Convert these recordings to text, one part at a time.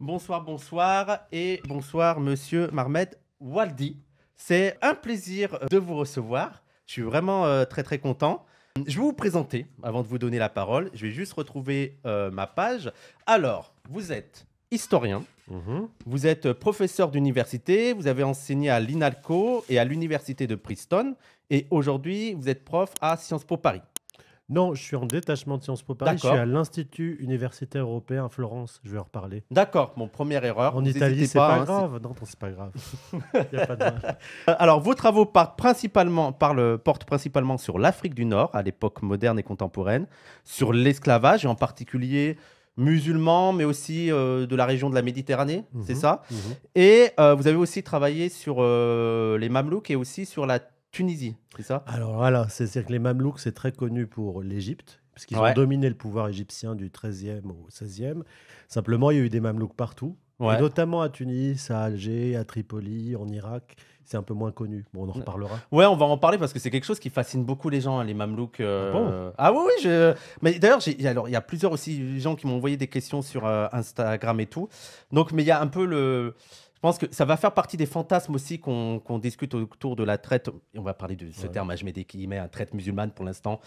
Bonsoir, bonsoir et bonsoir Monsieur Marmette Waldi. C'est un plaisir de vous recevoir. Je suis vraiment euh, très très content. Je vais vous présenter avant de vous donner la parole. Je vais juste retrouver euh, ma page. Alors, vous êtes historien, mhm. vous êtes professeur d'université, vous avez enseigné à l'INALCO et à l'université de Princeton, et aujourd'hui vous êtes prof à Sciences Po Paris. Non, je suis en détachement de Sciences Po Paris. Je suis à l'Institut universitaire européen à Florence. Je vais en reparler. D'accord, mon première erreur. En Italie, c'est pas, pas hein, grave. Non, c'est pas grave. a pas de euh, Alors, vos travaux principalement, portent principalement sur l'Afrique du Nord, à l'époque moderne et contemporaine, sur l'esclavage, et en particulier musulmans, mais aussi euh, de la région de la Méditerranée, c'est mhm, ça. Mhm. Et euh, vous avez aussi travaillé sur les Mamelouks et aussi sur la Tunisie, c'est ça Alors voilà, c'est-à-dire que les Mamelouks, c'est très connu pour l'Égypte, parce qu'ils ont dominé le pouvoir égyptien du 13e au 16e. Simplement, il y a eu des Mamelouks partout, notamment à Tunis, à Alger, à Tripoli, en Irak. C'est un peu moins connu. Bon, on en reparlera. Ouais, on va en parler parce que c'est quelque chose qui fascine beaucoup les gens, hein, les Mamelouks. Euh. Ah, ah, oui, Mais d'ailleurs, alors il y a plusieurs aussi gens qui m'ont envoyé des questions sur euh, Instagram et tout. Donc, mais il y a un peu le je pense que ça va faire partie des fantasmes aussi qu'on discute autour de la traite. On va parler de ce terme, hein, je mets des guillemets, hein, traite musulmane pour l'instant.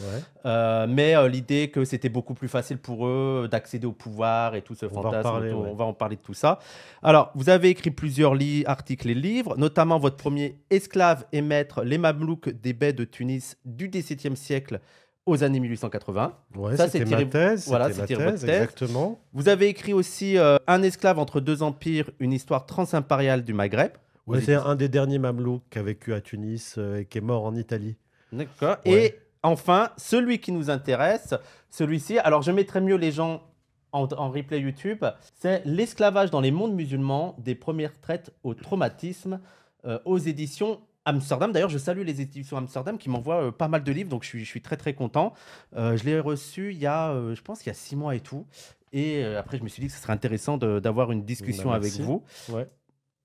Euh, mais euh, l'idée que c'était beaucoup plus facile pour eux d'accéder au pouvoir et tout ce fantasme, on va en parler de tout ça. Alors, vous avez écrit plusieurs articles et livres, notamment votre premier esclave et maître, les Mamelouks des baies de Tunis du XVIIe siècle aux années 1880. ça, c'était ma Voilà, c'est thèse, thèse, exactement. Vous avez écrit aussi euh, Un esclave entre deux empires, une histoire transimpériale du Maghreb. c'est un des derniers mamelouks qui a vécu à Tunis euh, et qui est mort en Italie. D'accord. Et enfin, celui qui nous intéresse, celui-ci. Alors, je mettrai mieux les gens en, replay YouTube. C'est L'esclavage dans les mondes musulmans, des premières traites au traumatisme euh, aux éditions Amsterdam. D'ailleurs, je salue les éditions Amsterdam qui m'envoient euh, pas mal de livres, donc je suis, très très content. Euh, je l'ai reçu il y a, euh, je pense, il y a six mois et tout. Et après, je me suis dit que ce serait intéressant d'avoir une discussion bah, avec vous.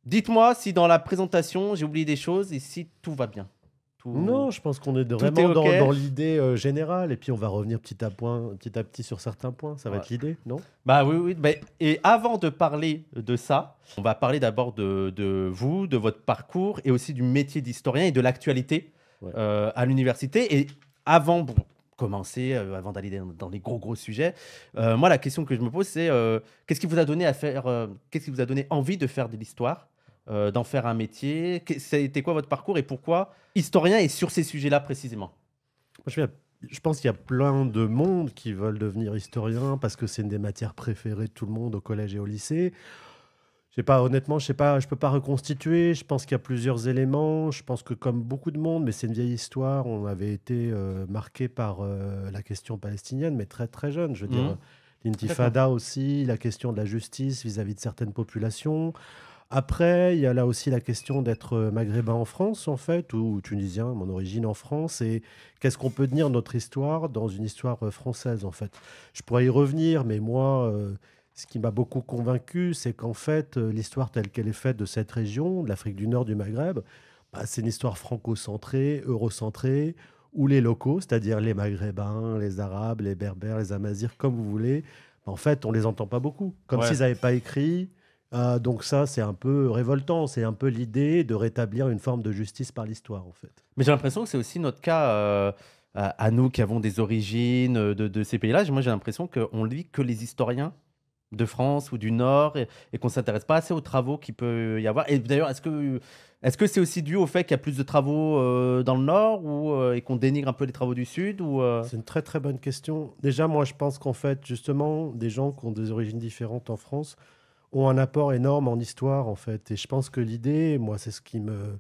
Dites-moi si dans la présentation, j'ai oublié des choses et si tout va bien. Non, je pense qu'on est vraiment dans, l'idée euh, générale. Et puis, on va revenir petit à, point, petit, à petit sur certains points. Ça va être l'idée, non Bah oui, oui. Mais et avant de parler de ça, on va parler d'abord de, vous, de votre parcours et aussi du métier d'historien et de l'actualité euh, à l'université. Et avant, de commencer, euh, avant d'aller dans, les gros gros sujets. moi, la question que je me pose, c'est qu'est-ce qui vous a donné à faire, qu'est-ce qui vous a donné envie de faire de l'histoire euh, d'en faire un métier C'était quoi votre parcours et pourquoi historien et sur ces sujets-là précisément je, pense qu'il y a plein de monde qui veulent devenir historien parce que c'est une des matières préférées de tout le monde au collège et au lycée. Je sais pas, honnêtement, je sais pas, je peux pas reconstituer. Je pense qu'il y a plusieurs éléments. Je pense que comme beaucoup de monde, mais c'est une vieille histoire, on avait été euh, marqué par euh, la question palestinienne, mais très très jeune. Je veux mhm. dire, l'intifada aussi, la question de la justice vis à -vis de certaines populations. Après, il y a là aussi la question d'être euh, maghrébin en France, en fait, ou tunisien, mon origine en France, et qu'est-ce qu'on peut tenir notre histoire dans une histoire euh, française, en fait. Je pourrais y revenir, mais moi, euh, ce qui m'a beaucoup convaincu, c'est qu'en fait, l'histoire telle qu'elle est faite de cette région, de l'Afrique du Nord, du Maghreb, bah, c'est une histoire franco-centrée, euro-centrée, où les locaux, c'est-à-dire les Maghrébins, les Arabes, les Berbères, les Amazirs, comme vous voulez, bah, en fait, on les entend pas beaucoup. Comme s'ils n'avaient pas écrit, euh, donc ça, c'est un peu révoltant. C'est un peu l'idée de rétablir une forme de justice par l'histoire, en fait. Mais j'ai l'impression que c'est aussi notre cas euh, à, nous qui avons des origines euh, de, ces pays-là. Moi, j'ai l'impression qu'on ne lit que les historiens de France ou du Nord et, qu'on ne s'intéresse pas assez aux travaux qu'il peut y avoir. Et d'ailleurs, est-ce que c'est aussi dû au fait qu'il y a plus de travaux dans le Nord ou, et qu'on dénigre un peu les travaux du Sud ou, C'est une très très bonne question. Déjà, moi je pense qu'en fait, justement, des gens qui ont des origines différentes en France ont un apport énorme en histoire, en fait. Et je pense que l'idée, moi, c'est ce qui me.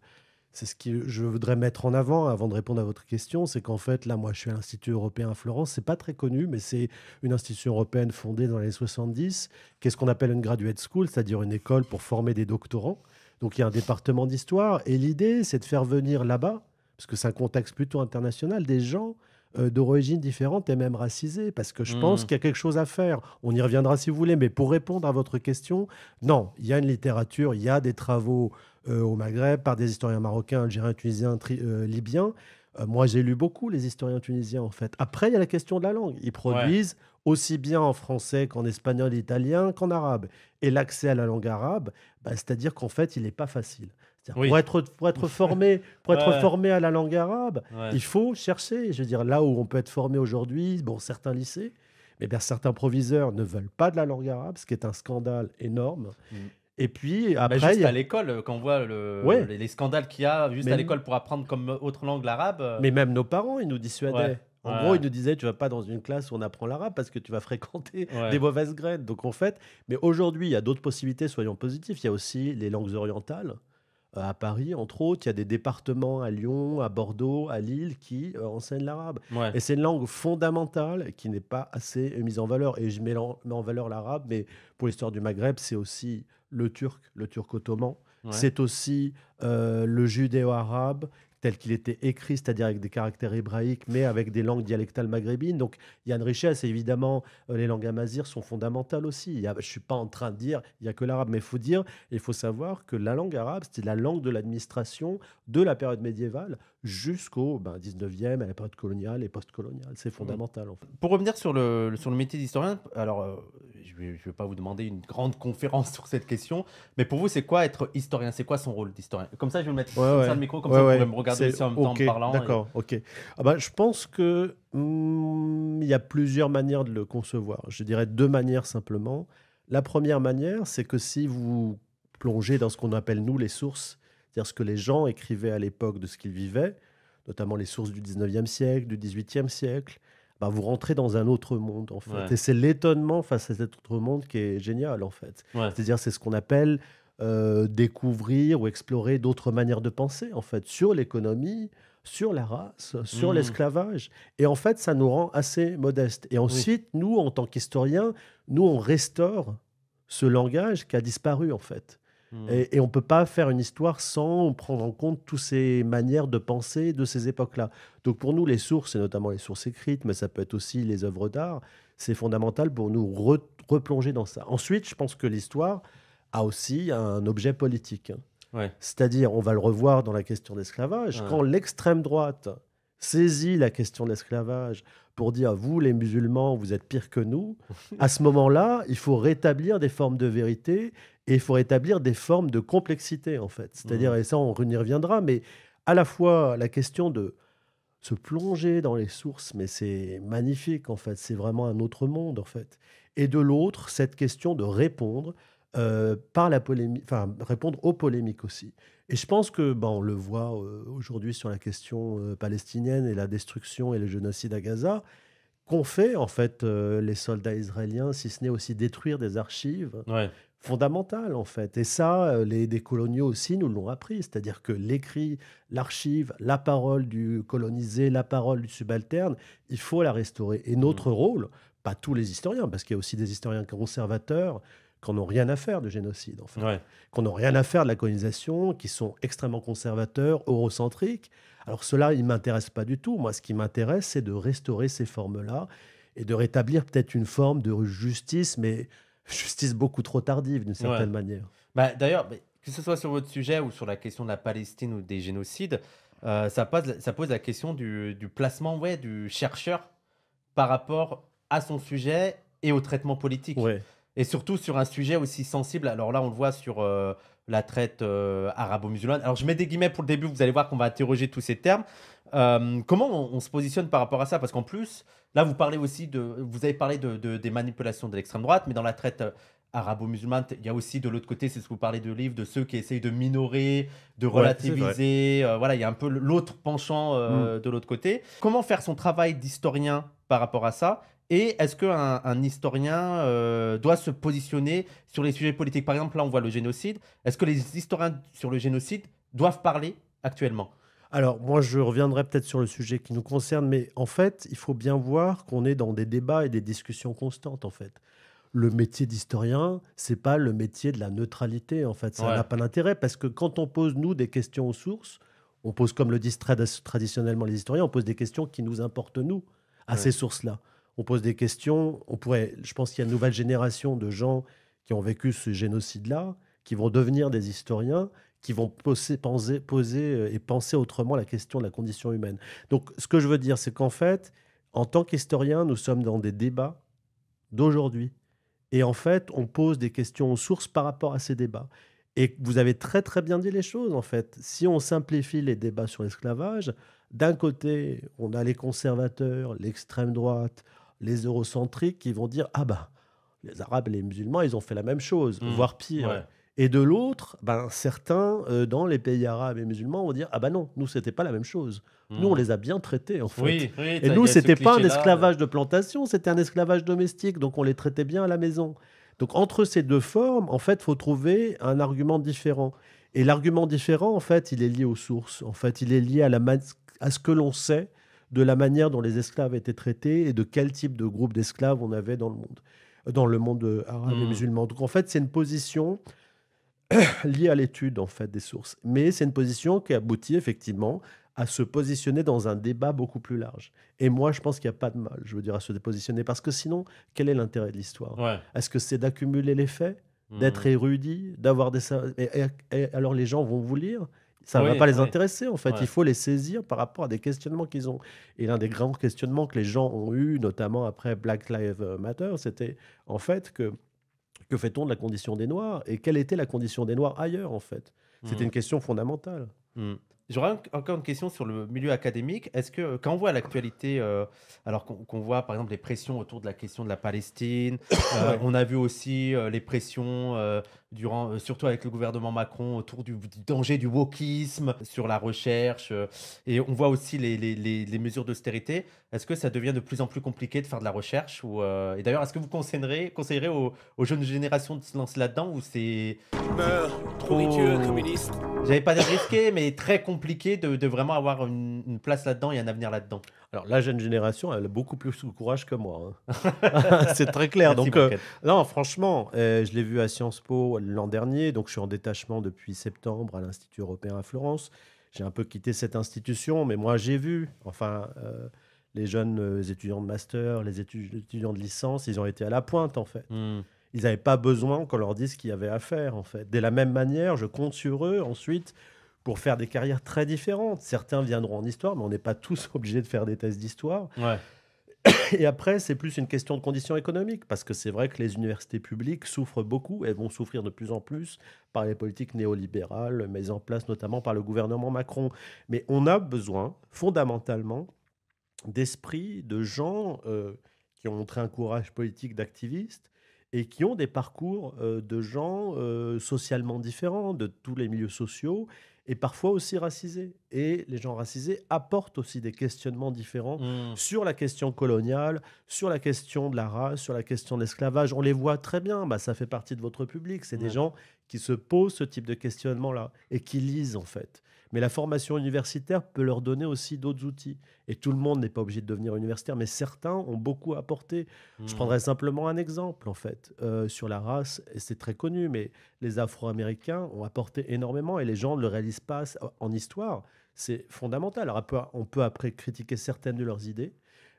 C'est ce que je voudrais mettre en avant avant de répondre à votre question, c'est qu'en fait, là, moi, je suis à l'Institut européen à Florence. C'est pas très connu, mais c'est une institution européenne fondée dans les années 70, qu'est-ce qu'on appelle une graduate school, c'est-à-dire une école pour former des doctorants. Donc, il y a un département d'histoire, et l'idée, c'est de faire venir là-bas, parce que c'est un contexte plutôt international, des gens euh, d'origine différente et même racisée, parce que je mmh. pense qu'il y a quelque chose à faire. On y reviendra si vous voulez, mais pour répondre à votre question, non, il y a une littérature, il y a des travaux euh, au Maghreb par des historiens marocains, algériens, tunisiens, euh, libyens. moi, j'ai lu beaucoup les historiens tunisiens, en fait. Après, il y a la question de la langue. Ils produisent aussi bien en français qu'en espagnol, italien, qu'en arabe. Et l'accès à la langue arabe, bah, c'est-à-dire qu'en fait, il n'est pas facile. Pour être, pour être, formé, pour être formé à la langue arabe, il faut chercher. Je veux dire, là où on peut être formé aujourd'hui, bon, certains lycées, mais certains proviseurs ne veulent pas de la langue arabe, ce qui est un scandale énorme. Mm. Et puis après, juste à l'école, euh, quand on voit les, scandales qu'il y a juste à l'école pour apprendre comme autre langue l'arabe. Euh. Mais même nos parents, ils nous dissuadaient. En gros, ils nous disaient, tu vas pas dans une classe où on apprend l'arabe parce que tu vas fréquenter des mauvaises graines. Donc en fait, mais aujourd'hui, il y a d'autres possibilités, soyons positifs. Il y a aussi les langues orientales. Euh, à Paris, entre autres. Il y a des départements à Lyon, à Bordeaux, à Lille qui euh, enseignent l'arabe. Et c'est une langue fondamentale qui n'est pas assez mise en valeur. Et je mets, en valeur l'arabe, mais pour l'histoire du Maghreb, c'est aussi le turc, le turc ottoman. C'est aussi euh, le judéo-arabe, tel qu'il était écrit, c'est-à-dire avec des caractères hébraïques, mais avec des langues dialectales maghrébines. Donc il y a une richesse, évidemment, euh, les langues amazighes sont fondamentales aussi. je ne suis pas en train de dire il n'y a que l'arabe, mais il faut dire, il faut savoir que la langue arabe, c'était la langue de l'administration de la période médiévale jusqu'au ben, 19e, à la période coloniale et post-coloniale. C'est mhm. fondamental. Pour revenir sur le, sur le métier d'historien, alors euh, je ne vais, pas vous demander une grande conférence sur cette question, mais pour vous, c'est quoi être historien C'est quoi son rôle d'historien Comme ça, je vais le mettre sur le micro, comme ça vous pouvez me regarder en même temps parlant. D'accord, ok. Ah bah, je pense que hmm, il y a plusieurs manières de le concevoir. Je dirais deux manières simplement. La première manière, c'est que si vous plongez dans ce qu'on appelle, nous, les sources, c'est-à-dire ce que les gens écrivaient à l'époque de ce qu'ils vivaient, notamment les sources du 19e siècle, du 18e siècle, bah, vous rentrez dans un autre monde en fait. Et c'est l'étonnement face à cet autre monde qui est génial en fait. C'est-à-dire c'est ce qu'on appelle euh, découvrir ou explorer d'autres manières de penser en fait sur l'économie, sur la race, sur mhm. l'esclavage. Et en fait ça nous rend assez modestes. Et ensuite nous en tant qu'historiens, nous on restaure ce langage qui a disparu en fait. Mm. Et, on ne peut pas faire une histoire sans prendre en compte toutes ces manières de penser de ces époques-là. Donc pour nous, les sources, et notamment les sources écrites, mais ça peut être aussi les œuvres d'art, c'est fondamental pour nous replonger dans ça. Ensuite, je pense que l'histoire a aussi un objet politique. Hein. C'est-à-dire, on va le revoir dans la question d'esclavage. l'esclavage, Quand l'extrême droite saisit la question de l'esclavage pour dire vous, les musulmans, vous êtes pire que nous, à ce moment-là, il faut rétablir des formes de vérité et il faut rétablir des formes de complexité, en fait. C'est-à-dire, mmh. et ça, on y reviendra, mais à la fois la question de se plonger dans les sources, mais c'est magnifique, en fait. C'est vraiment un autre monde, en fait. Et de l'autre, cette question de répondre euh, par la polémique, enfin répondre aux polémiques aussi. Et je pense que, ben, on le voit euh, aujourd'hui sur la question euh, palestinienne et la destruction et le génocide à Gaza, qu'ont fait en fait les soldats israéliens, si ce n'est aussi détruire des archives fondamentales en fait. Et ça, les décoloniaux aussi nous l'ont appris, c'est-à-dire que l'écrit, l'archive, la parole du colonisé, la parole du subalterne, il faut la restaurer. Et mmh. notre rôle, pas tous les historiens, parce qu'il y a aussi des historiens conservateurs, qu'on n'ont rien à faire de génocide, enfin, qu'on n'ont rien à faire de la colonisation, qui sont extrêmement conservateurs, eurocentriques. Alors cela, il ne m'intéresse pas du tout. Moi, ce qui m'intéresse, c'est de restaurer ces formes-là et de rétablir peut-être une forme de justice, mais justice beaucoup trop tardive d'une certaine manière. Bah, d'ailleurs, que ce soit sur votre sujet ou sur la question de la Palestine ou des génocides, euh, ça, pose, la question du, placement ouais, du chercheur par rapport à son sujet et au traitement politique. Ouais. Et surtout sur un sujet aussi sensible. Alors là, on le voit sur euh, la traite euh, arabo-musulmane. Alors je mets des guillemets pour le début, vous allez voir qu'on va interroger tous ces termes. Euh, comment on, se positionne par rapport à ça Parce qu'en plus, là, vous parlez aussi de. Vous avez parlé de, des manipulations de l'extrême droite, mais dans la traite arabo-musulmane, il y a aussi de l'autre côté, c'est ce que vous parlez de livres, de ceux qui essayent de minorer, de relativiser. voilà, il y a un peu l'autre penchant mm. de l'autre côté. Comment faire son travail d'historien par rapport à ça et est-ce qu'un un historien euh, doit se positionner sur les sujets politiques Par exemple, là, on voit le génocide. Est-ce que les historiens sur le génocide doivent parler actuellement alors, moi, je reviendrai peut-être sur le sujet qui nous concerne, mais en fait, il faut bien voir qu'on est dans des débats et des discussions constantes, en fait. Le métier d'historien, c'est pas le métier de la neutralité, en fait. Ça n'a pas d'intérêt, parce que quand on pose, nous, des questions aux sources, on pose, comme le disent traditionnellement les historiens, on pose des questions qui nous importent, nous, à ces sources-là on pose des questions. On pourrait, je pense qu'il y a une nouvelle génération de gens qui ont vécu ce génocide-là, qui vont devenir des historiens, qui vont poser, penser, poser euh, et penser autrement la question de la condition humaine. Donc, ce que je veux dire, c'est qu'en fait, en tant qu'historien, nous sommes dans des débats d'aujourd'hui. Et en fait, on pose des questions aux sources par rapport à ces débats. Et vous avez très très bien dit les choses en fait. Si on simplifie les débats sur l'esclavage, d'un côté, on a les conservateurs, l'extrême droite, les eurocentriques qui vont dire ah bah les Arabes et les musulmans, ils ont fait la même chose, mmh. voire pire. Et de l'autre, ben, certains euh, dans les pays arabes et musulmans vont dire Ah ben non, nous, c'était pas la même chose. Nous, mmh. on les a bien traités, en fait. et nous, c'était pas un esclavage de plantation, c'était un esclavage domestique, donc on les traitait bien à la maison. Donc, entre ces deux formes, en fait, faut trouver un argument différent. Et l'argument différent, en fait, il est lié aux sources. En fait, il est lié à, la à ce que l'on sait de la manière dont les esclaves étaient traités et de quel type de groupe d'esclaves on avait dans le monde, dans le monde euh, arabe et hmm. musulman. Donc en fait, c'est une position liée à l'étude en fait des sources, mais c'est une position qui aboutit effectivement à se positionner dans un débat beaucoup plus large. Et moi, je pense qu'il n'y a pas de mal, je veux dire, à se dépositionner, parce que sinon, quel est l'intérêt de l'histoire Est-ce que c'est d'accumuler les faits, d'être hmm. érudit, d'avoir des... alors les gens vont vous lire ça ne va pas les intéresser en fait. Il faut les saisir par rapport à des questionnements qu'ils ont. Et l'un des grands questionnements que les gens ont eu, notamment après Black Lives Matter, c'était en fait que que fait-on de la condition des Noirs et quelle était la condition des Noirs ailleurs en fait. C'était mm. une question fondamentale. Mm. J'aurais encore une question sur le milieu académique. Est-ce que, quand on voit l'actualité, euh, alors qu'on voit par exemple les pressions autour de la question de la Palestine, euh, on a vu aussi euh, les pressions euh, surtout avec le gouvernement Macron, autour du, danger du wokisme, sur la recherche. Euh, et on voit aussi les, mesures d'austérité. Est-ce que ça devient de plus en plus compliqué de faire de la recherche euh, Et d'ailleurs, est-ce que vous conseillerez, aux, jeunes générations de se lancer là-dedans ou c'est J'avais pas de risqué, mais très compliqué de, vraiment avoir une place là-dedans et un avenir là-dedans. Alors, la jeune génération, elle a beaucoup plus de courage que moi. Hein. c'est très clair. donc, euh, non, franchement, euh, je l'ai vu à Sciences Po l'an dernier. Donc, je suis en détachement depuis septembre à l'Institut européen à Florence. J'ai un peu quitté cette institution, mais moi, j'ai vu, enfin, euh, les jeunes étudiants de master, les étudiants de licence, ils ont été à la pointe, en fait. Hmm. Ils n'avaient pas besoin qu'on leur dise ce qu'il y avait à faire, en fait. De la même manière, je compte sur eux ensuite pour faire des carrières très différentes. Certains viendront en histoire, mais on n'est pas tous obligés de faire des thèses d'histoire. Et après, c'est plus une question de conditions économiques, parce que c'est vrai que les universités publiques souffrent beaucoup, elles vont souffrir de plus en plus par les politiques néolibérales mises en place notamment par le gouvernement Macron. Mais on a besoin, fondamentalement, d'esprits, de gens euh, qui ont montré un courage politique d'activistes et qui ont des parcours euh, de gens euh, socialement différents, de tous les milieux sociaux, et parfois aussi racisés. Et les gens racisés apportent aussi des questionnements différents hmm. sur la question coloniale, sur la question de la race, sur la question de l'esclavage. On les voit très bien, bah, ça fait partie de votre public. C'est des gens qui se posent ce type de questionnement-là et qui lisent en fait. Mais la formation universitaire peut leur donner aussi d'autres outils. Et tout le monde n'est pas obligé de devenir universitaire, mais certains ont beaucoup apporté. Je hmm. prendrais simplement un exemple, en fait, euh, sur la race, et c'est très connu, mais les Afro-Américains ont apporté énormément, et les gens ne le réalisent pas en histoire. C'est fondamental. Alors, on peut après critiquer certaines de leurs idées,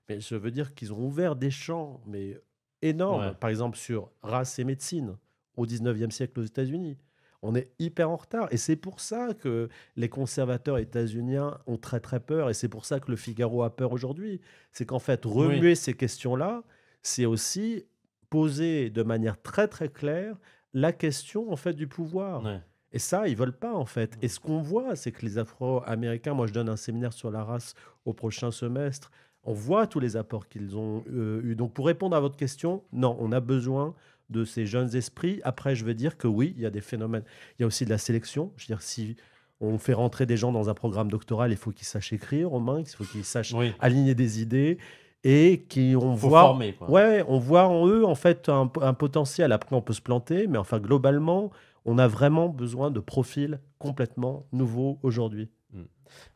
mais je veux dire qu'ils ont ouvert des champs, mais énormes, par exemple sur race et médecine au 19e siècle aux États-Unis on est hyper en retard. Et c'est pour ça que les conservateurs états-uniens ont très très peur. Et c'est pour ça que le Figaro a peur aujourd'hui. C'est qu'en fait, remuer ces questions-là, c'est aussi poser de manière très très claire la question en fait du pouvoir. Et ça, ils veulent pas en fait. Et ce qu'on voit, c'est que les Afro-Américains, moi je donne un séminaire sur la race au prochain semestre, on voit tous les apports qu'ils ont eus. Donc pour répondre à votre question, non, on a besoin de ces jeunes esprits. Après, je veux dire que oui, il y a des phénomènes. Il y a aussi de la sélection. Je veux dire, si on fait rentrer des gens dans un programme doctoral, il faut qu'ils sachent écrire, Romain, il faut qu'ils sachent aligner des idées et qui on voit on voit en eux en fait un, un, potentiel après on peut se planter mais enfin globalement on a vraiment besoin de profils complètement nouveaux aujourd'hui Mm.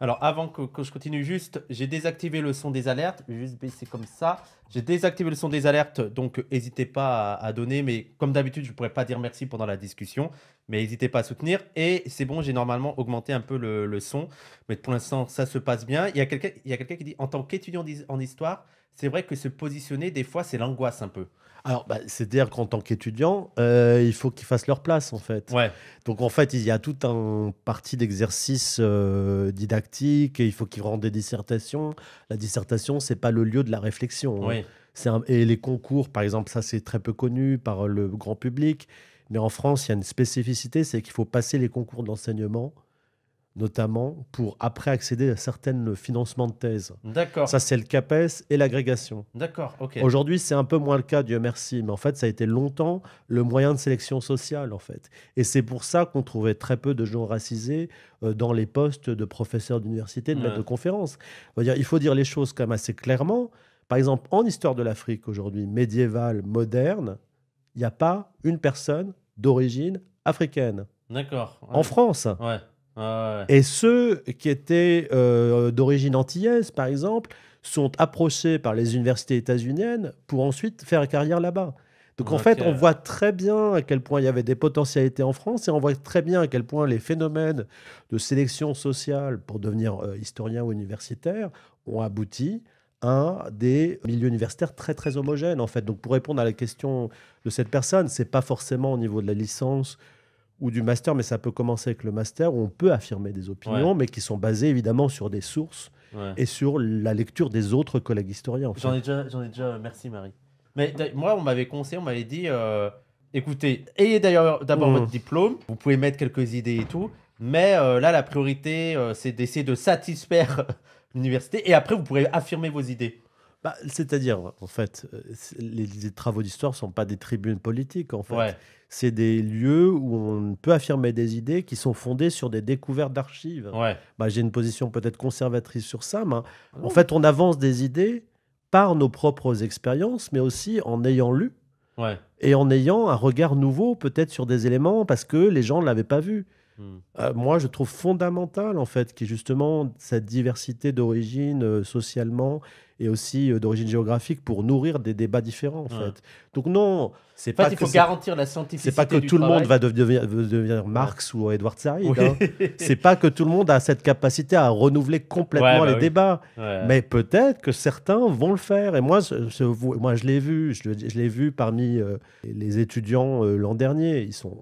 Alors avant que, je continue juste, j'ai désactivé le son des alertes, juste baisser comme ça. J'ai désactivé le son des alertes, donc euh, n'hésitez pas à, donner, mais comme d'habitude, je ne pourrais pas dire merci pendant la discussion, mais n'hésitez pas à soutenir. Et c'est bon, j'ai normalement augmenté un peu le, son, mais pour l'instant, ça se passe bien. Il y a quelqu'un qui dit, en tant qu'étudiant en histoire, c'est vrai que se positionner, des fois, c'est l'angoisse un peu. Alors, bah, c'est-à-dire qu'en tant qu'étudiant, euh, il faut qu'ils fassent leur place, en fait. Donc, en fait, il y a tout un parti d'exercice didactiques euh, didactique et il faut qu'ils rendent des dissertations. La dissertation, c'est pas le lieu de la réflexion. Hein. Et les concours, par exemple, ça, c'est très peu connu par le grand public. Mais en France, il y a une spécificité, c'est qu'il faut passer les concours d'enseignement notamment pour après accéder à certains financements de thèse. D'accord. Ça, c'est le CAPES et l'agrégation. D'accord, ok. Aujourd'hui, c'est un peu moins le cas, Dieu merci, mais en fait, ça a été longtemps le moyen de sélection sociale, en fait. Et c'est pour ça qu'on trouvait très peu de gens racisés euh, dans les postes de professeurs d'université, de hmm. maîtres de conférences. il faut dire les choses quand même assez clairement. Par exemple, en histoire de l'Afrique aujourd'hui, médiévale, moderne, il n'y a pas une personne d'origine africaine. D'accord. En France. Ouais. Et ceux qui étaient euh, d'origine antillaise, par exemple, sont approchés par les universités états-uniennes pour ensuite faire carrière là-bas. Donc en fait, on voit très bien à quel point il y avait des potentialités en France et on voit très bien à quel point les phénomènes de sélection sociale pour devenir euh, historien ou universitaire ont abouti à des milieux universitaires très très homogènes en fait. Donc pour répondre à la question de cette personne, c'est pas forcément au niveau de la licence ou du master, mais ça peut commencer avec le master, où on peut affirmer des opinions, mais qui sont basées évidemment sur des sources et sur la lecture des autres collègues historiens. J'en ai, déjà, euh, merci Marie. Mais moi, on m'avait conseillé, on m'avait dit, euh, écoutez, ayez d'ailleurs d'abord hmm. votre diplôme, vous pouvez mettre quelques idées et tout, mais euh, là, la priorité, c'est d'essayer de satisfaire l'université, et après, vous pourrez affirmer vos idées. Bah, c'est-à-dire, en fait, euh, les, travaux d'histoire ne sont pas des tribunes politiques, en fait. C'est des lieux où on peut affirmer des idées qui sont fondées sur des découvertes d'archives. Bah, j'ai une position peut-être conservatrice sur ça, mais hein, ah en fait, on avance des idées par nos propres expériences, mais aussi en ayant lu et en ayant un regard nouveau peut-être sur des éléments parce que les gens ne l'avaient pas vu. Hmm. Euh, moi, je trouve fondamental, en fait, qui est justement cette diversité d'origine euh, socialement et aussi euh, d'origine géographique pour nourrir des débats différents, en fait. Donc non, c'est pas, faut garantir la scientificité. C'est pas que tout le monde va devenir, Marx ou Edward Said. Hein. c'est pas que tout le monde a cette capacité à renouveler complètement bah les débats. Mais peut-être que certains vont le faire. Et moi, je, moi, je l'ai vu. Je, l'ai vu parmi euh, les étudiants euh, l'an dernier. Ils sont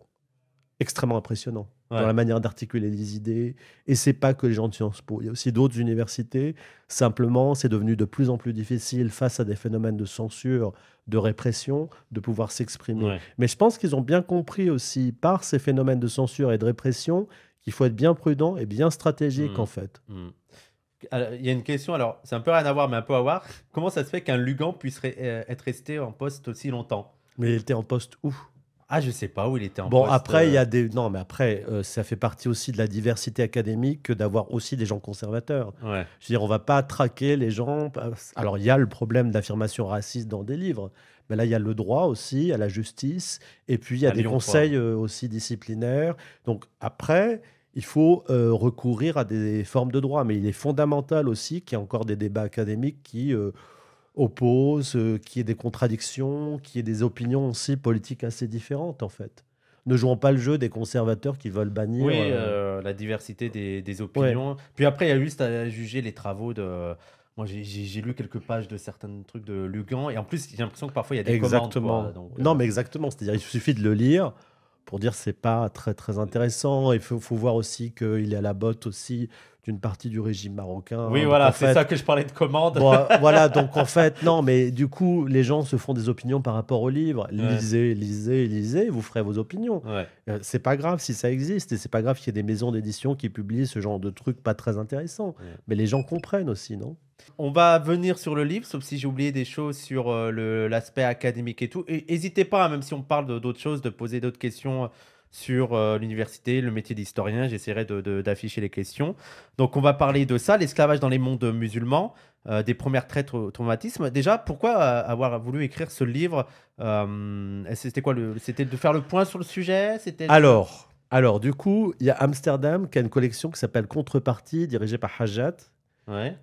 extrêmement impressionnants dans la manière d'articuler les idées. Et c'est pas que les gens de Sciences Po. Il y a aussi d'autres universités. Simplement, c'est devenu de plus en plus difficile face à des phénomènes de censure, de répression, de pouvoir s'exprimer. Mais je pense qu'ils ont bien compris aussi, par ces phénomènes de censure et de répression, qu'il faut être bien prudent et bien stratégique, hmm. en fait. Hmm. il y a une question, alors c'est un peu rien à voir, mais un peu à voir. Comment ça se fait qu'un Lugan puisse euh, être resté en poste aussi longtemps Mais il était en poste où ah, je sais pas où il était en Bon, après, il y a euh. des. Non, mais après, euh, ça fait partie aussi de la diversité académique que d'avoir aussi des gens conservateurs. Je veux dire, on va pas traquer les gens. Alors, il y a le problème d'affirmation raciste dans des livres. Mais là, il y a le droit aussi, à la justice. Et puis, il y a des conseils euh, aussi disciplinaires. Donc, après. Il faut recourir à des formes de droit, mais il est fondamental aussi qu'il y ait encore des débats académiques qui oppose, euh, qu'il y ait des contradictions, qui est des opinions aussi politiques assez différentes en fait ne jouons pas le jeu des conservateurs qui veulent bannir euh, euh, la diversité des, opinions. Puis après, il y a juste à juger les travaux de. Moi, j'ai lu quelques pages de certains trucs de Lugan, et en plus, j'ai l'impression que parfois il y a des exactement. non, mais exactement. C'est-à-dire, il suffit de le lire pour dire c'est pas très très intéressant. Il faut, faut voir aussi qu'il est à la botte aussi partie du régime marocain. Oui, hein, voilà, c'est ça que je parlais de commande. voilà, donc en fait, non, mais du coup, les gens se font des opinions par rapport au livre. Lisez, lisez, lisez, vous ferez vos opinions. Euh, c'est pas grave si ça existe et c'est pas grave qu'il y ait des maisons d'édition qui publient ce genre de trucs pas très intéressants. Mais les gens comprennent aussi, non on va venir sur le livre, sauf si j'ai oublié des choses sur euh, l'aspect académique et tout. et N'hésitez pas, hein, même si on parle d'autres choses, de poser d'autres questions sur euh, l'université, le métier d'historien. J'essaierai d'afficher les questions. Donc, on va parler de ça, l'esclavage dans les mondes musulmans, euh, des premières traites au traumatisme. Déjà, pourquoi euh, avoir voulu écrire ce livre C'était quoi C'était de faire le point sur le sujet C'était alors. Alors, du coup, il y a Amsterdam qui a une collection qui s'appelle Contrepartie, dirigée par Hajat,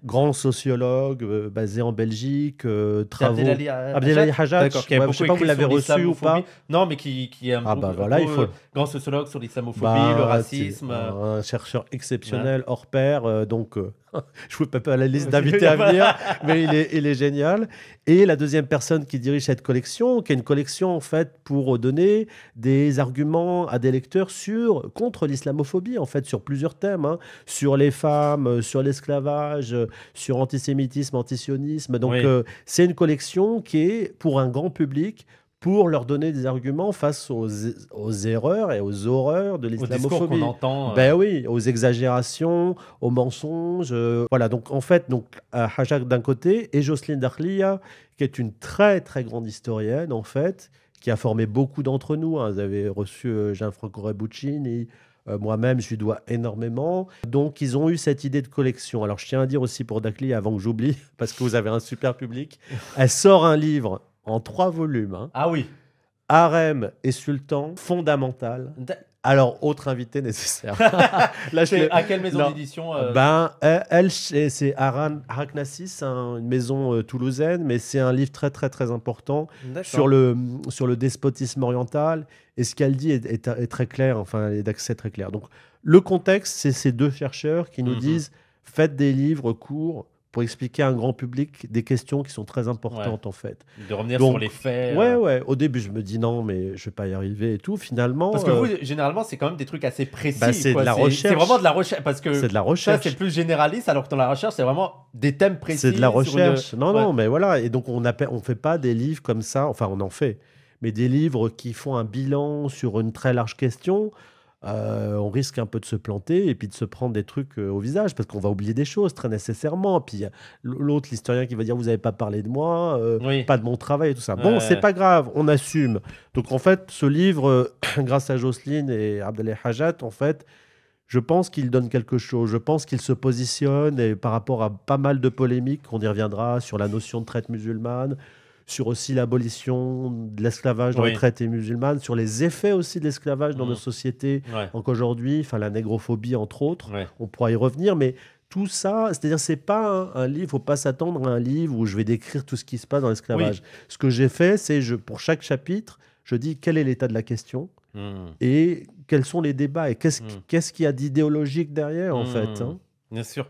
grand sociologue euh, basé en Belgique, euh, travaux. Abdelali euh, Abdel qui a sais pas vous l'avez reçu ou pas. Non, mais qui, ah, bah est un il faut... grand sociologue sur l'islamophobie, bah, le racisme. Euh. Un chercheur exceptionnel, hors pair, donc je ne peux pas la liste d'invités à venir, mais il est, génial. Et la deuxième personne qui dirige cette collection, qui est une collection en fait pour donner des arguments à des lecteurs sur contre l'islamophobie en fait sur plusieurs thèmes, hein. sur les femmes, euh, sur l'esclavage, euh, sur antisémitisme, antisionisme. Donc euh, c'est une collection qui est pour un grand public pour leur donner des arguments face aux, erreurs et aux horreurs de l'islamophobie. entend. Euh. Ben oui, aux exagérations, aux mensonges. Euh, voilà, donc en fait, donc euh, Hajak d'un côté et Jocelyne Darlia, qui est une très très grande historienne en fait, qui a formé beaucoup d'entre nous. Hein. Vous avez reçu Jean-Francois Rebuccini. Moi-même, je lui dois énormément. Donc, ils ont eu cette idée de collection. Alors, je tiens à dire aussi pour Darlia, avant que j'oublie, parce que vous avez un super public, elle sort un livre en trois volumes. Hein. Ah oui. Harem et Sultan, fondamental. Alors, autre invité nécessaire. Là, je à quelle maison d'édition euh Ben, c'est Aran hein, une maison euh, toulousaine, mais c'est un livre très très très important sur le, sur le despotisme oriental. Et ce qu'elle dit est, très clair, enfin, est d'accès très clair. Donc, le contexte, c'est ces deux chercheurs qui nous mm-hmm. disent faites des livres courts, pour expliquer à un grand public des questions qui sont très importantes en fait. De revenir sur les faits. Ouais, euh. ouais. Au début, je me dis non, mais je vais pas y arriver et tout. Finalement. Parce que vous, euh, généralement, c'est quand même des trucs assez précis. Bah, c'est de la recherche. C'est vraiment de la recherche. Parce que. C'est de la recherche. C'est plus généraliste, alors que dans la recherche, c'est vraiment des thèmes précis. C'est de la recherche. Non, non, mais voilà. Et donc, on ne on fait pas des livres comme ça. Enfin, on en fait. Mais des livres qui font un bilan sur une très large question. Euh, on risque un peu de se planter et puis de se prendre des trucs euh, au visage parce qu'on va oublier des choses très nécessairement. Puis euh, l'autre, l'historien qui va dire vous n'avez pas parlé de moi, pas de mon travail et tout ça. Bon, c'est pas grave, on assume. Donc en fait, ce livre, grâce à Jocelyne et Abdelé Hajat, en fait, je pense qu'il donne quelque chose. Je pense qu'il se positionne et par rapport à pas mal de polémiques, on y reviendra sur la notion de traite musulmane sur aussi l'abolition de l'esclavage dans les traités musulmanes, sur les effets aussi de l'esclavage dans nos mhm. sociétés, ouais. encore aujourd'hui, enfin la négrophobie entre autres. On pourra y revenir, mais tout ça, c'est-à-dire c'est pas un, livre, faut pas s'attendre à un livre où je vais décrire tout ce qui se passe dans l'esclavage. Ce que j'ai fait, c'est je pour chaque chapitre, je dis quel est l'état de la question mhm. et quels sont les débats et qu'est-ce mhm. qu'est-ce qu'il y a d'idéologique derrière en fait. Hein. Bien sûr.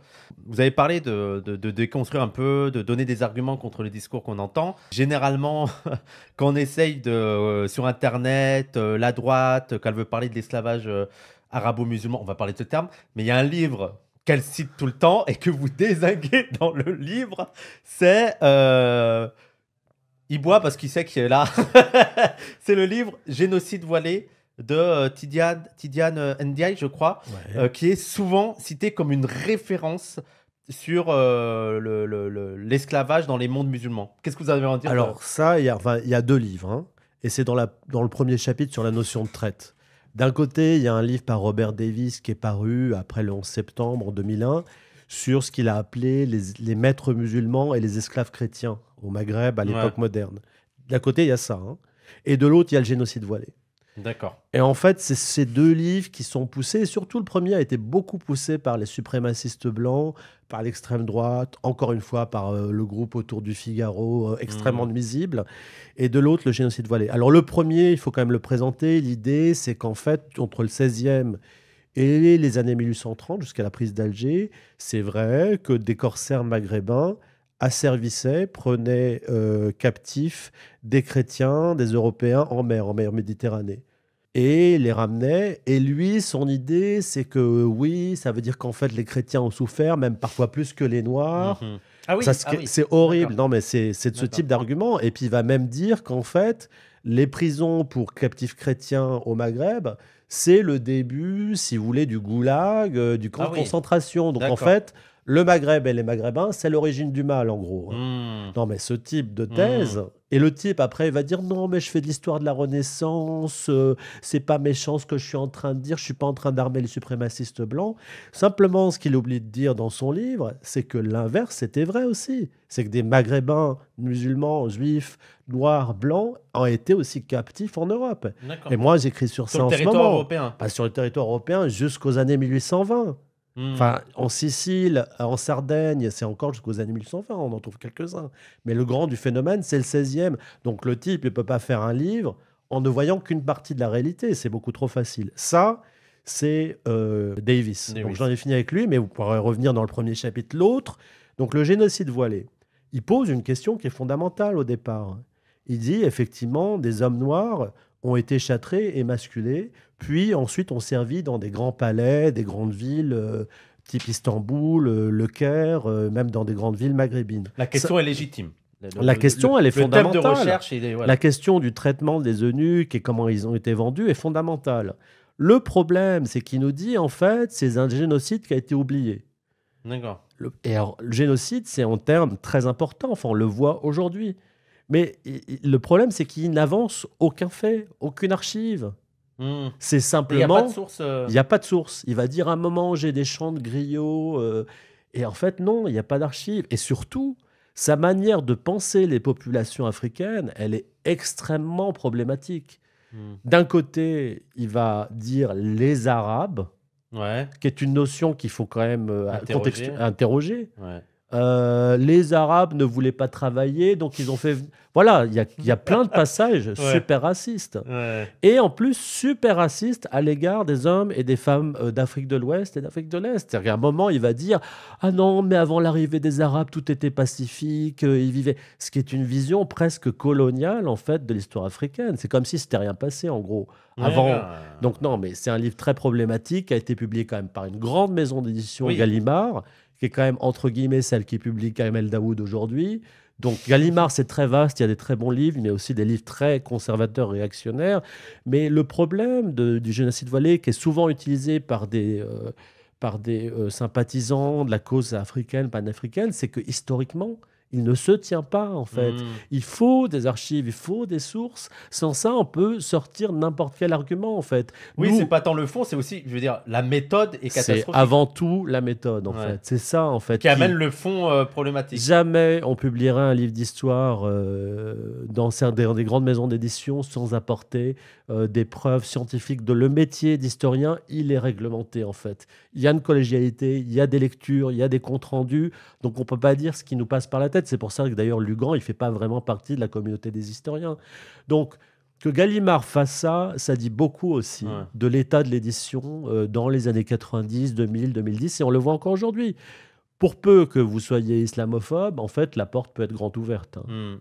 Vous avez parlé de, de, déconstruire un peu, de donner des arguments contre les discours qu'on entend. Généralement, quand on essaye de, euh, sur Internet, euh, la droite, qu'elle veut parler de l'esclavage euh, arabo-musulman, on va parler de ce terme, mais il y a un livre qu'elle cite tout le temps et que vous désinguez dans le livre, c'est... il boit parce qu'il sait qu'il est là. c'est le livre Génocide voilé de tidian, euh, Tidiane, euh, Ndiaye, je crois, euh, qui est souvent cité comme une référence sur l'esclavage dans les mondes musulmans. Qu'est-ce que vous avez à dire Alors ça, il y, a, deux livres, hein, et c'est dans, le premier chapitre sur la notion de traite. D'un côté, il y a un livre par Robert Davis qui est paru après le 11 septembre 2001 sur ce qu'il a appelé les, maîtres musulmans et les esclaves chrétiens au Maghreb à l'époque moderne. D'un côté, il y a ça. Hein, et de l'autre, il y a le génocide voilé. D'accord. Et en fait, c'est ces deux livres qui sont poussés, et surtout le premier a été beaucoup poussé par les suprémacistes blancs, par l'extrême droite, encore une fois par euh, le groupe autour du Figaro, euh, extrêmement mmh. nuisible, et de l'autre, le génocide voilé. Alors le premier, il faut quand même le présenter, l'idée c'est qu'en fait, entre le 16e et les années 1830, jusqu'à la prise d'Alger, c'est vrai que des corsaires maghrébins asservissait, prenait euh, captifs des chrétiens, des Européens en mer, en mer Méditerranée. Et les ramenait. Et lui, son idée, c'est que oui, ça veut dire qu'en fait, les chrétiens ont souffert, même parfois plus que les Noirs. Mhm. Ah, ah oui, c'est horrible. Non, mais c'est de ce type d'argument. Et puis, il va même dire qu'en fait, les prisons pour captifs chrétiens au Maghreb, c'est le début, si vous voulez, du goulag, euh, du camp ah de concentration. Donc, en fait, le Maghreb et les Maghrébins, c'est l'origine du mal, en gros. Hein. Hmm. Non, mais ce type de hmm. thèse. Et le type, après, il va dire Non, mais je fais de l'histoire de la Renaissance, euh, c'est pas méchant ce que je suis en train de dire, je suis pas en train d'armer les suprémacistes blancs. Simplement, ce qu'il oublie de dire dans son livre, c'est que l'inverse était vrai aussi. C'est que des Maghrébins, musulmans, juifs, noirs, blancs ont été aussi captifs en Europe. Et moi, j'écris sur, ça en ce moment. Européen. Pas sur le territoire européen jusqu'aux années 1820. Hmm. en Sicile, en Sardaigne, c'est encore jusqu'aux années 1820, on en trouve quelques-uns. Mais le grand du phénomène, c'est le 16e. Donc le type, il ne peut pas faire un livre en ne voyant qu'une partie de la réalité. C'est beaucoup trop facile. Ça, c'est euh, Davis. Donc j'en ai fini avec lui, mais vous pourrez revenir dans le premier chapitre. L'autre, donc le génocide voilé, il pose une question qui est fondamentale au départ. Il dit effectivement, des hommes noirs ont été châtrés et masculés puis ensuite, on servit dans des grands palais, des grandes villes, euh, type Istanbul, euh, Le Caire, euh, même dans des grandes villes maghrébines. La question est légitime. la question, elle est fondamentale. De recherche La question du traitement des eunuques et comment ils ont été vendus est fondamentale. Le problème, c'est qu'il nous dit, en fait, c'est un génocide qui a été oublié. D'accord. et alors, le génocide, c'est en termes très important. Enfin, on le voit aujourd'hui. Mais le problème, c'est qu'il n'avance aucun fait, aucune archive. Hmm. C'est simplement. Euh, il n'y a, pas de source. Il va dire à un moment, j'ai des chants de griots. Euh, et en fait, non, il n'y a pas d'archives. Et surtout, sa manière de penser les populations africaines, elle est extrêmement problématique. Hmm. D'un côté, il va dire les Arabes, qui est une notion qu'il faut quand même euh, interroger. Euh, les Arabes ne voulaient pas travailler, donc ils ont fait. Voilà, il y, a plein de passages super racistes. Et en plus, super racistes à l'égard des hommes et des femmes euh, d'Afrique de l'Ouest et d'Afrique de l'Est. C'est-à-dire qu'à un moment, il va dire Ah non, mais avant l'arrivée des Arabes, tout était pacifique, euh, ils vivaient. Ce qui est une vision presque coloniale, en fait, de l'histoire africaine. C'est comme si c'était rien passé, en gros, avant. Donc, non, mais c'est un livre très problématique qui a été publié quand même par une grande maison d'édition, Gallimard qui est quand même entre guillemets celle qui publie Kamel Daoud aujourd'hui. Donc Gallimard, c'est très vaste, il y a des très bons livres, mais aussi des livres très conservateurs, réactionnaires. Mais le problème du génocide voilé, qui est souvent utilisé par des, euh, par des euh, sympathisants de la cause africaine, panafricaine, c'est que historiquement, il ne se tient pas en fait. Hmm. Il faut des archives, il faut des sources. Sans ça, on peut sortir n'importe quel argument en fait. Oui, c'est pas tant le fond, c'est aussi, je veux dire, la méthode est catastrophique. C'est avant tout la méthode en fait. C'est ça en fait. Qui, amène le fond euh, problématique. Jamais on publiera un livre d'histoire euh, dans des, des, grandes maisons d'édition sans apporter euh, des preuves scientifiques de le métier d'historien. Il est réglementé en fait. Il y a une collégialité, il y a des lectures, il y a des comptes rendus. Donc on peut pas dire ce qui nous passe par la tête c'est pour ça que d'ailleurs Lugan, il fait pas vraiment partie de la communauté des historiens. Donc, que Gallimard fasse ça, ça dit beaucoup aussi de l'état de l'édition euh, dans les années 90, 2000, 2010, et on le voit encore aujourd'hui pour peu que vous soyez islamophobe, en fait, la porte peut être grande ouverte. Hein. Hmm.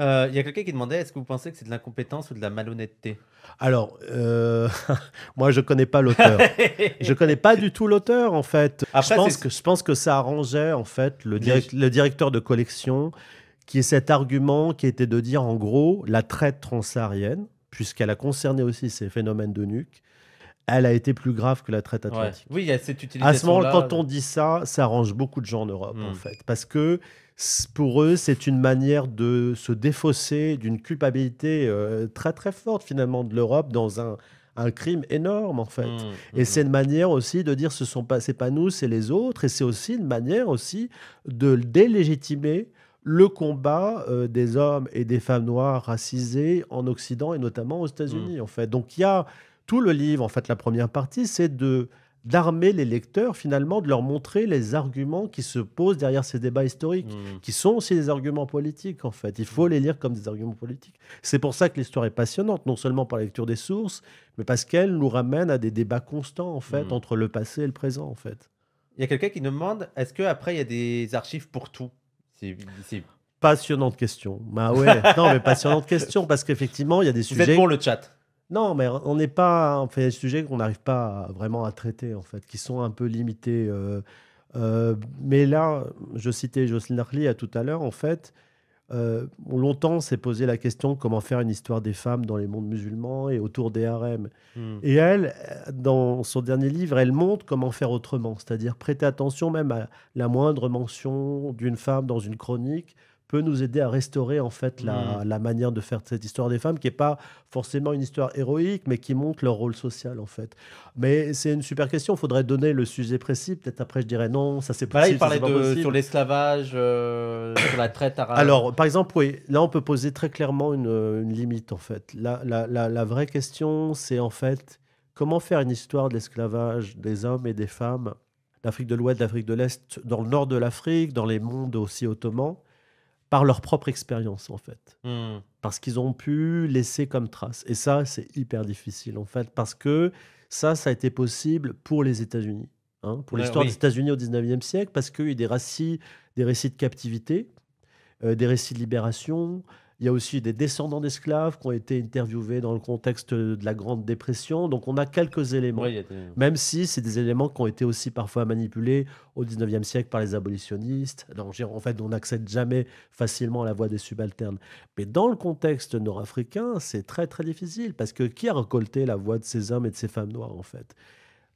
Euh, il y a quelqu'un qui demandait est-ce que vous pensez que c'est de l'incompétence ou de la malhonnêteté Alors, euh, moi, je connais pas l'auteur. je ne connais pas du tout l'auteur, en fait. je, pense que, ça arrangeait, en fait, le, le directeur de collection, qui est cet argument qui était de dire, en gros, la traite transsaharienne, puisqu'elle a concerné aussi ces phénomènes de nuque, elle a été plus grave que la traite atlantique. Oui, il y a cette utilisation. À ce moment, là, quand on dit ça, ça arrange beaucoup de gens en Europe, en hmm. fait. Parce que pour eux, c'est une manière de se défausser d'une culpabilité euh, très, très forte, finalement, de l'Europe dans un, un crime énorme en fait. Hmm. et hmm. c'est une manière aussi de dire ce sont pas c'est pas nous, c'est les autres et c'est aussi une manière aussi de délégitimer le combat euh, des hommes et des femmes noires racisées en Occident et notamment aux États-Unis en fait. Donc il y a tout le livre, en fait, la première partie, c'est de d'armer les lecteurs finalement, de leur montrer les arguments qui se posent derrière ces débats historiques, mmh. qui sont aussi des arguments politiques en fait. Il faut mmh. les lire comme des arguments politiques. C'est pour ça que l'histoire est passionnante, non seulement par la lecture des sources, mais parce qu'elle nous ramène à des débats constants en fait mmh. entre le passé et le présent en fait. Il y a quelqu'un qui nous demande est-ce que après il y a des archives pour tout C'est passionnante question. Bah ouais, non mais passionnante question parce qu'effectivement il y a des sujets. dans le chat. Non, mais on n'est pas. On fait des sujets qu'on n'arrive pas vraiment à traiter, en fait, qui sont un peu limités. Euh, euh, mais là, je citais Jocelyne Arli à tout à l'heure, en fait. Euh, longtemps s'est posé la question comment faire une histoire des femmes dans les mondes musulmans et autour des harems. Hmm. Et elle, dans son dernier livre, elle montre comment faire autrement, c'est-à-dire prêter attention même à la moindre mention d'une femme dans une chronique, peut nous aider à restaurer en fait la, mm. la, manière de faire cette histoire des femmes qui est pas forcément une histoire héroïque mais qui montre leur rôle social en fait mais c'est une super question faudrait donner le sujet précis peut-être après je dirais non ça c'est pas il parlait de, sur l'esclavage euh, sur la traite arabe alors par exemple oui là on peut poser très clairement une, une limite en fait la, la, la vraie question c'est en fait comment faire une histoire de l'esclavage des hommes et des femmes d'Afrique de l'Ouest, d'Afrique de l'Est, dans le nord de l'Afrique, dans les mondes aussi ottomans, par leur propre expérience, en fait. Hmm. Parce qu'ils ont pu laisser comme trace. Et ça, c'est hyper difficile, en fait, parce que ça, ça a été possible pour les États-Unis. Hein, pour l'histoire des États-Unis au 19e siècle, parce qu'il y a eu des récits, de captivité, euh, des récits de libération, il y a aussi des descendants d'esclaves qui ont été interviewés dans le contexte de la Grande Dépression. Donc on a quelques éléments, même si c'est des éléments qui ont été aussi parfois manipulés au 19e siècle par les abolitionnistes. Donc en fait, on n'accède jamais facilement à la voix des subalternes. Mais dans le contexte nord-africain, c'est très très difficile parce que qui a récolté la voix de ces hommes et de ces femmes noires en fait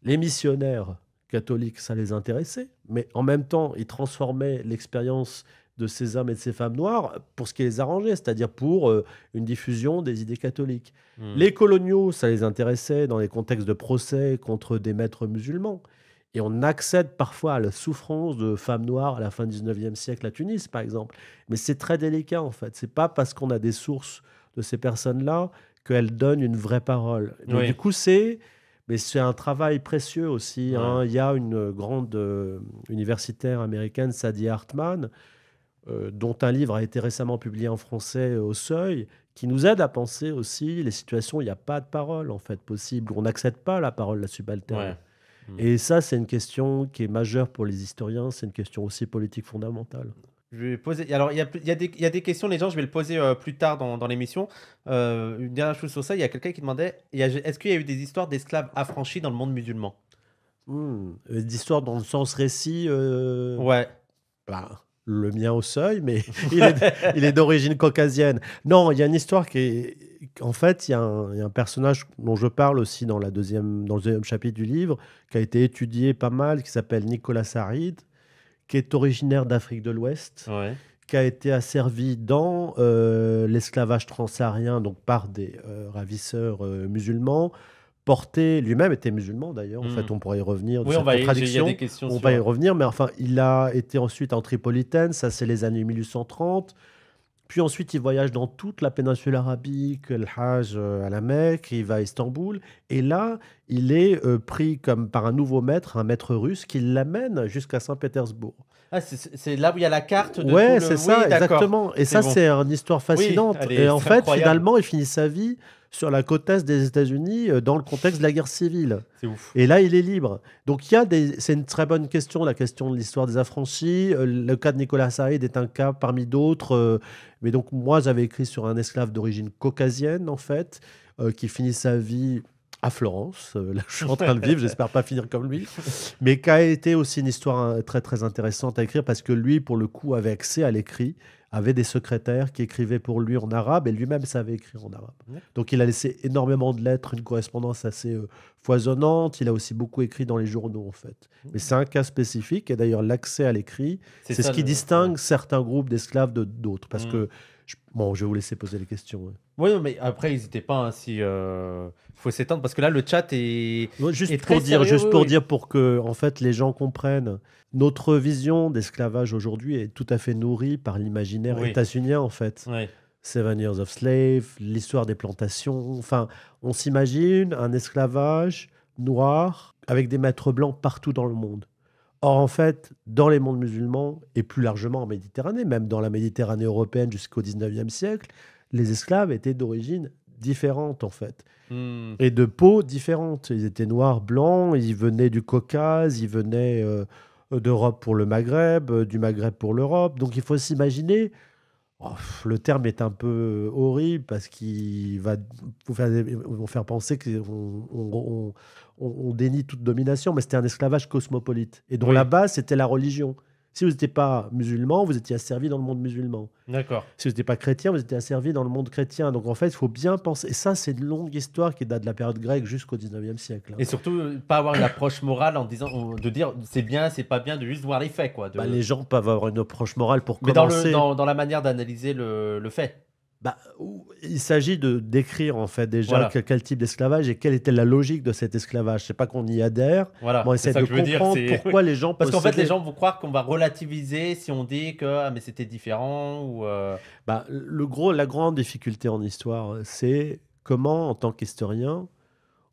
Les missionnaires catholiques, ça les intéressait, mais en même temps, ils transformaient l'expérience de ces hommes et de ces femmes noires pour ce qui les arrangeait, c'est-à-dire pour euh, une diffusion des idées catholiques. Hmm. Les coloniaux, ça les intéressait dans les contextes de procès contre des maîtres musulmans. Et on accède parfois à la souffrance de femmes noires à la fin du 19e siècle à Tunis, par exemple. Mais c'est très délicat, en fait. C'est pas parce qu'on a des sources de ces personnes-là qu'elles donnent une vraie parole. du coup, c'est. Mais c'est un travail précieux aussi. Hein. Il y a une grande euh, universitaire américaine, Sadie Hartman, euh, dont un livre a été récemment publié en français euh, au Seuil, qui nous aide à penser aussi les situations où il n'y a pas de parole en fait possible, où on n'accepte pas la parole de la subalterne. Hmm. Et ça, c'est une question qui est majeure pour les historiens, c'est une question aussi politique fondamentale. Je vais poser. Alors, il y a, y a, des questions, les gens, je vais le poser euh, plus tard dans, l'émission. une dernière chose sur ça, il y a quelqu'un qui demandait est-ce qu'il y a eu des histoires d'esclaves affranchis dans le monde musulman Des hmm, D'histoires dans le sens récit Ouais. Bah, le mien au seuil, mais il est, d'origine caucasienne. Non, il y a une histoire qui est. En fait, il y, a un, personnage dont je parle aussi dans, la deuxième, dans le deuxième chapitre du livre, qui a été étudié pas mal, qui s'appelle Nicolas Sarid, qui est originaire d'Afrique de l'Ouest, qui a été asservi dans euh, l'esclavage transsaharien, donc par des euh, ravisseurs euh, musulmans, porté, lui-même était musulman d'ailleurs, en hmm. fait, on pourrait y revenir. on va, y, on y revenir, mais enfin, il a été ensuite en Tripolitaine, ça c'est les années 1830. Puis ensuite, il voyage dans toute la péninsule arabique, le Hajj euh, à la Mecque, il va à Istanbul. Et là, il est euh, pris comme par un nouveau maître, un maître russe, qui l'amène jusqu'à Saint-Pétersbourg. Ah, c'est là où il y a la carte. De ouais, c'est ça, exactement. Et ça, c'est une histoire fascinante. et en fait, finalement, il finit sa vie sur la côte est des États-Unis euh, dans le contexte de la guerre civile. Ouf. Et là, il est libre. Donc, il y a C'est une très bonne question, la question de l'histoire des affranchis. Euh, le cas de Nicolas Saïd est un cas parmi d'autres. Euh, mais donc, moi, j'avais écrit sur un esclave d'origine caucasienne, en fait, qui finit sa vie à Florence. Euh, là, je suis en train de vivre, j'espère pas finir comme lui. Mais qui a été aussi une histoire euh, très très intéressante à écrire parce que lui, pour le coup, avait accès à l'écrit, avait des secrétaires qui écrivaient pour lui en arabe et lui-même savait écrire en arabe. Donc il a laissé énormément de lettres, une correspondance assez euh, foisonnante. Il a aussi beaucoup écrit dans les journaux en fait. Mmh. Mais c'est un cas spécifique et d'ailleurs l'accès à l'écrit, c'est ce qui distingue certains groupes d'esclaves de d'autres parce mmh. que Bon, je vais vous laisser poser les questions. Oui, mais après, n'hésitez pas hein, euh, faut s'étendre parce que là, le chat est. juste pour dire, juste pour dire, pour que en fait les gens comprennent notre vision d'esclavage aujourd'hui est tout à fait nourrie par l'imaginaire étatsunien, en fait. Seven Years of Slave, l'histoire des plantations. Enfin, on s'imagine un esclavage noir avec des maîtres blancs partout dans le monde. Or, en fait, dans les mondes musulmans, et plus largement en Méditerranée, même dans la Méditerranée européenne jusqu'au 19e siècle, les esclaves étaient d'origine différente, en fait, hmm. et de peau différente. Ils étaient noirs, blancs, ils venaient du Caucase, ils venaient euh, d'Europe pour le Maghreb, euh, du Maghreb pour l'Europe. Donc, il faut s'imaginer oh, le terme est un peu horrible parce qu'il va vous faire, faire penser qu'on on, dénie toute domination, mais c'était un esclavage cosmopolite, et dont la base, c'était la religion. Si vous n'étiez pas musulman, vous étiez asservi dans le monde musulman. D'accord. Si vous n'étiez pas chrétien, vous étiez asservi dans le monde chrétien. Donc en fait, il faut bien penser. Et ça, c'est une longue histoire qui date de la période grecque jusqu'au 19e siècle. Hein. Et surtout, pas avoir une approche morale en disant, de dire c'est bien, c'est pas bien, de juste voir les faits. Quoi, bah, les gens peuvent avoir une approche morale pour Mais commencer. Dans, la manière d'analyser le fait. Bah, il s'agit de décrire en fait déjà quel, type d'esclavage et quelle était la logique de cet esclavage. C'est pas qu'on y adhère, voilà, on essaie de comprendre pourquoi les gens parce qu'en fait les gens vont croire qu'on va relativiser si on dit que ah, mais c'était différent ou euh, bah, le gros la grande difficulté en histoire euh, c'est comment en tant qu'historien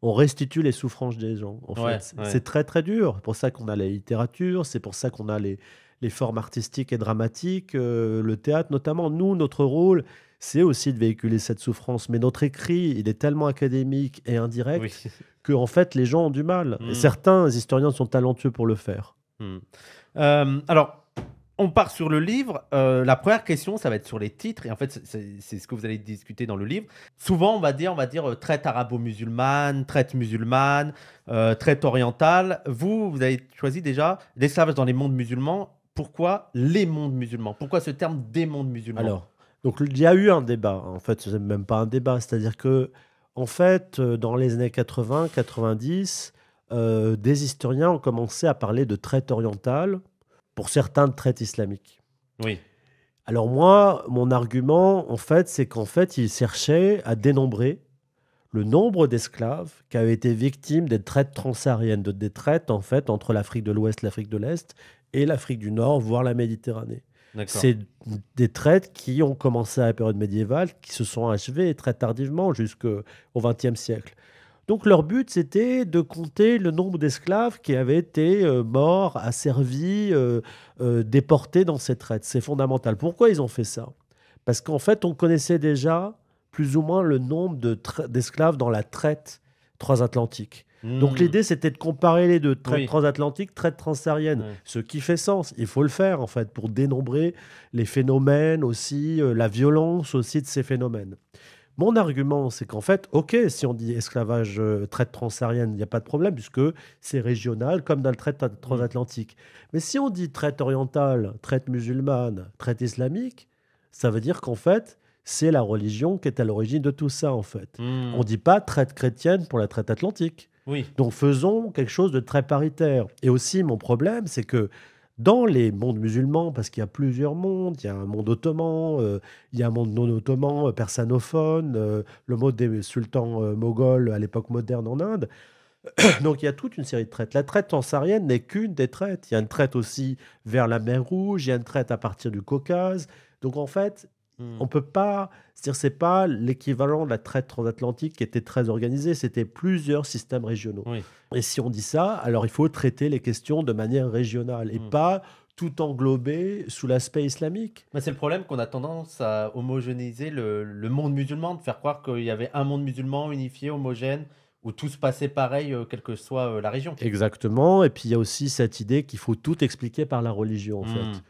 on restitue les souffrances des gens. En fait, c'est très très dur. C'est pour ça qu'on a la littérature, c'est pour ça qu'on a les les formes artistiques et dramatiques, euh, le théâtre notamment. Nous notre rôle c'est aussi de véhiculer cette souffrance. Mais notre écrit, il est tellement académique et indirect que en fait, les gens ont du mal. Mm. certains historiens sont talentueux pour le faire. Mm. Euh, alors, on part sur le livre. Euh, la première question, ça va être sur les titres. Et en fait, c'est ce que vous allez discuter dans le livre. Souvent, on va dire, on va dire euh, traite arabo-musulmane, traite musulmane, traite orientale. Vous, vous avez choisi déjà l'esclavage dans les mondes musulmans. Pourquoi les mondes musulmans Pourquoi ce terme des mondes musulmans Alors, donc il y a eu un débat. Hein. En fait, c'est même pas un débat. C'est-à-dire que, en fait, euh, dans les années 80, 90, euh, des historiens ont commencé à parler de traite orientale, pour certains de traite islamique. Oui. Alors moi, mon argument, en fait, c'est qu'en fait, ils cherchaient à dénombrer le nombre d'esclaves qui avaient été victimes des traites transsahariennes, de des traites en fait entre l'Afrique de l'Ouest, l'Afrique de l'Est et l'Afrique du Nord, voire la Méditerranée. C'est des traites qui ont commencé à la période médiévale, qui se sont achevées très tardivement jusqu'au XXe siècle. Donc leur but, c'était de compter le nombre d'esclaves qui avaient été euh, morts, asservis, euh, euh, déportés dans ces traites. C'est fondamental. Pourquoi ils ont fait ça Parce qu'en fait, on connaissait déjà plus ou moins le nombre d'esclaves dans la traite transatlantique. Donc hmm. l'idée, c'était de comparer les deux, traite transatlantique, traite transsaharienne. Ce qui fait sens. Il faut le faire, en fait, pour dénombrer les phénomènes aussi, euh, la violence aussi de ces phénomènes. Mon argument, c'est qu'en fait, ok, si on dit esclavage, euh, traite transsaharienne, il n'y a pas de problème, puisque c'est régional, comme dans le traite hmm. transatlantique. Mais si on dit traite orientale, traite musulmane, traite islamique, ça veut dire qu'en fait, c'est la religion qui est à l'origine de tout ça, en fait. Hmm. On ne dit pas traite chrétienne pour la traite atlantique. Oui. Donc faisons quelque chose de très paritaire. Et aussi, mon problème, c'est que dans les mondes musulmans, parce qu'il y a plusieurs mondes, il y a un monde ottoman, euh, il y a un monde non ottoman, euh, persanophone, euh, le monde des sultans moghols à l'époque moderne en Inde. Donc il y a toute une série de traites. La traite tansarienne n'est qu'une des traites. Il y a une traite aussi vers la mer Rouge, il y a une traite à partir du Caucase. Donc en fait, on peut pas, c'est-à-dire c'est pas l'équivalent de la traite transatlantique qui était très organisée, c'était plusieurs systèmes régionaux. Et si on dit ça, alors il faut traiter les questions de manière régionale et mm. pas tout englober sous l'aspect islamique. c'est le problème qu'on a tendance à homogénéiser le, monde musulman, de faire croire qu'il y avait un monde musulman unifié, homogène, où tout se passait pareil, euh, quelle que soit euh, la région. Exactement, et puis il y a aussi cette idée qu'il faut tout expliquer par la religion, en mm. fait.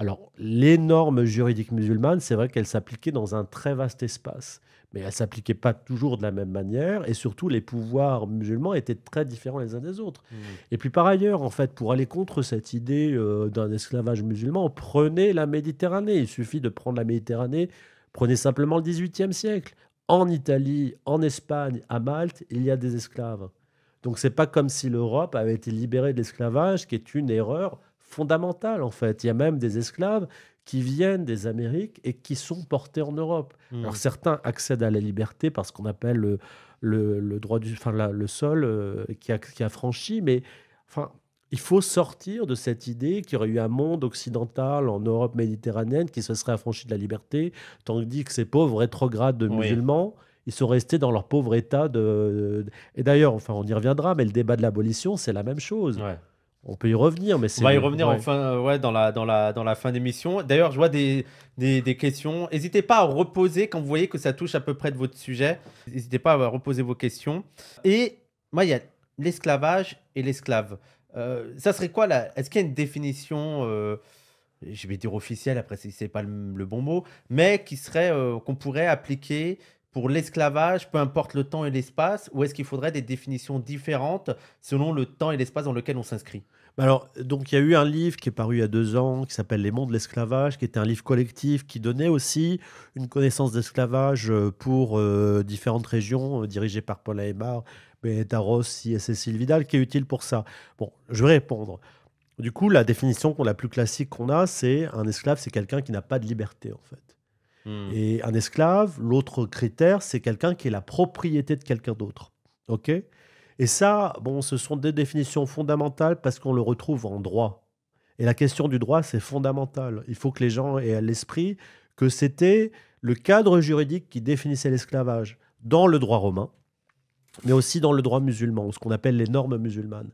Alors, les normes juridiques musulmanes, c'est vrai qu'elles s'appliquaient dans un très vaste espace, mais elles s'appliquaient pas toujours de la même manière, et surtout les pouvoirs musulmans étaient très différents les uns des autres. Mmh. Et puis par ailleurs, en fait, pour aller contre cette idée euh, d'un esclavage musulman, prenez la Méditerranée. Il suffit de prendre la Méditerranée. Prenez simplement le XVIIIe siècle. En Italie, en Espagne, à Malte, il y a des esclaves. Donc c'est pas comme si l'Europe avait été libérée de l'esclavage, qui est une erreur fondamentale en fait. Il y a même des esclaves qui viennent des Amériques et qui sont portés en Europe. Hmm. Alors certains accèdent à la liberté par ce qu'on appelle le, le, droit du, enfin le sol euh, qui, a, qui, a, franchi, mais enfin il faut sortir de cette idée qu'il y aurait eu un monde occidental en Europe méditerranéenne qui se serait affranchi de la liberté, tandis que ces pauvres rétrogrades de musulmans ils sont restés dans leur pauvre état de. Et d'ailleurs, enfin, on y reviendra, mais le débat de l'abolition, c'est la même chose. Ouais. On peut y revenir, mais c'est. On va y revenir enfin euh, ouais, dans, la, dans, la, dans la fin d'émission. D'ailleurs, je vois des, des, questions. N'hésitez pas à reposer quand vous voyez que ça touche à peu près de votre sujet. N'hésitez pas à reposer vos questions. Et moi, il y a l'esclavage et l'esclave. Euh, ça serait quoi là Est-ce qu'il y a une définition, euh, je vais dire officielle après c'est pas le, bon mot, mais qui serait qu'on pourrait appliquer pour l'esclavage, peu importe le temps et l'espace, où est-ce qu'il faudrait des définitions différentes selon le temps et l'espace dans lequel on s'inscrit bah alors, donc il y a eu un livre qui est paru il y a deux ans, qui s'appelle Les Mondes de l'esclavage, qui était un livre collectif qui donnait aussi une connaissance d'esclavage euh, pour euh, différentes régions, euh, dirigé par Paul Aymar, mais Taros et Cécile Vidal, qui est utile pour ça. Bon, je vais répondre. Du coup, la définition la plus classique qu'on a, c'est un esclave, c'est quelqu'un qui n'a pas de liberté, en fait. Hmm. Et un esclave, l'autre critère, c'est quelqu'un qui est la propriété de quelqu'un d'autre. OK Et ça, bon, ce sont des définitions fondamentales parce qu'on le retrouve en droit. Et la question du droit, c'est fondamental. Il faut que les gens aient à l'esprit que c'était le cadre juridique qui définissait l'esclavage dans le droit romain, mais aussi dans le droit musulman, ce qu'on appelle les normes musulmanes.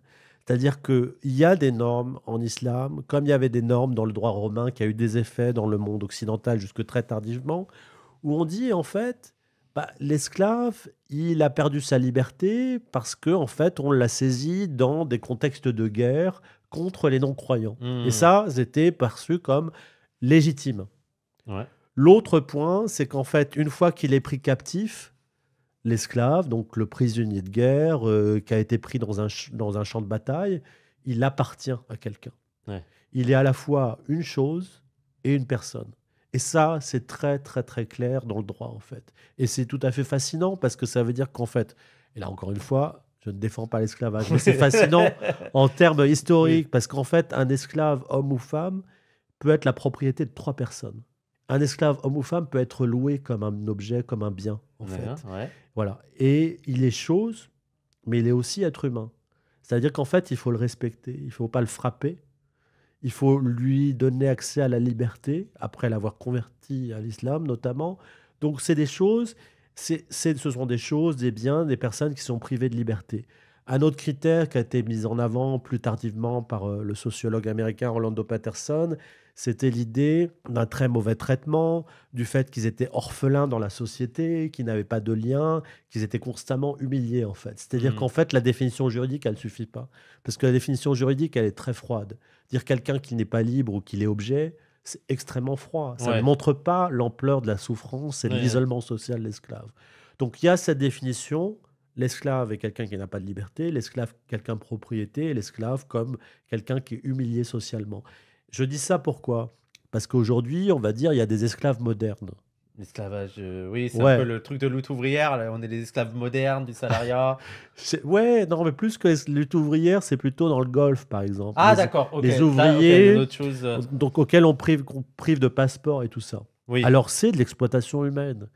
C'est-à-dire qu'il y a des normes en islam, comme il y avait des normes dans le droit romain qui a eu des effets dans le monde occidental jusque très tardivement, où on dit en fait, bah, l'esclave, il a perdu sa liberté parce que en fait, on l'a saisi dans des contextes de guerre contre les non-croyants. Hmm. Et ça, c'était perçu comme légitime. L'autre point, c'est qu'en fait, une fois qu'il est pris captif, l'esclave, donc le prisonnier de guerre euh, qui a été pris dans un, dans un champ de bataille, il appartient à quelqu'un. Il est à la fois une chose et une personne. Et ça, c'est très, très, très clair dans le droit, en fait. Et c'est tout à fait fascinant parce que ça veut dire qu'en fait, et là encore une fois, je ne défends pas l'esclavage, mais c'est fascinant en termes historiques parce qu'en fait, un esclave, homme ou femme, peut être la propriété de trois personnes un esclave, homme ou femme, peut être loué comme un objet, comme un bien, en fait. Voilà. Et il est chose, mais il est aussi être humain. C'est-à-dire qu'en fait, il faut le respecter, il ne faut pas le frapper, il faut lui donner accès à la liberté, après l'avoir converti à l'islam notamment. Donc, c'est des choses, ce sont des choses, des biens, des personnes qui sont privées de liberté. Un autre critère qui a été mis en avant plus tardivement par euh, le sociologue américain Orlando Patterson, c'était l'idée d'un très mauvais traitement, du fait qu'ils étaient orphelins dans la société, qu'ils n'avaient pas de lien, qu'ils étaient constamment humiliés en fait. C'est-à-dire mm. qu'en fait, la définition juridique, elle ne suffit pas. Parce que la définition juridique, elle est très froide. Dire quelqu'un qui n'est pas libre ou qu'il est objet, c'est extrêmement froid. Ça ne montre pas l'ampleur de la souffrance et de l'isolement social de l'esclave. Donc il y a cette définition, l'esclave est quelqu'un qui n'a pas de liberté, l'esclave quelqu'un de propriété, l'esclave comme quelqu'un qui est humilié socialement. Je dis ça pourquoi Parce qu'aujourd'hui, on va dire, il y a des esclaves modernes. L'esclavage, euh, oui, c'est un peu le truc de lutte ouvrière. On est des esclaves modernes, du salariat. ouais, non, mais plus que lutte ouvrière, c'est plutôt dans le golf, par exemple. Ah, d'accord. Les ouvriers, donc auxquels on prive, on prive de passeport et tout ça. Oui. Alors, c'est de l'exploitation humaine.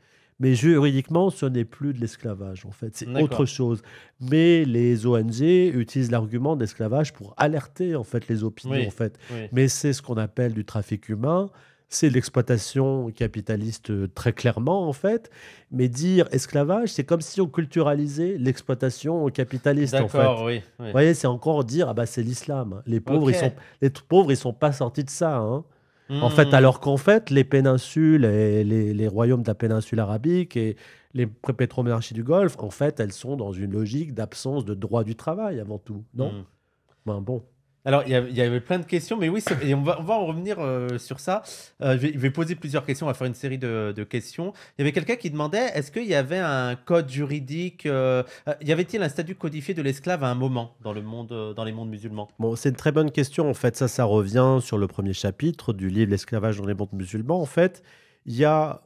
Mais juridiquement, ce n'est plus de l'esclavage, en fait. C'est autre chose. Mais les ONG utilisent l'argument d'esclavage pour alerter, en fait, les opinions, en fait. Mais c'est ce qu'on appelle du trafic humain. C'est l'exploitation capitaliste euh, très clairement, en fait. Mais dire esclavage, c'est comme si on culturalisait l'exploitation capitaliste, en fait. Vous voyez, c'est encore dire, ah bah, c'est l'islam. Les, pauvres, ils sont, les pauvres, ils sont pas sortis de ça. Hein. En fait, hmm. alors qu'en fait, les péninsules et les, royaumes de la péninsule arabique et les pétromonarchies du Golfe, en fait, elles sont dans une logique d'absence de droit du travail avant tout, non hmm. ben bon. Alors, il y, avait plein de questions, mais oui, on, va, en revenir euh, sur ça. Euh, je, vais, poser plusieurs questions, on va faire une série de, questions. Il y avait quelqu'un qui demandait, est-ce qu'il y avait un code juridique euh, Y avait-il un statut codifié de l'esclave à un moment dans, le monde, dans les mondes musulmans Bon, c'est une très bonne question, en fait. Ça, ça revient sur le premier chapitre du livre L'esclavage dans les mondes musulmans. En fait, il y a...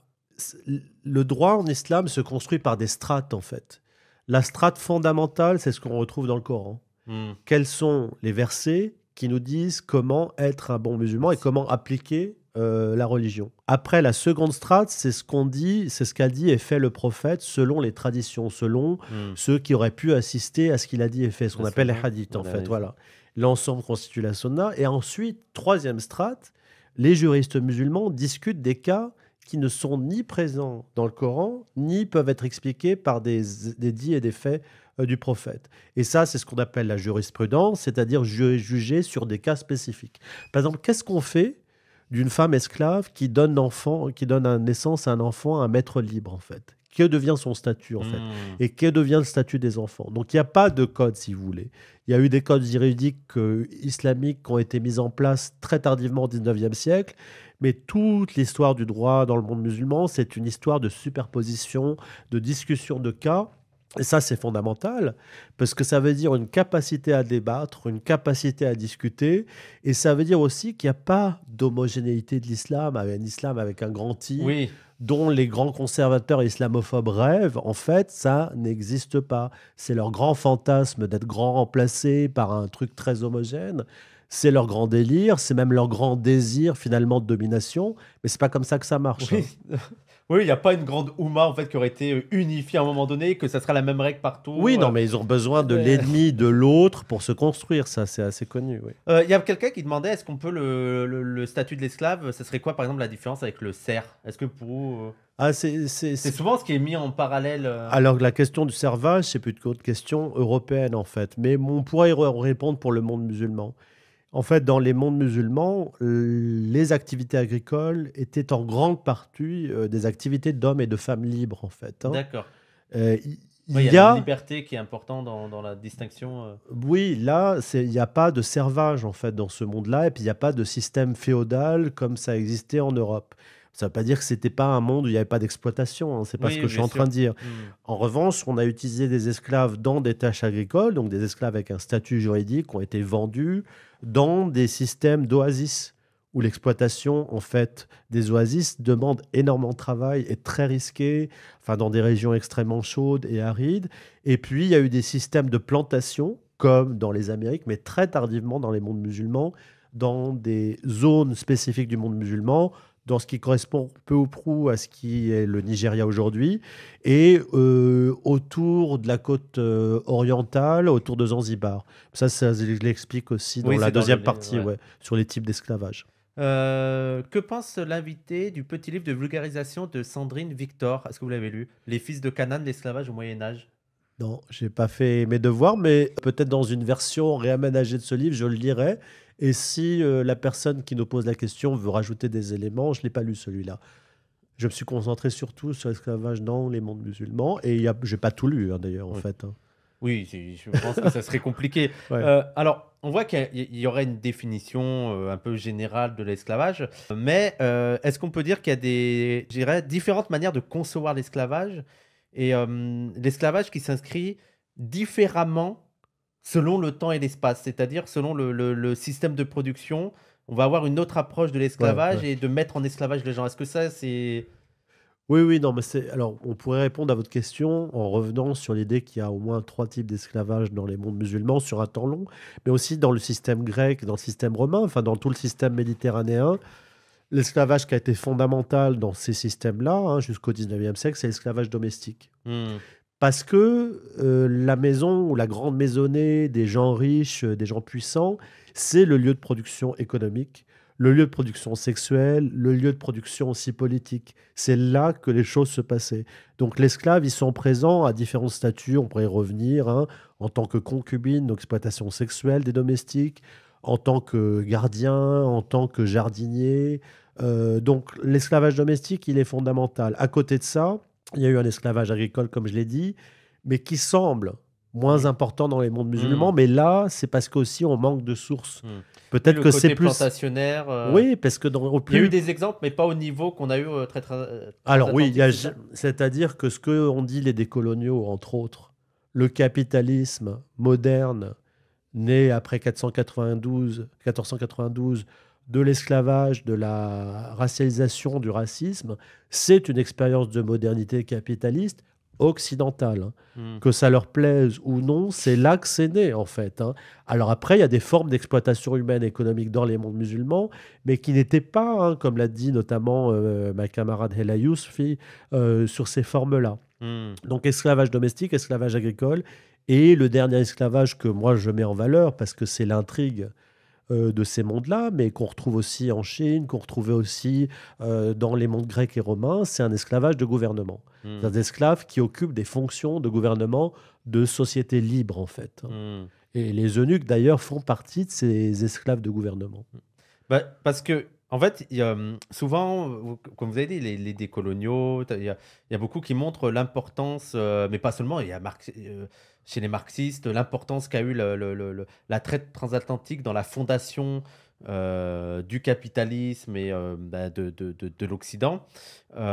Le droit en islam se construit par des strates, en fait. La strate fondamentale, c'est ce qu'on retrouve dans le Coran. Hmm. Quels sont les versets qui nous disent comment être un bon musulman et comment appliquer euh, la religion. Après, la seconde strate, c'est ce qu'on dit, c'est ce qu'a dit et fait le prophète selon les traditions, selon hmm. ceux qui auraient pu assister à ce qu'il a dit et fait, ce qu'on appelle les hadiths, en fait. Voilà. L'ensemble constitue la sunna. Et ensuite, troisième strate, les juristes musulmans discutent des cas qui ne sont ni présents dans le Coran, ni peuvent être expliqués par des, des dits et des faits euh, du prophète. Et ça, c'est ce qu'on appelle la jurisprudence, c'est-à-dire juger sur des cas spécifiques. Par exemple, qu'est-ce qu'on fait d'une femme esclave qui donne, enfant, qui donne naissance à un enfant à un maître libre, en fait que devient son statut en fait hmm. et que devient le statut des enfants. Donc il n'y a pas de code si vous voulez. Il y a eu des codes juridiques euh, islamiques qui ont été mis en place très tardivement au 19e siècle, mais toute l'histoire du droit dans le monde musulman, c'est une histoire de superposition, de discussion de cas et ça, c'est fondamental, parce que ça veut dire une capacité à débattre, une capacité à discuter, et ça veut dire aussi qu'il n'y a pas d'homogénéité de l'islam, un islam avec un grand I, dont les grands conservateurs islamophobes rêvent. En fait, ça n'existe pas. C'est leur grand fantasme d'être grand remplacé par un truc très homogène. C'est leur grand délire, c'est même leur grand désir finalement de domination, mais c'est pas comme ça que ça marche. Hein. Oui, il n'y a pas une grande Ouma en fait qui aurait été euh, unifiée à un moment donné, que ça sera la même règle partout. Oui, non, euh. mais ils ont besoin de l'ennemi de l'autre pour se construire, ça c'est assez connu. Euh, il y a quelqu'un qui demandait est-ce qu'on peut le, statut de l'esclave, ça serait quoi par exemple la différence avec le serf Est-ce que pour ah, c'est souvent ce qui est mis en parallèle. Alors que la question du servage, c'est plutôt une question européenne en fait. Mais on pourrait y répondre pour le monde musulman. En fait, dans les mondes musulmans, euh, les activités agricoles étaient en grande partie euh, des activités d'hommes et de femmes libres, en fait. Hein. D'accord. Euh, il y, a une liberté qui est importante dans, la distinction. Oui, là, c'est- il n'y a pas de servage en fait dans ce monde-là, et puis il n'y a pas de système féodal comme ça existait en Europe. Ça ne veut pas dire que c'était pas un monde où il n'y avait pas d'exploitation. Hein, c'est pas ce que je suis en train de dire. Mm. En revanche, on a utilisé des esclaves dans des tâches agricoles, donc des esclaves avec un statut juridique ont été vendus dans des systèmes d'oasis où l'exploitation en fait des oasis demande énormément de travail et très risqué, enfin dans des régions extrêmement chaudes et arides. Et puis il y a eu des systèmes de plantation comme dans les Amériques, mais très tardivement dans les mondes musulmans, dans des zones spécifiques du monde musulman, dans ce qui correspond peu ou prou à ce qui est le Nigeria aujourd'hui, et euh, autour de la côte euh, orientale, autour de Zanzibar. Ça, ça je l'explique aussi dans la deuxième partie, sur les types d'esclavage. Euh, que pense l'invité du petit livre de vulgarisation de Sandrine Victor Est-ce que vous l'avez lu Les fils de Canaan, l'esclavage au Moyen Âge non, j'ai pas fait mes devoirs, mais peut-être dans une version réaménagée de ce livre, je le lirai et si euh, la personne qui nous pose la question veut rajouter des éléments, je ne l'ai pas lu celui-là. Je me suis concentré surtout sur l'esclavage dans les mondes musulmans. Et je n'ai pas tout lu, hein, d'ailleurs, en fait. Hein. Oui, je pense que ça serait compliqué. Euh, alors, on voit qu'il y aurait une définition euh, un peu générale de l'esclavage, mais est-ce qu'on peut dire qu'il y a des, différentes manières de concevoir l'esclavage et l'esclavage qui s'inscrit différemment selon le temps et l'espace, c'est-à-dire selon le, système de production. On va avoir une autre approche de l'esclavage et de mettre en esclavage les gens. Est-ce que ça, c'est... Oui, oui, non, mais c'est. Alors, on pourrait répondre à votre question en revenant sur l'idée qu'il y a au moins trois types d'esclavage dans les mondes musulmans sur un temps long, mais aussi dans le système grec, dans le système romain, enfin, dans tout le système méditerranéen. L'esclavage qui a été fondamental dans ces systèmes-là, hein, jusqu'au 19e siècle, c'est l'esclavage domestique. Hmm. Parce que euh, la maison ou la grande maisonnée des gens riches, euh, des gens puissants, c'est le lieu de production économique, le lieu de production sexuelle, le lieu de production aussi politique. C'est là que les choses se passaient. Donc l'esclave, ils sont présents à différentes statuts, on pourrait y revenir, hein, en tant que concubine, d'exploitation exploitation sexuelle des domestiques, en tant que gardien, en tant que jardinier. Euh, donc l'esclavage domestique, il est fondamental. À côté de ça, il y a eu un esclavage agricole, comme je l'ai dit, mais qui semble moins important dans les mondes musulmans. Mm. Mais là, c'est parce qu'aussi on manque de sources. Mm. Peut-être que c'est plus. Plantationnaire, euh, Oui, parce que dans. Il y a eu des exemples, mais pas au niveau qu'on a eu euh, très, euh, très, Alors oui, c'est-à-dire que ce que on dit les décoloniaux, entre autres, le capitalisme moderne né après 492, 1492 de l'esclavage, de la racialisation, du racisme, c'est une expérience de modernité capitaliste occidentale. Hein. Hmm. Que ça leur plaise ou non, c'est là que c'est né, en fait. Hein. Alors après, il y a des formes d'exploitation humaine et économique dans les mondes musulmans, mais qui n'étaient pas, hein, comme l'a dit notamment euh, ma camarade Hela Yousfi, euh, sur ces formes-là. Hmm. Donc esclavage domestique, esclavage agricole, et le dernier esclavage que moi je mets en valeur, parce que c'est l'intrigue euh, de ces mondes-là, mais qu'on retrouve aussi en Chine, qu'on retrouvait aussi euh, dans les mondes grecs et romains, c'est un esclavage de gouvernement. Hmm. C'est un esclave qui occupe des fonctions de gouvernement de société libre, en fait. Hmm. Et les eunuques, d'ailleurs, font partie de ces esclaves de gouvernement. Bah, parce que en fait, hum, souvent, comme vous avez dit, les, décoloniaux, il y, a beaucoup qui montrent l'importance, euh, mais pas seulement, il y a euh, chez les marxistes, l'importance qu'a eu la traite transatlantique dans la fondation euh, du capitalisme et bah, de, l'Occident.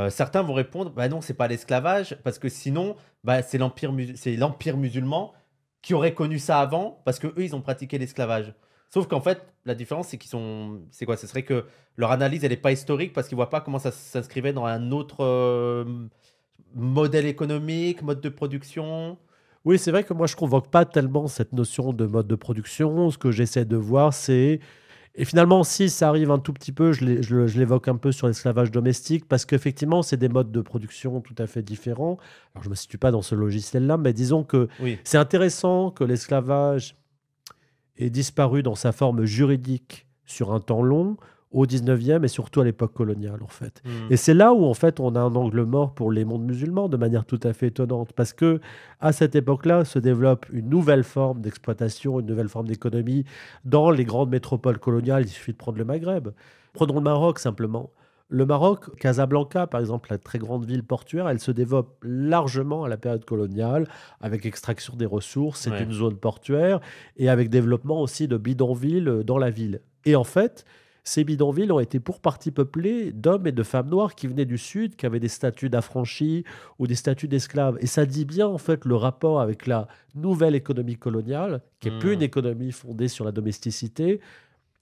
certains vont répondre, bah non, c'est pas l'esclavage, parce que sinon, bah, c'est l'empire musulman qui aurait connu ça avant, parce que eux, ils ont pratiqué l'esclavage. Sauf qu'en fait, la différence, c'est qu'ils sont. C'est quoi Ce serait que leur analyse, elle n'est pas historique parce qu'ils ne voient pas comment ça s'inscrivait dans un autre euh, modèle économique, mode de production. Oui, c'est vrai que moi, je ne convoque pas tellement cette notion de mode de production. Ce que j'essaie de voir, c'est. Et finalement, si ça arrive un tout petit peu, je l'évoque un peu sur l'esclavage domestique, parce qu'effectivement, c'est des modes de production tout à fait différents. Alors, je ne me situe pas dans ce logiciel-là, mais disons que c'est intéressant que l'esclavage est disparu dans sa forme juridique sur un temps long au 19e et surtout à l'époque coloniale en fait. Hmm. Et c'est là où en fait on a un angle mort pour les mondes musulmans de manière tout à fait étonnante parce que à cette époque-là se développe une nouvelle forme d'exploitation, une nouvelle forme d'économie dans les grandes métropoles coloniales, il suffit de prendre le Maghreb. Prenons le Maroc simplement. Le Maroc, Casablanca, par exemple, la très grande ville portuaire, elle se développe largement à la période coloniale, avec extraction des ressources, c'est une zone portuaire, et avec développement aussi de bidonvilles euh, dans la ville. Et en fait, ces bidonvilles ont été pour partie peuplées d'hommes et de femmes noires qui venaient du Sud, qui avaient des statuts d'affranchis ou des statuts d'esclaves. Et ça dit bien, en fait, le rapport avec la nouvelle économie coloniale, qui n'est plus hmm. une économie fondée sur la domesticité,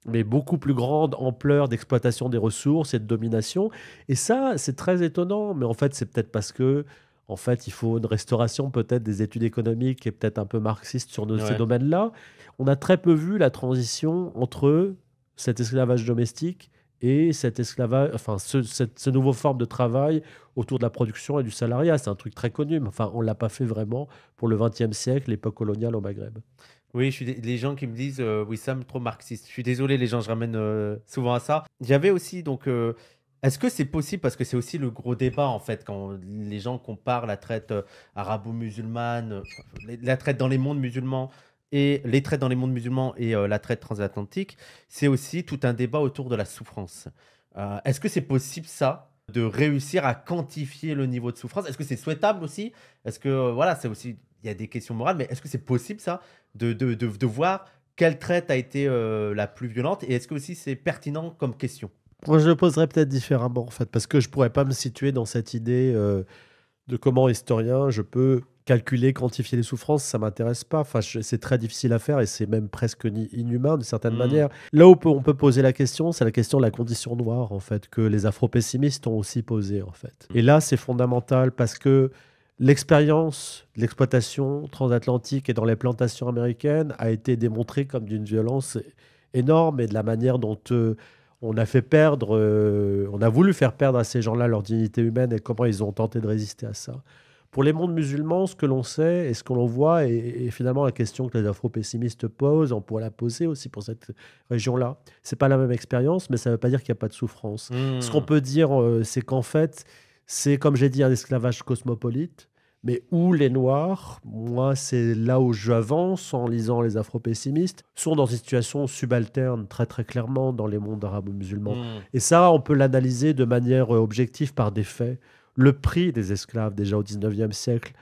mais beaucoup plus grande ampleur d'exploitation des ressources et de domination. Et ça, c'est très étonnant, mais en fait, c'est peut-être parce que en fait, il faut une restauration peut-être des études économiques et peut-être un peu marxiste sur ces domaines-là. On a très peu vu la transition entre cet esclavage domestique et cet esclavage, enfin, cette, nouvelle forme de travail autour de la production et du salariat. C'est un truc très connu, mais enfin, on ne l'a pas fait vraiment pour le XXe siècle, l'époque coloniale au Maghreb. Oui, je suis les gens qui me disent euh, oui, Sam, trop marxiste. Je suis désolé, les gens, je ramène euh, souvent à ça. J'avais aussi donc. Euh, est-ce que c'est possible parce que c'est aussi le gros débat en fait quand les gens comparent la traite arabo-musulmane, la traite dans les mondes musulmans et les traites dans les mondes musulmans et la traite transatlantique, c'est aussi tout un débat autour de la souffrance. est-ce que c'est possible ça de réussir à quantifier le niveau de souffrance Est-ce que c'est souhaitable aussi Est-ce que voilà, c'est aussi il y a des questions morales, mais est-ce que c'est possible ça de, voir quelle traite a été euh, la plus violente et est-ce que aussi c'est pertinent comme question Moi, je le poserais peut-être différemment en fait, parce que je pourrais pas me situer dans cette idée euh, de comment historien je peux calculer, quantifier les souffrances, ça m'intéresse pas. Enfin, c'est très difficile à faire et c'est même presque inhumain d'une certaine mmh. manière. Là où on peut, poser la question, c'est la question de la condition noire en fait que les afro-pessimistes ont aussi posé en fait. Mmh. Et là, c'est fondamental parce que L'expérience de l'exploitation transatlantique et dans les plantations américaines a été démontrée comme d'une violence énorme et de la manière dont euh, on a fait perdre, euh, on a voulu faire perdre à ces gens-là leur dignité humaine et comment ils ont tenté de résister à ça. Pour les mondes musulmans, ce que l'on sait et ce que l'on voit et finalement la question que les afro-pessimistes posent. On pourrait la poser aussi pour cette région-là. C'est pas la même expérience, mais ça ne veut pas dire qu'il n'y a pas de souffrance. Mmh. Ce qu'on peut dire, euh, c'est qu'en fait, c'est, comme j'ai dit, un esclavage cosmopolite. Mais où les Noirs, moi c'est là où j'avance en lisant les afro-pessimistes, sont dans une situation subalterne très très clairement dans les mondes arabo-musulmans. Hmm. Et ça, on peut l'analyser de manière euh, objective par des faits. Le prix des esclaves déjà au 19e siècle,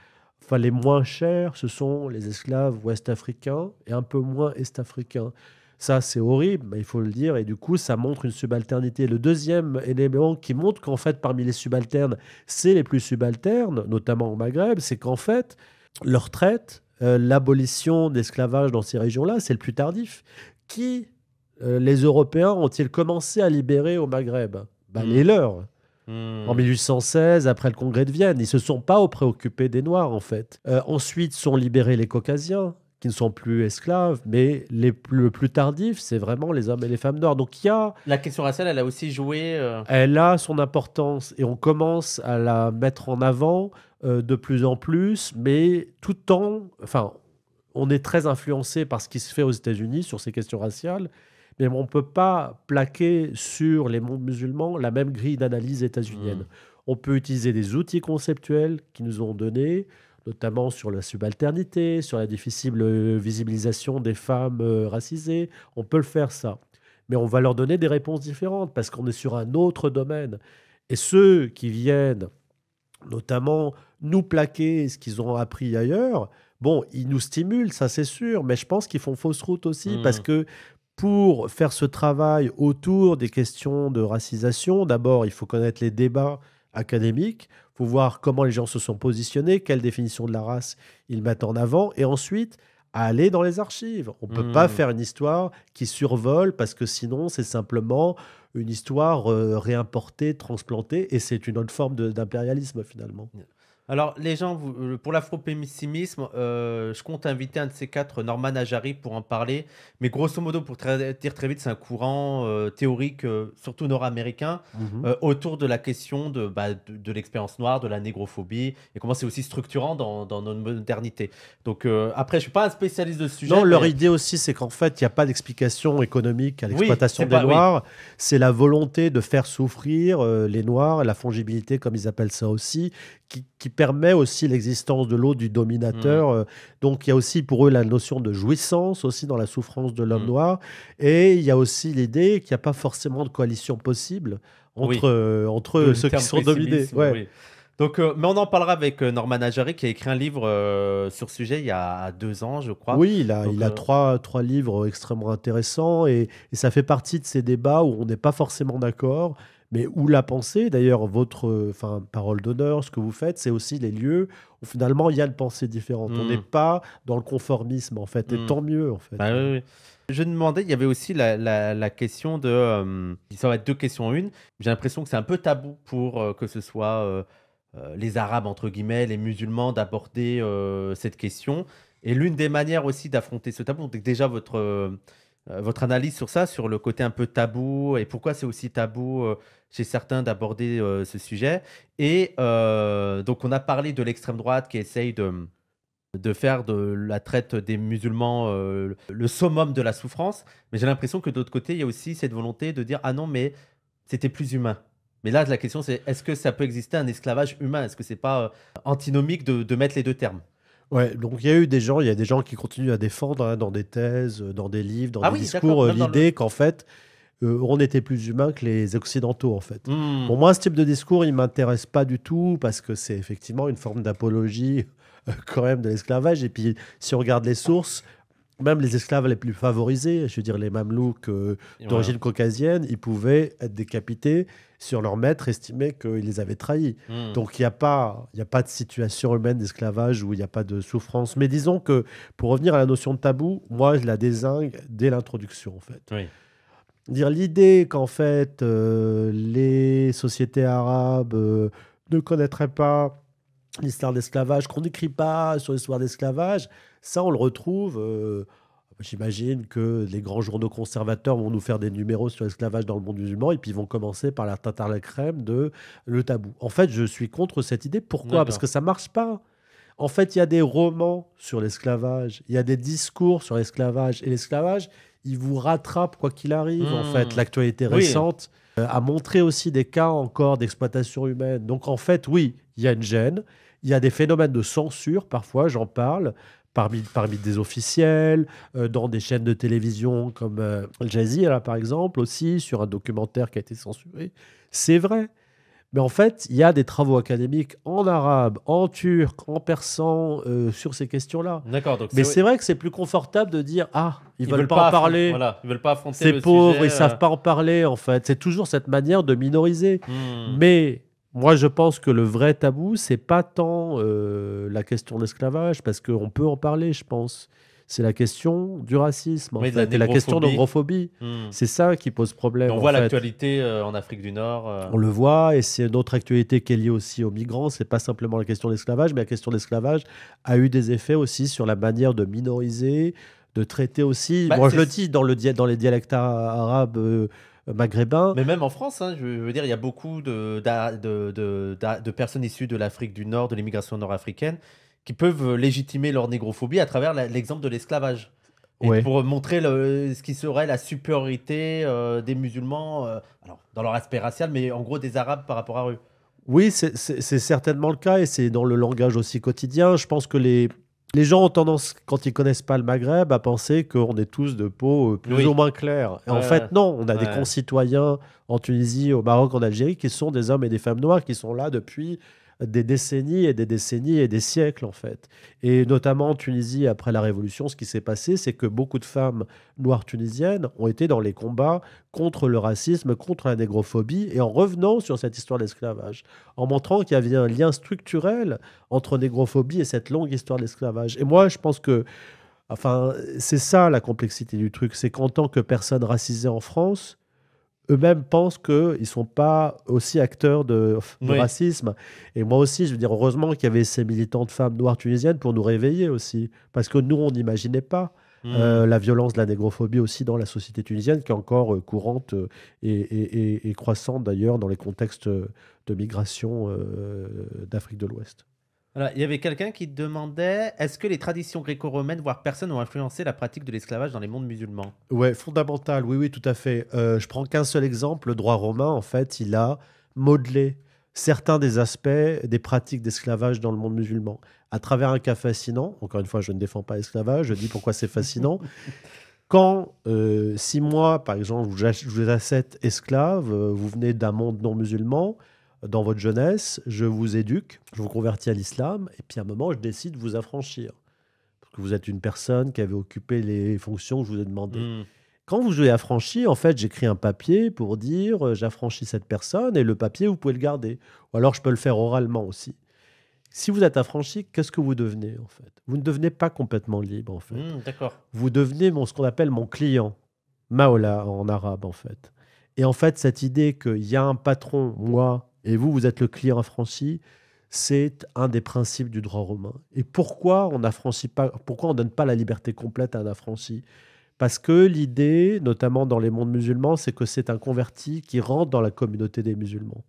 enfin les moins chers, ce sont les esclaves ouest-africains et un peu moins est-africains. Ça, c'est horrible, il faut le dire, et du coup, ça montre une subalternité. Le deuxième élément qui montre qu'en fait, parmi les subalternes, c'est les plus subalternes, notamment au Maghreb, c'est qu'en fait, leur traite, euh, l'abolition d'esclavage dans ces régions-là, c'est le plus tardif. Qui euh, les Européens ont-ils commencé à libérer au Maghreb Ben, hmm. Les leurs. Hmm. En 1816, après le congrès de Vienne, ils ne se sont pas préoccupés des Noirs en fait. Euh, ensuite sont libérés les Caucasiens, qui ne sont plus esclaves, mais les plus, le plus tardif, c'est vraiment les hommes et les femmes noirs. Donc il y a... La question raciale, elle a aussi joué... Euh, elle a son importance et on commence à la mettre en avant euh, de plus en plus, mais tout temps, Enfin, on est très influencé par ce qui se fait aux États-Unis sur ces questions raciales, mais on ne peut pas plaquer sur les mondes musulmans la même grille d'analyse états-unienne. Mmh. On peut utiliser des outils conceptuels qui nous ont donnés notamment sur la subalternité, sur la difficile euh, visibilisation des femmes euh, racisées. On peut le faire ça. Mais on va leur donner des réponses différentes parce qu'on est sur un autre domaine. Et ceux qui viennent notamment nous plaquer ce qu'ils ont appris ailleurs, bon, ils nous stimulent, ça c'est sûr, mais je pense qu'ils font fausse route aussi mmh. parce que pour faire ce travail autour des questions de racisation, d'abord, il faut connaître les débats académique, faut voir comment les gens se sont positionnés, quelle définition de la race ils mettent en avant, et ensuite aller dans les archives. On ne peut pas mmh. faire une histoire qui survole parce que sinon c'est simplement une histoire euh, réimportée, transplantée, et c'est une autre forme d'impérialisme finalement. Alors, les gens, euh, pour lafro euh, je compte inviter un de ces quatre, Norman Ajari, pour en parler. Mais grosso modo, pour tirer dire très vite, c'est un courant euh, théorique, euh, surtout nord-américain, mhm. autour de la question bah, de, l'expérience noire, de la négrophobie, et comment c'est aussi structurant dans, notre modernité. Donc, après, je ne suis pas un spécialiste de ce sujet. Non, leur idée aussi, c'est qu'en fait, il n'y a pas d'explication économique à l'exploitation des Noirs. C'est la volonté de faire souffrir les Noirs, la fongibilité, comme ils appellent ça aussi, qui, permet aussi l'existence de l'eau du dominateur. Mm. Euh, donc il y a aussi pour eux la notion de jouissance aussi dans la souffrance de l'homme mm. noir. Et il y a aussi l'idée qu'il n'y a pas forcément de coalition possible entre, euh, entre ceux qui sont dominés. Donc, euh, mais on en parlera avec Norman Ajari qui a écrit un livre sur ce sujet il y a deux ans, je crois. Oui, il a, il a trois, trois livres extrêmement intéressants et ça fait partie de ces débats où on n'est pas forcément d'accord mais où la pensée, d'ailleurs, votre euh, enfin, parole d'honneur, ce que vous faites, c'est aussi les lieux où finalement il y a une pensée différente. On mm. n'est pas dans le conformisme, en fait, et mm. tant mieux, en fait. Bah Je demandais, il y avait aussi la, question de. Euh, ça va être deux questions une. J'ai l'impression que c'est un peu tabou pour euh, que ce soit les Arabes, entre guillemets, les musulmans, d'aborder cette question. Et l'une des manières aussi d'affronter ce tabou, déjà votre votre analyse sur ça, sur le côté un peu tabou et pourquoi c'est aussi tabou chez certains d'aborder euh, ce sujet. Et euh, donc on a parlé de l'extrême droite qui essaye de, de faire de la traite des musulmans euh, le summum de la souffrance, mais j'ai l'impression que d'autre côté, il y a aussi cette volonté de dire, ah non, mais c'était plus humain. Mais là, la question, c'est est-ce que ça peut exister un esclavage humain Est-ce que n'est pas antinomique de, mettre les deux termes Ouais, donc il y a eu des gens, il y a des gens qui continuent à défendre hein, dans des thèses, dans des livres, dans ah des discours l'idée qu'en fait euh, on était plus humains que les occidentaux en fait. Hmm. Pour moi, ce type de discours, il ne m'intéresse pas du tout parce que c'est effectivement une forme d'apologie euh, quand même de l'esclavage. Et puis, si on regarde les sources, même les esclaves les plus favorisés, je veux dire les mamelouks euh, d'origine caucasienne, ils pouvaient être décapités sur leur maître estimé qu'ils les avait trahis. Hmm. Donc il n'y a, pas, a pas de situation humaine d'esclavage où il n'y a pas de souffrance. Mais disons que, pour revenir à la notion de tabou, moi je la désingue dès l'introduction en fait. Oui. Dire l'idée qu'en fait euh, les sociétés arabes euh, ne connaîtraient pas l'histoire d'esclavage, qu'on n'écrit pas sur l'histoire d'esclavage, ça on le retrouve. Euh, j'imagine que les grands journaux conservateurs vont nous faire des numéros sur l'esclavage dans le monde musulman et puis ils vont commencer par la à la crème de le tabou. En fait, je suis contre cette idée. Pourquoi Parce que ça marche pas. En fait, il y a des romans sur l'esclavage, il y a des discours sur l'esclavage. Et l'esclavage, il vous rattrape quoi qu'il arrive. En hmm. fait, l'actualité récente euh, a montré aussi des cas encore d'exploitation humaine. Donc en fait, oui, il y a une gêne, il y a des phénomènes de censure parfois, j'en parle. Parmi, parmi des officiels, euh, dans des chaînes de télévision comme euh, Al Jazeera, par exemple, aussi, sur un documentaire qui a été censuré. C'est vrai. Mais en fait, il y a des travaux académiques en arabe, en turc, en persan euh, sur ces questions-là. D'accord. Mais c'est vrai que c'est plus confortable de dire ah ils, ne veulent, pas, en parler. Voilà, ils veulent pas affronter. ils ne savent euh. pas en parler en fait. C'est toujours cette manière de minoriser. Hmm. Mais moi, je pense que le vrai tabou, c'est pas tant euh, la question de l'esclavage, parce qu'on peut en parler, je pense c'est la question du racisme, C'est la question de l'homophobie. Hmm. C'est ça qui pose problème. on voit l'actualité euh, en Afrique du Nord. Euh. On le voit, et c'est une autre actualité qui est liée aussi aux migrants. C'est pas simplement la question de l'esclavage, mais la question de l'esclavage a eu des effets aussi sur la manière de minoriser, de traiter aussi. Bah, Moi, je le dis dans, les dialectes arabes. Euh, maghrébins. Mais même en France, hein, je veux dire, il y a beaucoup de personnes issues de l'Afrique du Nord, de l'immigration nord-africaine, qui peuvent légitimer leur négrophobie à travers l'exemple de l'esclavage. pour montrer ce qui serait la supériorité euh, des musulmans, euh, alors, dans leur aspect racial, mais en gros des Arabes par rapport à eux. Oui, c'est certainement le cas et c'est dans le langage aussi quotidien. Je pense que les, les gens ont tendance, quand ils connaissent pas le Maghreb, à penser qu'on est tous de peau euh, plus ou moins claire. Et en fait, non. On a des concitoyens en Tunisie, au Maroc, en Algérie, qui sont des hommes et des femmes noirs, qui sont là depuis des décennies et des décennies et des siècles en fait. Et notamment en Tunisie, après la Révolution, ce qui s'est passé, c'est que beaucoup de femmes noires tunisiennes ont été dans les combats contre le racisme, contre la négrophobie, et en revenant sur cette histoire d'esclavage, en montrant qu'il y avait un lien structurel entre négrophobie et cette longue histoire d'esclavage. Et moi, je pense que... Enfin, c'est ça la complexité du truc, c'est qu'en tant que personne racisée en France, eux-mêmes pensent qu'ils ne sont pas aussi acteurs de, racisme. Et moi aussi, je veux dire, heureusement qu'il y avait ces militantes femmes noires tunisiennes pour nous réveiller aussi. Parce que nous, on n'imaginait pas. Hmm. Euh, la violence, de la négrophobie aussi dans la société tunisienne, qui est encore euh, courante euh, et, croissante d'ailleurs dans les contextes de migration d'Afrique de l'Ouest il y avait quelqu'un qui demandait est-ce que les traditions gréco-romaines, voire personne, ont influencé la pratique de l'esclavage dans les mondes musulmans Ouais, fondamental, oui, oui, tout à fait. Euh, je prends qu'un seul exemple le droit romain, en fait, il a modelé certains des aspects des pratiques d'esclavage dans le monde musulman à travers un cas fascinant. Encore une fois, je ne défends pas l'esclavage, je dis pourquoi c'est fascinant. Quand, euh, si moi, par exemple, vous êtes esclave, euh, vous venez d'un monde non musulman, dans votre jeunesse, je vous éduque, je vous convertis à l'islam, et puis à un moment, je décide de vous affranchir. Parce que vous êtes une personne qui avait occupé les fonctions que je vous ai demandées. Hmm. Quand vous avez affranchi, en fait, j'écris un papier pour dire euh, j'affranchis cette personne, et le papier, vous pouvez le garder. Ou alors, je peux le faire oralement aussi. Si vous êtes affranchi, qu'est-ce que vous devenez en fait Vous ne devenez pas complètement libre en fait. Hmm, d'accord. Vous devenez mon, ce qu'on appelle mon client, maola en arabe en fait. Et en fait, cette idée qu'il y a un patron, moi, et vous, vous êtes le client affranchi. C'est un des principes du droit romain. Et pourquoi on affranchit pas, pourquoi on donne pas la liberté complète à un affranchi Parce que l'idée, notamment dans les mondes musulmans, c'est que c'est un converti qui rentre dans la communauté des musulmans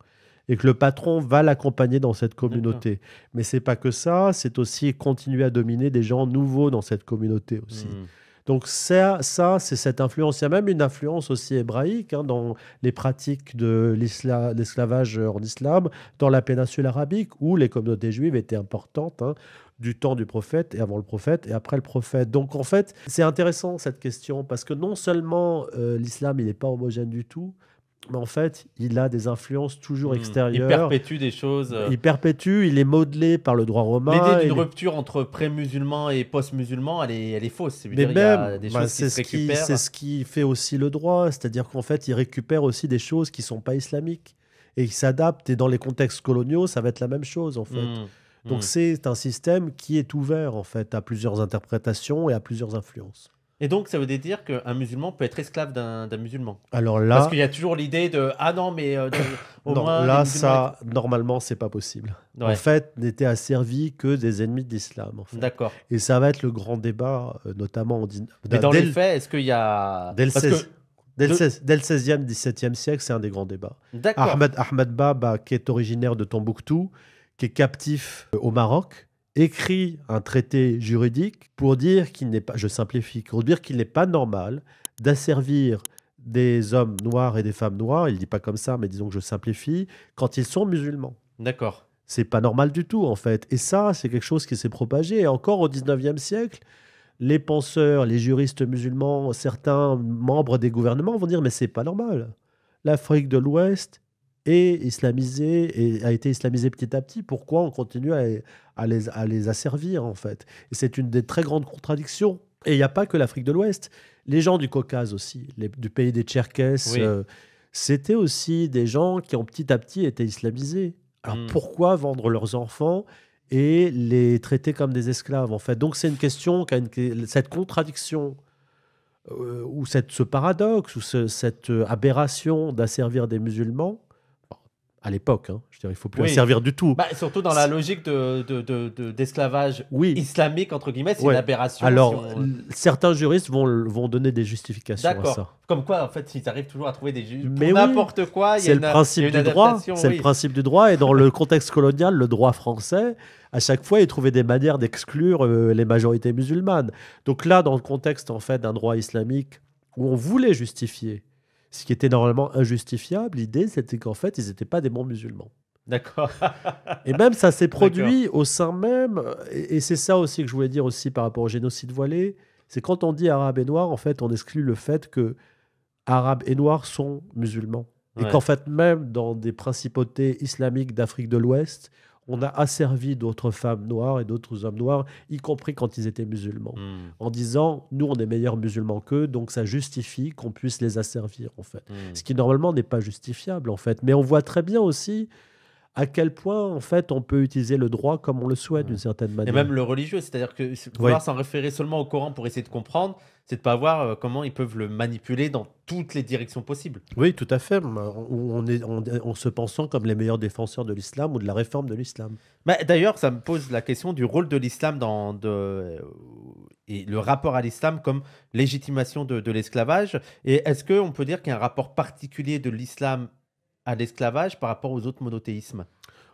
et que le patron va l'accompagner dans cette communauté. Mais c'est pas que ça, c'est aussi continuer à dominer des gens nouveaux dans cette communauté aussi. Mmh. Donc ça, c'est cette influence. Il y a même une influence aussi hébraïque hein, dans les pratiques de l'esclavage en islam, dans la péninsule arabique, où les communautés juives étaient importantes. Hein, du temps du prophète et avant le prophète et après le prophète. Donc en fait, c'est intéressant cette question parce que non seulement euh, l'islam il n'est pas homogène du tout, mais en fait, il a des influences toujours hmm. extérieures. Il perpétue des choses. Euh. Il perpétue, il est modelé par le droit romain. L'idée d'une rupture entre pré-musulmans et post-musulmans, elle est, est fausse. Mais dire, même, bah, c'est ce, qui, fait aussi le droit, c'est-à-dire qu'en fait, il récupère aussi des choses qui ne sont pas islamiques et il s'adapte. Et dans les contextes coloniaux, ça va être la même chose, en fait. Hmm. Donc hmm. c'est un système qui est ouvert, en fait, à plusieurs interprétations et à plusieurs influences. Et donc, ça veut dire qu'un musulman peut être esclave d'un musulman. Alors là, parce qu'il y a toujours l'idée de ah non, mais euh, là, ça normalement, c'est pas possible. En fait, n'était asservi que des ennemis de l'islam. D'accord. Et ça va être le grand débat, euh, notamment. En Mais dans les faits, est-ce qu'il y a dès le, 16... que... e 17e siècle, c'est un des grands débats. Ahmed, Ahmed Baba, qui est originaire de Tombouctou, qui est captif euh, au Maroc, écrit un traité juridique pour dire qu'il n'est pas, je simplifie, pour dire qu'il n'est pas normal d'asservir des hommes noirs et des femmes noires, il ne dit pas comme ça, mais disons que je simplifie, quand ils sont musulmans. D'accord. C'est pas normal du tout, en fait. Et ça, c'est quelque chose qui s'est propagé. Et encore au 19e siècle, les penseurs, les juristes musulmans, certains membres des gouvernements vont dire mais c'est pas normal. L'Afrique de l'Ouest est islamisée et a été islamisée petit à petit. Pourquoi on continue à, à les, asservir, en fait. Et c'est une des très grandes contradictions. Et il n'y a pas que l'Afrique de l'Ouest. Les gens du Caucase aussi, du pays des Tcherkess, euh, c'était aussi des gens qui ont petit à petit été islamisés. Alors hmm. pourquoi vendre leurs enfants et les traiter comme des esclaves, en fait Donc c'est une question, qui cette contradiction euh, ou cette, ce paradoxe ou cette euh, aberration d'asservir des musulmans à l'époque. Hein. Je il faut plus en servir du tout. Bah, surtout dans la logique d'esclavage de, de, islamique, entre guillemets, c'est une aberration. Alors, certains juristes vont, vont donner des justifications à ça. Comme quoi, en fait, ils arrivent toujours à trouver des Mais n'importe quoi. C'est le principe du droit. C'est le principe du droit. Et dans le contexte colonial, le droit français, à chaque fois, il trouvait des manières d'exclure euh, les majorités musulmanes. Donc là, dans le contexte en fait d'un droit islamique où on voulait justifier ce qui était normalement injustifiable, l'idée, c'était qu'en fait, ils n'étaient pas des bons musulmans. D'accord. et même ça s'est produit au sein même, et, c'est ça aussi que je voulais dire aussi par rapport au génocide voilé, c'est quand on dit arabe et noir, en fait, on exclut le fait que arabes et noirs sont musulmans. Et qu'en fait, même dans des principautés islamiques d'Afrique de l'Ouest, on a asservi d'autres femmes noires et d'autres hommes noirs, y compris quand ils étaient musulmans, hmm. en disant nous on est meilleurs musulmans qu'eux, donc ça justifie qu'on puisse les asservir en fait. Hmm. Ce qui normalement n'est pas justifiable en fait. Mais on voit très bien aussi à quel point, en fait, on peut utiliser le droit comme on le souhaite, d'une mmh. certaine manière. Et même le religieux, c'est-à-dire que vouloir s'en référer seulement au Coran pour essayer de comprendre, c'est de pas voir euh, comment ils peuvent le manipuler dans toutes les directions possibles. Oui, tout à fait. On, est, se pensant comme les meilleurs défenseurs de l'islam ou de la réforme de l'islam. Mais bah, D'ailleurs, ça me pose la question du rôle de l'islam dans de, et le rapport à l'islam comme légitimation de, l'esclavage. Et est-ce qu'on peut dire qu'il y a un rapport particulier de l'islam à l'esclavage par rapport aux autres monothéismes.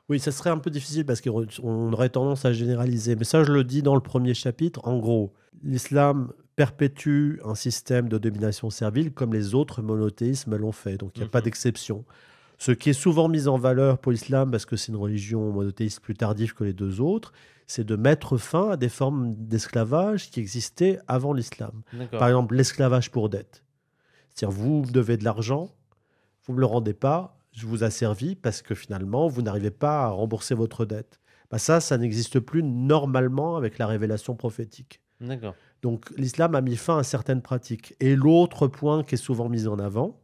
Oui, ça serait un peu difficile parce qu'on aurait tendance à généraliser. Mais ça, je le dis dans le premier chapitre. En gros, l'islam perpétue un système de domination servile comme les autres monothéismes l'ont fait. Donc, il n'y a pas mhm. d'exception. Ce qui est souvent mis en valeur pour l'islam, parce que c'est une religion monothéiste plus tardive que les deux autres, c'est de mettre fin à des formes d'esclavage qui existaient avant l'islam. Par exemple, l'esclavage pour dette. C'est-à-dire, vous devez de l'argent, vous ne me le rendez pas, je vous asservis parce que finalement, vous n'arrivez pas à rembourser votre dette. Bah ça, ça n'existe plus normalement avec la révélation prophétique. D'accord. Donc l'islam a mis fin à certaines pratiques. Et l'autre point qui est souvent mis en avant,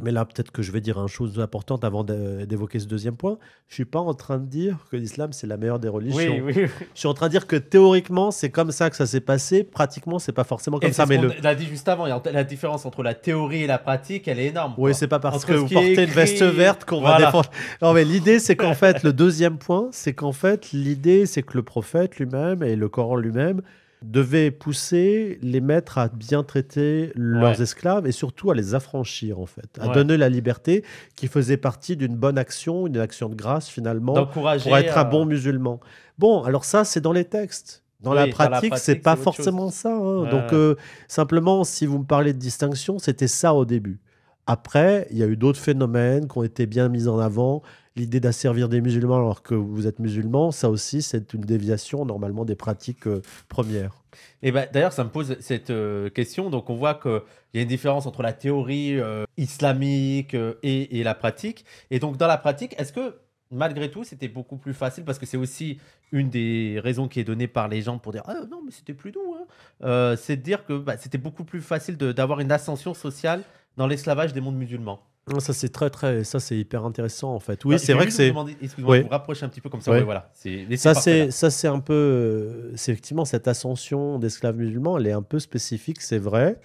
mais là, peut-être que je vais dire une chose importante avant d'évoquer ce deuxième point. Je suis pas en train de dire que l'islam c'est la meilleure des religions. Je suis en train de dire que théoriquement c'est comme ça que ça s'est passé. Pratiquement, c'est pas forcément comme ça. Mais on l'a dit juste avant. La différence entre la théorie et la pratique, elle est énorme. Oui, c'est pas parce que vous portez une veste verte qu'on va défendre. Non, mais l'idée c'est qu'en fait, le deuxième point, c'est qu'en fait, l'idée c'est que le prophète lui-même et le Coran lui-même devait pousser les maîtres à bien traiter leurs esclaves et surtout à les affranchir, en fait, à donner la liberté qui faisait partie d'une bonne action, une action de grâce, finalement, pour être un bon euh, musulman. Bon, alors ça, c'est dans les textes. Dans, la pratique, c'est pas forcément ça. Hein. Donc, euh, simplement, si vous me parlez de distinction, c'était ça au début. Après, il y a eu d'autres phénomènes qui ont été bien mis en avant. L'idée d'asservir des musulmans alors que vous êtes musulman, ça aussi, c'est une déviation normalement des pratiques euh, premières. Et eh ben, d'ailleurs, ça me pose cette euh, question. Donc, on voit qu'il y a une différence entre la théorie euh, islamique et, la pratique. Et donc, dans la pratique, est-ce que malgré tout, c'était beaucoup plus facile parce que c'est aussi une des raisons qui est donnée par les gens pour dire ah non mais c'était plus doux. Hein. c'est de dire que bah, c'était beaucoup plus facile d'avoir une ascension sociale dans l'esclavage des mondes musulmans. Ah, ça c'est très très ça c'est hyper intéressant en fait. Oui, c'est vrai que c'est. Excusez-moi, je vous rapproche un petit peu comme ça. Oui. voilà. Ça c'est ça c'est un peu euh, c'est effectivement cette ascension d'esclaves musulmans, elle est un peu spécifique, c'est vrai.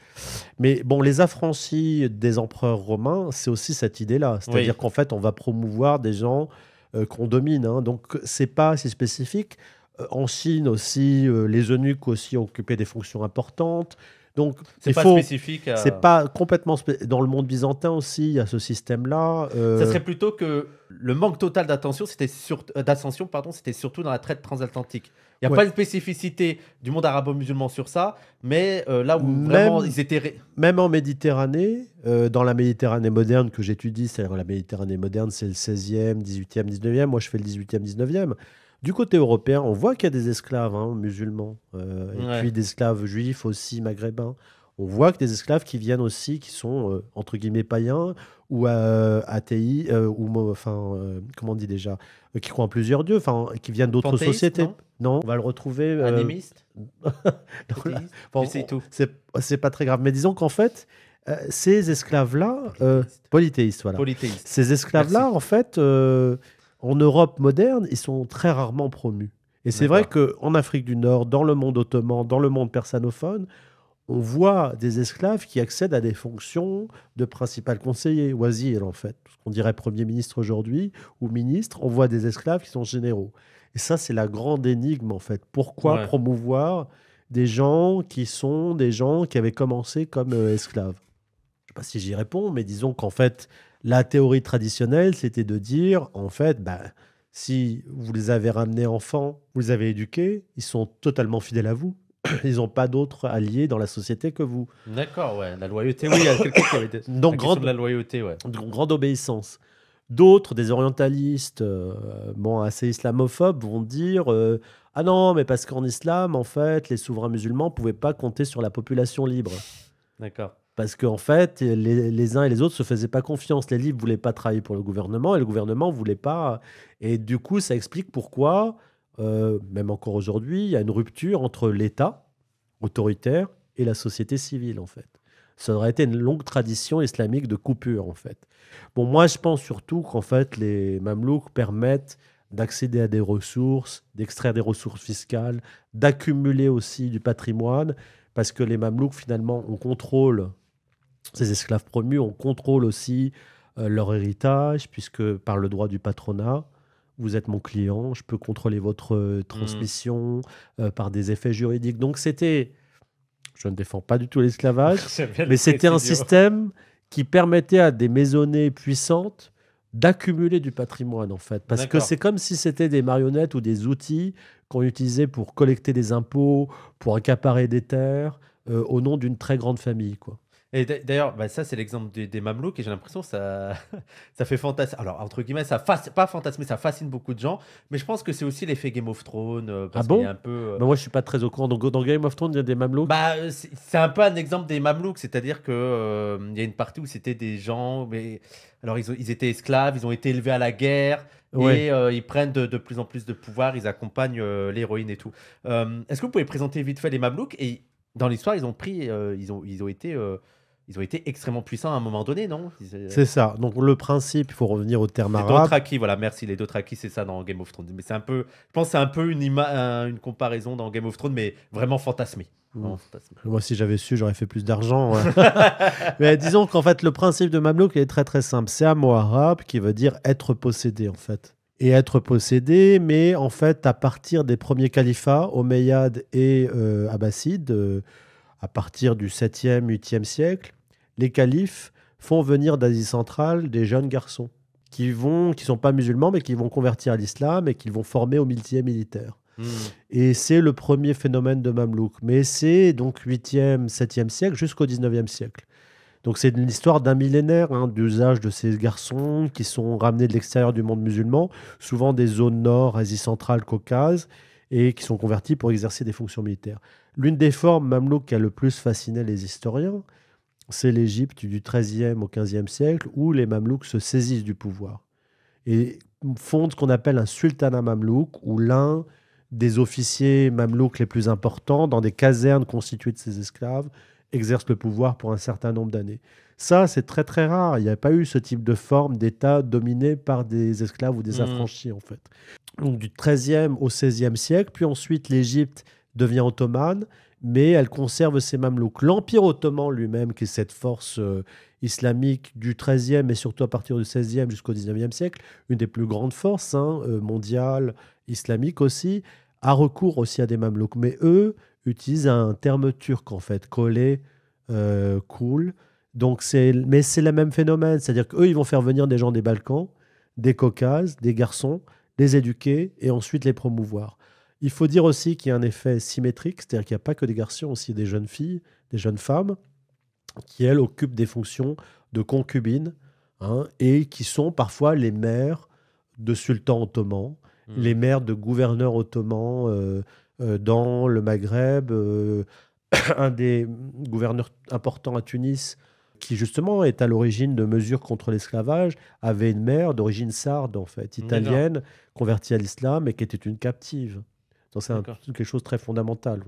Mais bon, les affranchis des empereurs romains, c'est aussi cette idée là, c'est-à-dire qu'en fait on va promouvoir des gens euh, qu'on domine. Hein. Donc c'est pas si spécifique. Euh, en Chine aussi, les eunuques aussi occupaient des fonctions importantes. Donc, c'est pas spécifique. C'est pas complètement dans le monde byzantin aussi. Il y a ce système-là. Euh... Ça serait plutôt que le manque total d'attention, c'était euh, d'ascension, pardon, c'était surtout dans la traite transatlantique. Il n'y a pas une spécificité du monde arabo-musulman sur ça, mais euh, là où vraiment ils étaient. Même en Méditerranée, euh, dans la Méditerranée moderne que j'étudie, c'est-à-dire la Méditerranée moderne, c'est le 16e, 18e, 19e. Moi, je fais le 18e, 19e. Du côté européen, on voit qu'il y a des esclaves hein, musulmans, euh, et puis des esclaves juifs aussi, maghrébins. On voit que des esclaves qui viennent aussi, qui sont euh, entre guillemets païens ou euh, euh ou enfin, comment on dit déjà, qui croient en plusieurs dieux, enfin, qui viennent d'autres sociétés. Non, on va le retrouver. Animiste. c'est tout. C'est pas très grave. Mais disons qu'en fait, ces esclaves-là, polythéistes, voilà. Ces esclaves-là, en fait, en Europe moderne, ils sont très rarement promus. Et c'est vrai qu'en Afrique du Nord, dans le monde ottoman, dans le monde persanophone, on voit des esclaves qui accèdent à des fonctions de principal conseiller, wazir en fait, ce qu'on dirait premier ministre aujourd'hui, ou ministre, on voit des esclaves qui sont généraux. Et ça, c'est la grande énigme en fait. Pourquoi promouvoir des gens qui sont des gens qui avaient commencé comme euh, esclaves Je ne sais pas si j'y réponds, mais disons qu'en fait, la théorie traditionnelle, c'était de dire, en fait, ben, si vous les avez ramenés enfants, vous les avez éduqués, ils sont totalement fidèles à vous. Ils n'ont pas d'autres alliés dans la société que vous. D'accord, ouais. La loyauté, oui, Donc, grande, la loyauté, grande obéissance. D'autres, des orientalistes, euh, bon, assez islamophobes, vont dire euh, Ah non, mais parce qu'en islam, en fait, les souverains musulmans ne pouvaient pas compter sur la population libre. D'accord parce qu'en fait, les, uns et les autres se faisaient pas confiance. Les libres voulaient pas travailler pour le gouvernement et le gouvernement voulait pas. Et du coup, ça explique pourquoi, euh, même encore aujourd'hui, il y a une rupture entre l'État autoritaire et la société civile, en fait. Ça aurait été une longue tradition islamique de coupure, en fait. Bon, moi, je pense surtout qu'en fait, les Mamelouks permettent d'accéder à des ressources, d'extraire des ressources fiscales, d'accumuler aussi du patrimoine, parce que les Mamelouks, finalement, ont contrôle ces esclaves promus, on contrôle aussi euh, leur héritage, puisque par le droit du patronat, vous êtes mon client, je peux contrôler votre euh, hmm. transmission euh, par des effets juridiques. Donc c'était, je ne défends pas du tout l'esclavage, mais c'était un système qui permettait à des maisonnées puissantes d'accumuler du patrimoine en fait. Parce que c'est comme si c'était des marionnettes ou des outils qu'on utilisait pour collecter des impôts, pour accaparer des terres, au nom d'une très grande famille. quoi. Et d'ailleurs, bah, ça, c'est l'exemple des, Mamelouks, et j'ai l'impression que ça, ça fait fantasme. Alors, entre guillemets, ça fasse pas fantasme ça fascine beaucoup de gens, mais je pense que c'est aussi l'effet Game of Thrones. Euh, parce ah bon un peu, euh bah, Moi, je suis pas très au courant. Donc, dans Game of Thrones, il y a des Mamelouks bah, euh, C'est un peu un exemple des Mamelouks, c'est-à-dire qu'il y a une partie où c'était des gens, mais alors ils, ils étaient esclaves, ils ont été élevés à la guerre, Et ils prennent de, plus en plus de pouvoir, ils accompagnent l'héroïne et tout. Est-ce que vous pouvez présenter vite fait les Mamelouks et dans l'histoire, ils ont pris, euh, ils, ont, ils ont été. Euh, ils ont été extrêmement puissants à un moment donné, non euh, C'est ça. Donc le principe, il faut revenir au terme arabe. Les Dothraki, voilà, merci. Les acquis, c'est ça dans Game of Thrones. Mais c'est un peu, je pense, c'est un peu une, une comparaison dans Game of Thrones, mais vraiment fantasmée. Hmm. Moi, si j'avais su, j'aurais fait plus d'argent. mais disons qu'en fait, le principe de Mamelouk est très très simple. C'est un mot arabe qui veut dire être possédé, en fait et être possédés, mais en fait, à partir des premiers califats, Omeyyades et euh, Abbasid euh, à partir du 7e, 8e siècle, les califes font venir d'Asie centrale des jeunes garçons qui vont, qui sont pas musulmans, mais qui vont convertir à l'islam et qui vont former au milices militaire. Hmm. Et c'est le premier phénomène de Mamelouk. Mais c'est donc 8e, 7e siècle jusqu'au 19e siècle. Donc c'est l'histoire d'un millénaire hein, d'usage de ces garçons qui sont ramenés de l'extérieur du monde musulman, souvent des zones nord, Asie centrale, Caucase, et qui sont convertis pour exercer des fonctions militaires. L'une des formes mamelouk qui a le plus fasciné les historiens, c'est l'Égypte du XIIIe au XVe siècle où les mamelouks se saisissent du pouvoir et fondent ce qu'on appelle un sultanat mamelouk où l'un des officiers mamelouks les plus importants dans des casernes constituées de ses esclaves exerce le pouvoir pour un certain nombre d'années. Ça, c'est très très rare. Il n'y a pas eu ce type de forme d'État dominé par des esclaves ou des mmh. affranchis, en fait. Donc du 13 au 16 siècle, puis ensuite l'Égypte devient ottomane, mais elle conserve ses mamelouks. L'Empire ottoman lui-même, qui est cette force euh, islamique du 13e et surtout à partir du 16 jusqu'au XIXe e siècle, une des plus grandes forces hein, euh, mondiales, islamiques aussi, a recours aussi à des mamelouks. Mais eux, utilise un terme turc en fait, coller, euh, cool. Donc c'est, mais c'est le même phénomène, c'est-à-dire qu'eux ils vont faire venir des gens des Balkans, des Caucases, des garçons, les éduquer et ensuite les promouvoir. Il faut dire aussi qu'il y a un effet symétrique, c'est-à-dire qu'il n'y a pas que des garçons, aussi des jeunes filles, des jeunes femmes qui elles occupent des fonctions de concubines hein, et qui sont parfois les mères de sultans ottomans, mm. les mères de gouverneurs ottomans. Euh, euh, dans le Maghreb. Euh, un des gouverneurs importants à Tunis, qui justement est à l'origine de mesures contre l'esclavage, avait une mère d'origine sarde, en fait, italienne, convertie à l'islam et qui était une captive. Donc c'est quelque chose de très fondamental,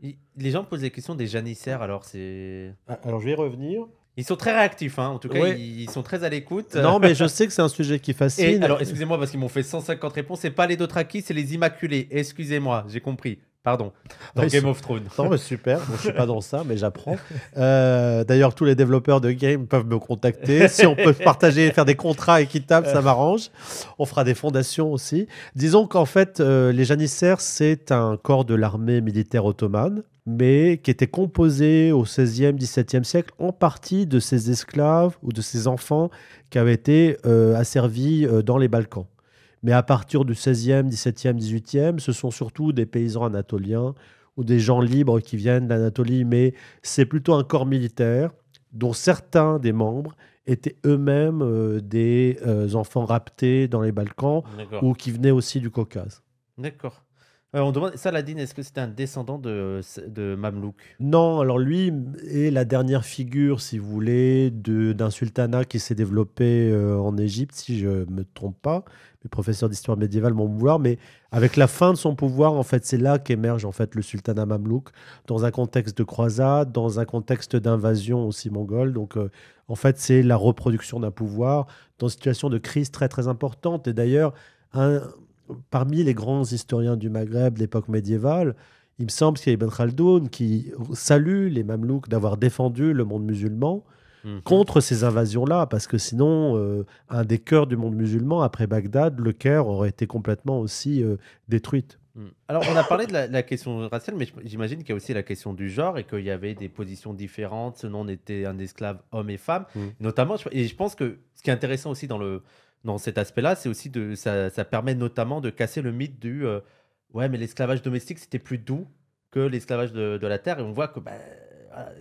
oui. Les gens posent des questions des janissaires, alors c'est... Ah, alors je vais y revenir. Ils sont très réactifs, hein. en tout cas, ils, sont très à l'écoute. Non, mais je sais que c'est un sujet qui fascine. alors, excusez-moi, parce qu'ils m'ont fait 150 réponses. C'est pas les Dothraki, c'est les Immaculés. Excusez-moi, j'ai compris. Pardon, dans Game of Thrones. Non, mais super, Je je suis pas dans ça, mais j'apprends. Euh, d'ailleurs, tous les développeurs de game peuvent me contacter. Si on peut partager, faire des contrats équitables, ça m'arrange. On fera des fondations aussi. Disons qu'en fait, euh, les janissaires, c'est un corps de l'armée militaire ottomane mais qui était composé au XVIe, XVIIe siècle en partie de ces esclaves ou de ces enfants qui avaient été euh, asservis euh, dans les Balkans. Mais à partir du XVIe, XVIIe, XVIIIe, ce sont surtout des paysans anatoliens ou des gens libres qui viennent d'Anatolie, mais c'est plutôt un corps militaire dont certains des membres étaient eux-mêmes euh, des enfants raptés dans les Balkans ou qui venaient aussi du Caucase. D'accord. Euh, on demande, Saladin, est-ce que c'était un descendant de, de Mamelouk Non, alors lui est la dernière figure, si vous voulez, d'un sultanat qui s'est développé euh, en Égypte, si je ne me trompe pas. Mes professeurs d'histoire médiévale m'ont voir, mais avec la fin de son pouvoir, en fait, c'est là qu'émerge en fait le sultanat Mamelouk, dans un contexte de croisade, dans un contexte d'invasion aussi mongole. Donc, euh, en fait, c'est la reproduction d'un pouvoir dans une situation de crise très très importante. Et d'ailleurs, un parmi les grands historiens du Maghreb de l'époque médiévale, il me semble qu'il y a Ibn Khaldoun qui salue les Mamelouks d'avoir défendu le monde musulman mhm. contre ces invasions-là, parce que sinon, euh, un des cœurs du monde musulman, après Bagdad, le cœur aurait été complètement aussi euh, détruit. Mhm. Alors, on a parlé de la, question raciale, mais j'imagine qu'il y a aussi la question du genre et qu'il y avait des positions différentes selon on était un esclave homme et femme, mhm. notamment. Et je pense que ce qui est intéressant aussi dans le, dans cet aspect-là, c'est aussi de, ça, ça, permet notamment de casser le mythe du euh, ouais, mais l'esclavage domestique c'était plus doux que l'esclavage de, la terre, et on voit que bah,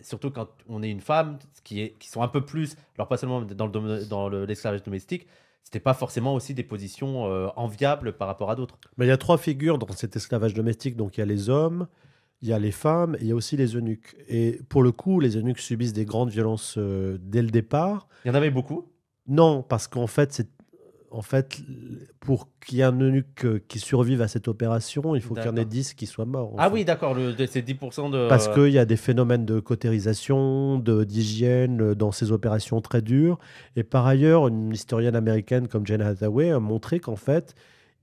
surtout quand on est une femme, qui, est, qui sont un peu plus, alors pas seulement dans le dans l'esclavage domestique, c'était pas forcément aussi des positions euh, enviables par rapport à d'autres. Mais il y a trois figures dans cet esclavage domestique, donc il y a les hommes, il y a les femmes, il y a aussi les eunuques. Et pour le coup, les eunuques subissent des grandes violences euh, dès le départ. Il y en avait beaucoup. Non, parce qu'en fait, en fait, pour qu'il y ait un eunuque euh, qui survive à cette opération, il faut qu'il y en ait 10 qui soient morts. Ah oui, d'accord, c'est 10% de... Parce qu'il y a des phénomènes de cautérisation, d'hygiène euh, dans ces opérations très dures. Et par ailleurs, une historienne américaine comme Jane Hathaway a montré qu'en fait,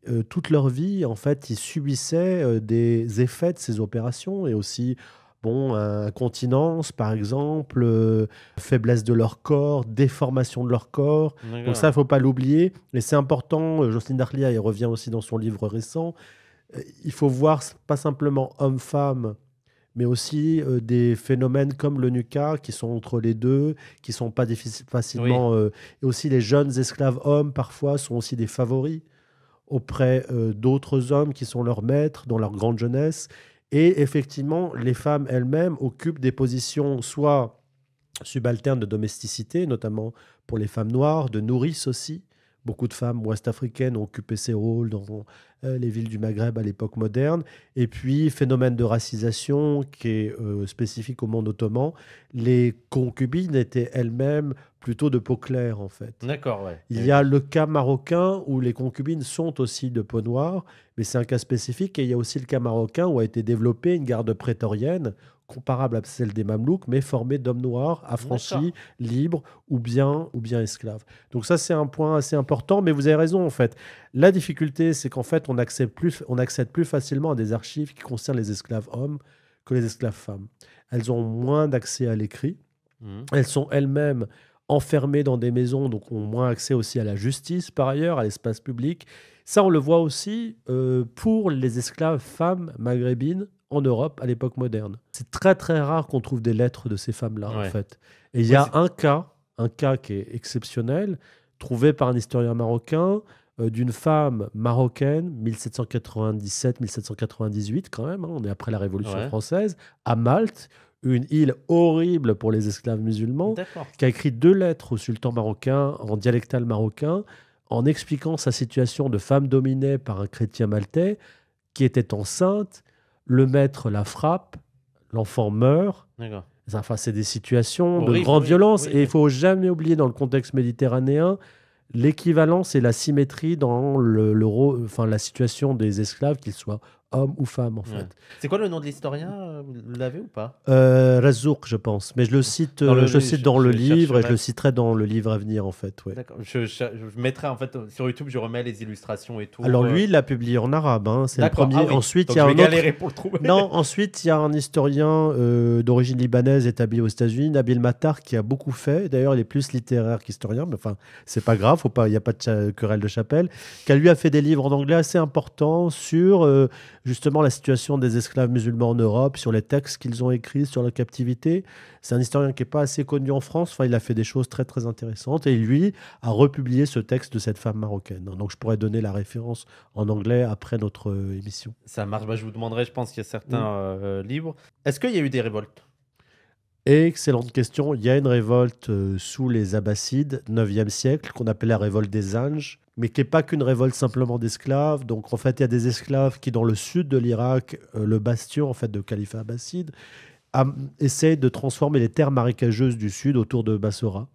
euh, toute leur vie, en fait, ils subissaient des effets de ces opérations et aussi bon, euh, incontinence par exemple, euh, faiblesse de leur corps, déformation de leur corps. Donc ça, il faut pas l'oublier. Et c'est important, euh, Jocelyne Darlia y revient aussi dans son livre récent, il faut voir pas simplement homme-femme, mais aussi des phénomènes comme le nuka qui sont entre les deux, qui ne sont pas facilement. et aussi les jeunes esclaves hommes parfois sont aussi des favoris auprès d'autres hommes qui sont leurs maîtres dans leur grande jeunesse. Et effectivement, les femmes elles-mêmes occupent des positions soit subalternes de domesticité, notamment pour les femmes noires, de nourrice aussi, Beaucoup de femmes ouest-africaines ont occupé ces rôles dans euh, les villes du Maghreb à l'époque moderne. Et puis, phénomène de racisation qui est euh, spécifique au monde ottoman, les concubines étaient elles-mêmes plutôt de peau claire, en fait. D'accord, ouais. Il y a le cas marocain où les concubines sont aussi de peau noire, mais c'est un cas spécifique. Et il y a aussi le cas marocain où a été développée une garde prétorienne comparable à celle des Mamelouks, mais formée d'hommes noirs, affranchis, libres ou bien, ou bien esclaves. Donc ça, c'est un point assez important, mais vous avez raison, en fait. La difficulté, c'est qu'en fait, on accède, plus, on accède plus facilement à des archives qui concernent les esclaves hommes que les esclaves femmes. Elles ont moins d'accès à l'écrit. Mmh. Elles sont elles-mêmes enfermées dans des maisons, donc ont moins accès aussi à la justice par ailleurs, à l'espace public. Ça, on le voit aussi euh, pour les esclaves femmes maghrébines en Europe à l'époque moderne. C'est très très rare qu'on trouve des lettres de ces femmes-là, en fait. Et il y a un cas, un cas qui est exceptionnel, trouvé par un historien marocain, euh, d'une femme marocaine, 1797-1798 quand même, hein, on est après la Révolution française, à Malte, une île horrible pour les esclaves musulmans, qui a écrit deux lettres au sultan marocain en dialectal marocain, en expliquant sa situation de femme dominée par un chrétien maltais, qui était enceinte, le maître la frappe, l'enfant meurt. c'est des situations de grande violence. Et il faut jamais oublier, dans le contexte méditerranéen, l'équivalence et la symétrie dans enfin, la situation des esclaves, qu'ils soient homme ou femme, en fait. C'est quoi le nom de l'historien euh, Vous l'avez ou pas euh, je pense. Mais je le cite dans euh, le, je cite dans le livre et je le citerai dans le livre à venir, en fait. Je, mettrai, en fait, euh, sur YouTube, je remets les illustrations et tout. Alors, lui, il l'a publié en arabe. Hein. C'est le premier. Ah ensuite, il y a un Non, ensuite, il y a un historien d'origine libanaise établi aux États-Unis, Nabil Matar, qui a beaucoup fait. D'ailleurs, il est plus littéraire qu'historien, mais enfin, c'est pas grave. Il n'y a pas de querelle de chapelle. Qui, lui, a fait des livres en anglais assez importants sur justement la situation des esclaves musulmans en Europe, sur les textes qu'ils ont écrits, sur la captivité. C'est un historien qui n'est pas assez connu en France. Enfin, il a fait des choses très très intéressantes et lui a republié ce texte de cette femme marocaine. Donc je pourrais donner la référence en anglais après notre euh, émission. Ça marche. Bah, je vous demanderai, je pense qu'il y a certains euh, euh, livres. Est-ce qu'il y a eu des révoltes Excellente question. Il y a une révolte euh, sous les Abbassides, 9e siècle, qu'on appelle la révolte des anges, mais qui n'est pas qu'une révolte simplement d'esclaves. Donc en fait, il y a des esclaves qui, dans le sud de l'Irak, euh, le bastion en fait de calife abbasside, essayent de transformer les terres marécageuses du sud autour de Bassora.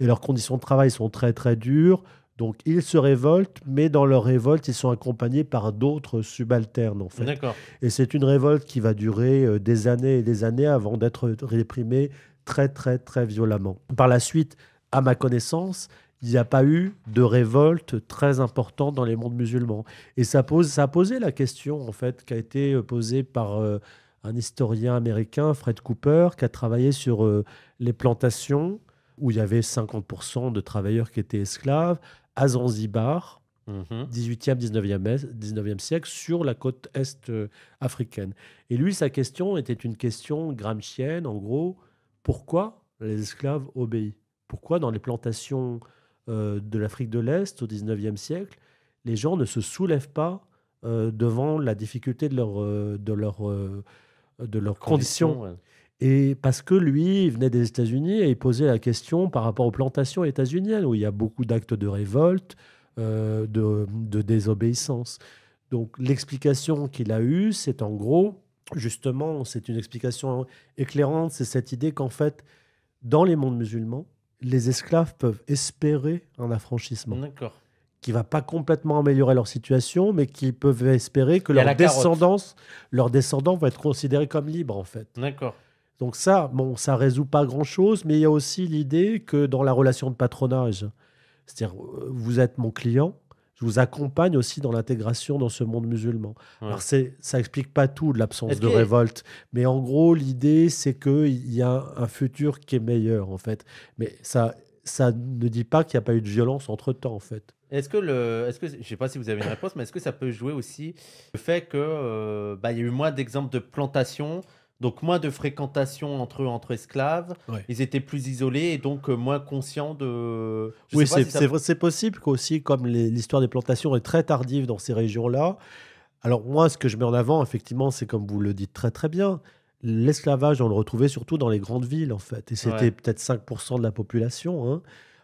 Et leurs conditions de travail sont très très dures. Donc ils se révoltent, mais dans leur révolte, ils sont accompagnés par d'autres subalternes en fait. Et c'est une révolte qui va durer euh, des années et des années avant d'être réprimée très très très violemment. Par la suite, à ma connaissance, il n'y a pas eu de révolte très importante dans les mondes musulmans. Et ça, pose, a posé la question, en fait, qui a été euh, posée par euh, un historien américain, Fred Cooper, qui a travaillé sur les plantations, où il y avait 50% de travailleurs qui étaient esclaves, à Zanzibar, 18e, mhm. 19e, siècle, sur la côte est euh, africaine. Et lui, sa question était une question gramscienne, en gros, pourquoi les esclaves obéissent Pourquoi dans les plantations euh, de l'Afrique de l'Est au 19e siècle, les gens ne se soulèvent pas euh, devant la difficulté de leur, de leur, de leurs conditions condition, et parce que lui, il venait des États-Unis et il posait la question par rapport aux plantations états-uniennes, où il y a beaucoup d'actes de révolte, euh, de, désobéissance. Donc l'explication qu'il a eue, c'est en gros, justement, c'est une explication éclairante, c'est cette idée qu'en fait, dans les mondes musulmans, les esclaves peuvent espérer un affranchissement. D'accord qui va pas complètement améliorer leur situation, mais qui peuvent espérer que leur descendance, leur descendant va être considéré comme libre en fait. D'accord. Donc ça, bon, ça résout pas grand-chose, mais il y a aussi l'idée que dans la relation de patronage, c'est-à-dire euh, vous êtes mon client, je vous accompagne aussi dans l'intégration dans ce monde musulman. Alors c'est, ça explique pas tout de l'absence de révolte, mais en gros l'idée c'est qu'il y a un futur qui est meilleur en fait. Mais ça, ça ne dit pas qu'il n'y a pas eu de violence entre temps en fait. Est-ce que le, est que je sais pas si vous avez une réponse, mais est-ce que ça peut jouer aussi le fait que euh, bah, il y a eu moins d'exemples de plantations donc moins de fréquentation entre eux, entre esclaves. Ils étaient plus isolés et donc euh, moins conscients de. oui, c'est possible qu'aussi, comme l'histoire des plantations est très tardive dans ces régions-là. Alors moi, ce que je mets en avant, effectivement, c'est comme vous le dites très très bien, l'esclavage, on le retrouvait surtout dans les grandes villes en fait, et c'était peut-être 5% de la population. Hein.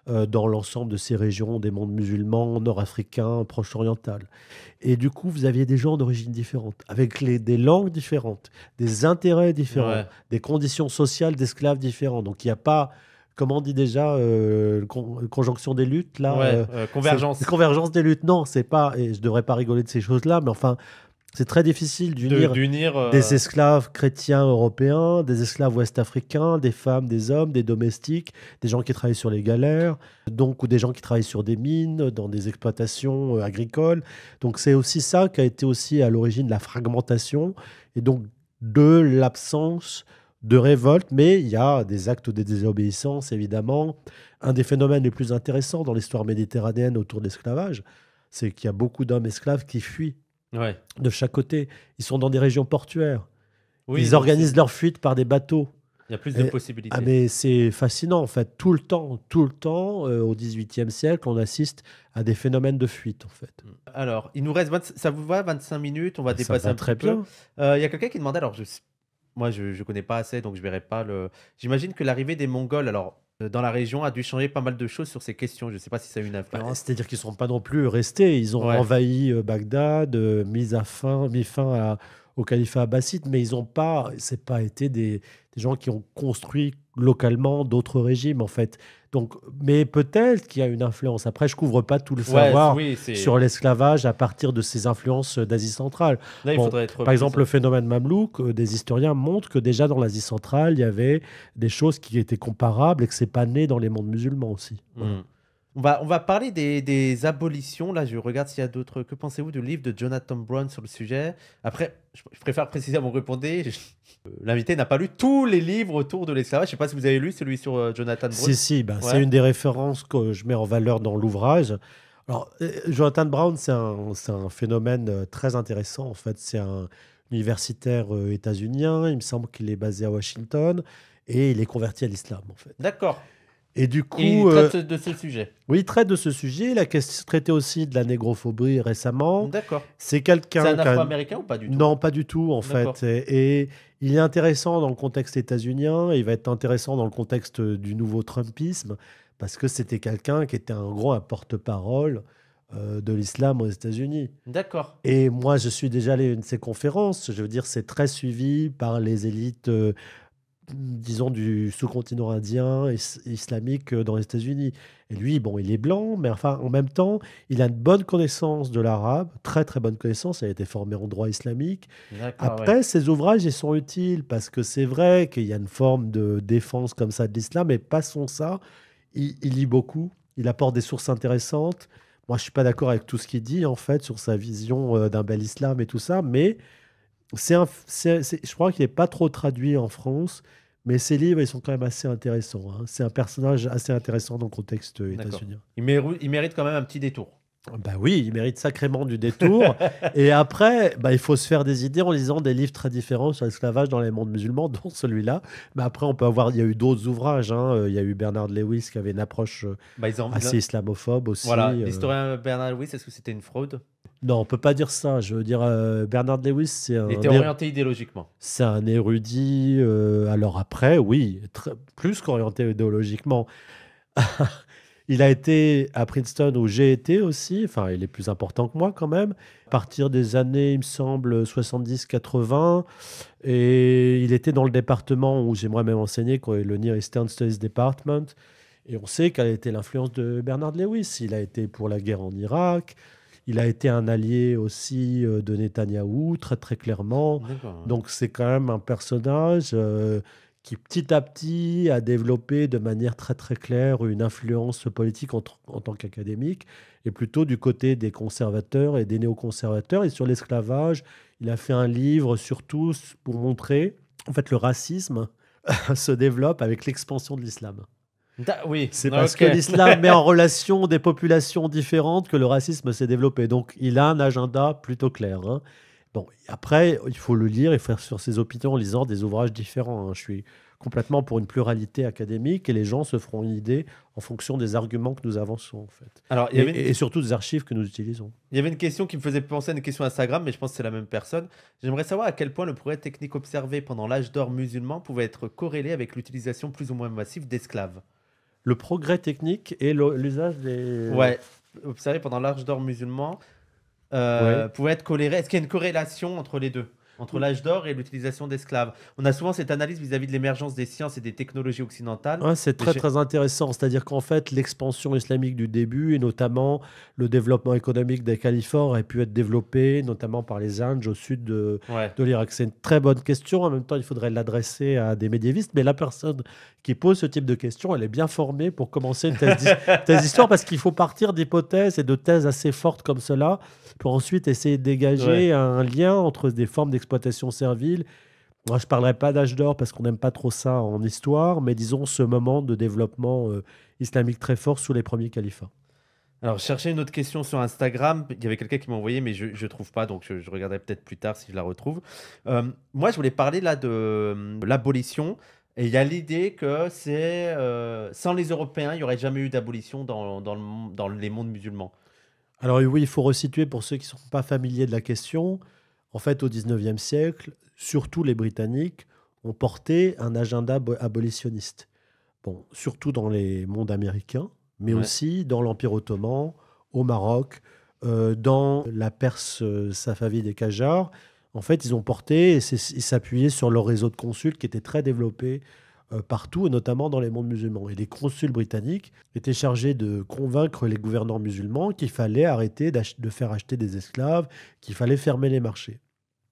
Euh, dans l'ensemble de ces régions des mondes musulmans, nord-africains, proche-oriental. Et du coup, vous aviez des gens d'origine différente, avec des langues différentes, des intérêts différents, des conditions sociales d'esclaves différentes. Donc il n'y a pas comment on dit déjà euh, conjonction des luttes là euh, convergence convergence des luttes non c'est pas et je ne devrais pas rigoler de ces choses là mais enfin c'est très difficile d'unir euh, des esclaves chrétiens européens, des esclaves ouest-africains, des femmes, des hommes, des domestiques, des gens qui travaillent sur les galères, donc ou des gens qui travaillent sur des mines, dans des exploitations euh, agricoles. Donc c'est aussi ça qui a été aussi à l'origine de la fragmentation et donc de l'absence de révolte, mais il y a des actes de désobéissance, évidemment. Un des phénomènes les plus intéressants dans l'histoire méditerranéenne autour de l'esclavage, c'est qu'il y a beaucoup d'hommes esclaves qui fuient de chaque côté. Ils sont dans des régions portuaires. ils organisent leur fuite par des bateaux. Il y a plus de possibilités. Ah, mais c'est fascinant, en fait. Tout le temps, tout le temps, euh, au XVIIIe siècle, on assiste à des phénomènes de fuite, en fait. Mm. Alors, il nous reste, ça vous va, 25 minutes On va dépasser un très peu. Euh, il y a quelqu'un qui demandait, alors, moi, je ne connais pas assez, donc je verrai pas le... J'imagine que l'arrivée des Mongols, alors, euh, dans la région a dû changer pas mal de choses sur ces questions. Je ne sais pas si ça a eu une bah, influence. C'est-à-dire qu'ils ne sont pas non plus restés. Ils ont envahi euh, Bagdad, euh, mis, à fin, fin au califat abbasside, mais ils n'ont pas, c'est pas été des, des gens qui ont construit localement d'autres régimes en fait. Donc, mais peut-être qu'il y a une influence. Après, je couvre pas tout le savoir sur l'esclavage à partir de ces influences d'Asie centrale. par exemple, le phénomène mamelouk, euh, des historiens montrent que déjà dans l'Asie centrale, il y avait des choses qui étaient comparables et que c'est pas né dans les mondes musulmans aussi. Mmh. On va, on va parler des, abolitions. Là, je regarde s'il y a d'autres. Que pensez-vous du livre de Jonathan Brown sur le sujet Après, je, préfère préciser à mon répondre. Euh, l'invité n'a pas lu tous les livres autour de l'esclavage. Je ne sais pas si vous avez lu celui sur euh, Jonathan Brown. Si, si, ben, c'est une des références que je mets en valeur dans l'ouvrage. Alors, euh, Jonathan Brown, c'est un, phénomène très intéressant. En fait, c'est un universitaire états-unien. Il me semble qu'il est basé à Washington et il est converti à l'islam, en fait. D'accord. Et du coup. il euh, traite de ce sujet. Oui, il traite de ce sujet. Il a traité aussi de la négrophobie récemment. D'accord. C'est quelqu'un. C'est un, afro-américain ou pas du tout Non, pas du tout, en fait. Et, il est intéressant dans le contexte états-unien. Il va être intéressant dans le contexte du nouveau Trumpisme, parce que c'était quelqu'un qui était un gros porte-parole euh, de l'islam aux États-Unis. D'accord. Et moi, je suis déjà allé à une de ses conférences. Je veux dire, c'est très suivi par les élites. Euh, disons, du sous-continent indien, et islamique euh, dans les États-Unis. Et lui, bon, il est blanc, mais enfin, en même temps, il a une bonne connaissance de l'arabe, très très bonne connaissance, il a été formé en droit islamique. Après, ses ouvrages, ils sont utiles, parce que c'est vrai qu'il y a une forme de défense comme ça de l'islam, mais passons ça, il, lit beaucoup, il apporte des sources intéressantes. Moi, je suis pas d'accord avec tout ce qu'il dit, en fait, sur sa vision euh, d'un bel islam et tout ça, mais c'est un, je crois qu'il n'est pas trop traduit en France, mais ses livres, ils sont quand même assez intéressants. Hein. C'est un personnage assez intéressant dans le contexte il mérite quand même un petit détour. Bah oui, il mérite sacrément du détour. et après, bah, il faut se faire des idées en lisant des livres très différents sur l'esclavage dans les mondes musulmans, dont celui-là. Mais après, on peut avoir, il y a eu d'autres ouvrages. Hein. Euh, il y a eu Bernard Lewis qui avait une approche euh, bah, assez islamophobe aussi. Voilà, euh. l'historien Bernard Lewis, est-ce que c'était une fraude non, on peut pas dire ça. Je veux dire, Bernard Lewis, c'est un. Il était orienté idéologiquement. C'est un érudit. alors après, oui, plus qu'orienté idéologiquement. Il a été à Princeton où j'ai été aussi, enfin il est plus important que moi quand même, à partir des années, il me semble, 70-80. Et il était dans le département où j'ai moi-même enseigné, le Near Eastern Studies Department. Et on sait quelle a été l'influence de Bernard Lewis. Il a été pour la guerre en Irak. Il a été un allié aussi euh, de Netanyahou, très très clairement. Donc c'est quand même un personnage. Euh, qui petit à petit a développé de manière très très claire une influence politique en, tant qu'académique, et plutôt du côté des conservateurs et des néoconservateurs. Et sur l'esclavage, il a fait un livre surtout pour montrer, en fait, le racisme se développe avec l'expansion de l'islam. Oui. C'est parce que l'islam met en relation des populations différentes que le racisme s'est développé. Donc il a un agenda plutôt clair. Hein. Bon, après, il faut le lire et faire sur ces hôpitaux en lisant des ouvrages différents. Hein. Je suis complètement pour une pluralité académique et les gens se feront une idée en fonction des arguments que nous avançons en fait. Alors, et, surtout des archives que nous utilisons. Il y avait une question qui me faisait penser à une question Instagram, mais je pense que c'est la même personne. J'aimerais savoir à quel point le progrès technique observé pendant l'âge d'or musulman pouvait être corrélé avec l'utilisation plus ou moins massive d'esclaves. Le progrès technique et l'usage des... Ouais, observé pendant l'âge d'or musulman euh, être Est-ce qu'il y a une corrélation entre les deux entre l'âge d'or et l'utilisation d'esclaves. On a souvent cette analyse vis-à-vis de l'émergence des sciences et des technologies occidentales. c'est très, très intéressant. C'est-à-dire qu'en fait, l'expansion islamique du début, et notamment le développement économique des califors, a pu être développé, notamment par les Indes au sud de, de l'Irak. C'est une très bonne question. En même temps, il faudrait l'adresser à des médiévistes. Mais la personne qui pose ce type de question, elle est bien formée pour commencer une thèse, d'histoire, parce qu'il faut partir d'hypothèses et de thèses assez fortes comme cela, pour ensuite essayer de dégager un lien entre des formes d'expansion exploitation servile. Moi, je ne parlerai pas d'âge d'or parce qu'on n'aime pas trop ça en histoire, mais disons ce moment de développement euh, islamique très fort sous les premiers califats. Alors, cherchais une autre question sur Instagram. Il y avait quelqu'un qui m'a envoyé, mais je ne trouve pas, donc je, regarderai peut-être plus tard si je la retrouve. Euh, moi, je voulais parler là de, euh, l'abolition. Et il y a l'idée que c'est sans les Européens, il n'y aurait jamais eu d'abolition dans, dans, les mondes musulmans. Alors oui, il faut resituer pour ceux qui ne sont pas familiers de la question. En fait, au XIXe siècle, surtout les Britanniques ont porté un agenda abolitionniste. Bon, surtout dans les mondes américains, mais aussi dans l'Empire ottoman, au Maroc, euh, dans la Perse euh, safavide et Qajar. En fait, ils ont porté et s'appuyaient sur leur réseau de consuls qui était très développé euh, partout, et notamment dans les mondes musulmans. Et les consuls britanniques étaient chargés de convaincre les gouvernants musulmans qu'il fallait arrêter de faire acheter des esclaves, qu'il fallait fermer les marchés.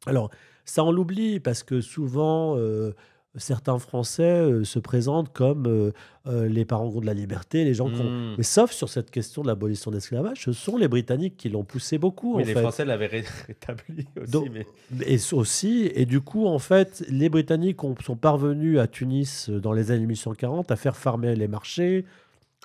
Alors, ça, on l'oublie parce que souvent, euh, certains Français euh, se présentent comme euh, les parents de la liberté, les gens qui ont... Mmh. Mais sauf sur cette question de l'abolition d'esclavage, ce sont les Britanniques qui l'ont poussé beaucoup. Mais les Français l'avaient rétabli aussi. Et aussi, et du coup, en fait, les Britanniques ont, sont parvenus à Tunis dans les années 1840 à faire farmer les marchés,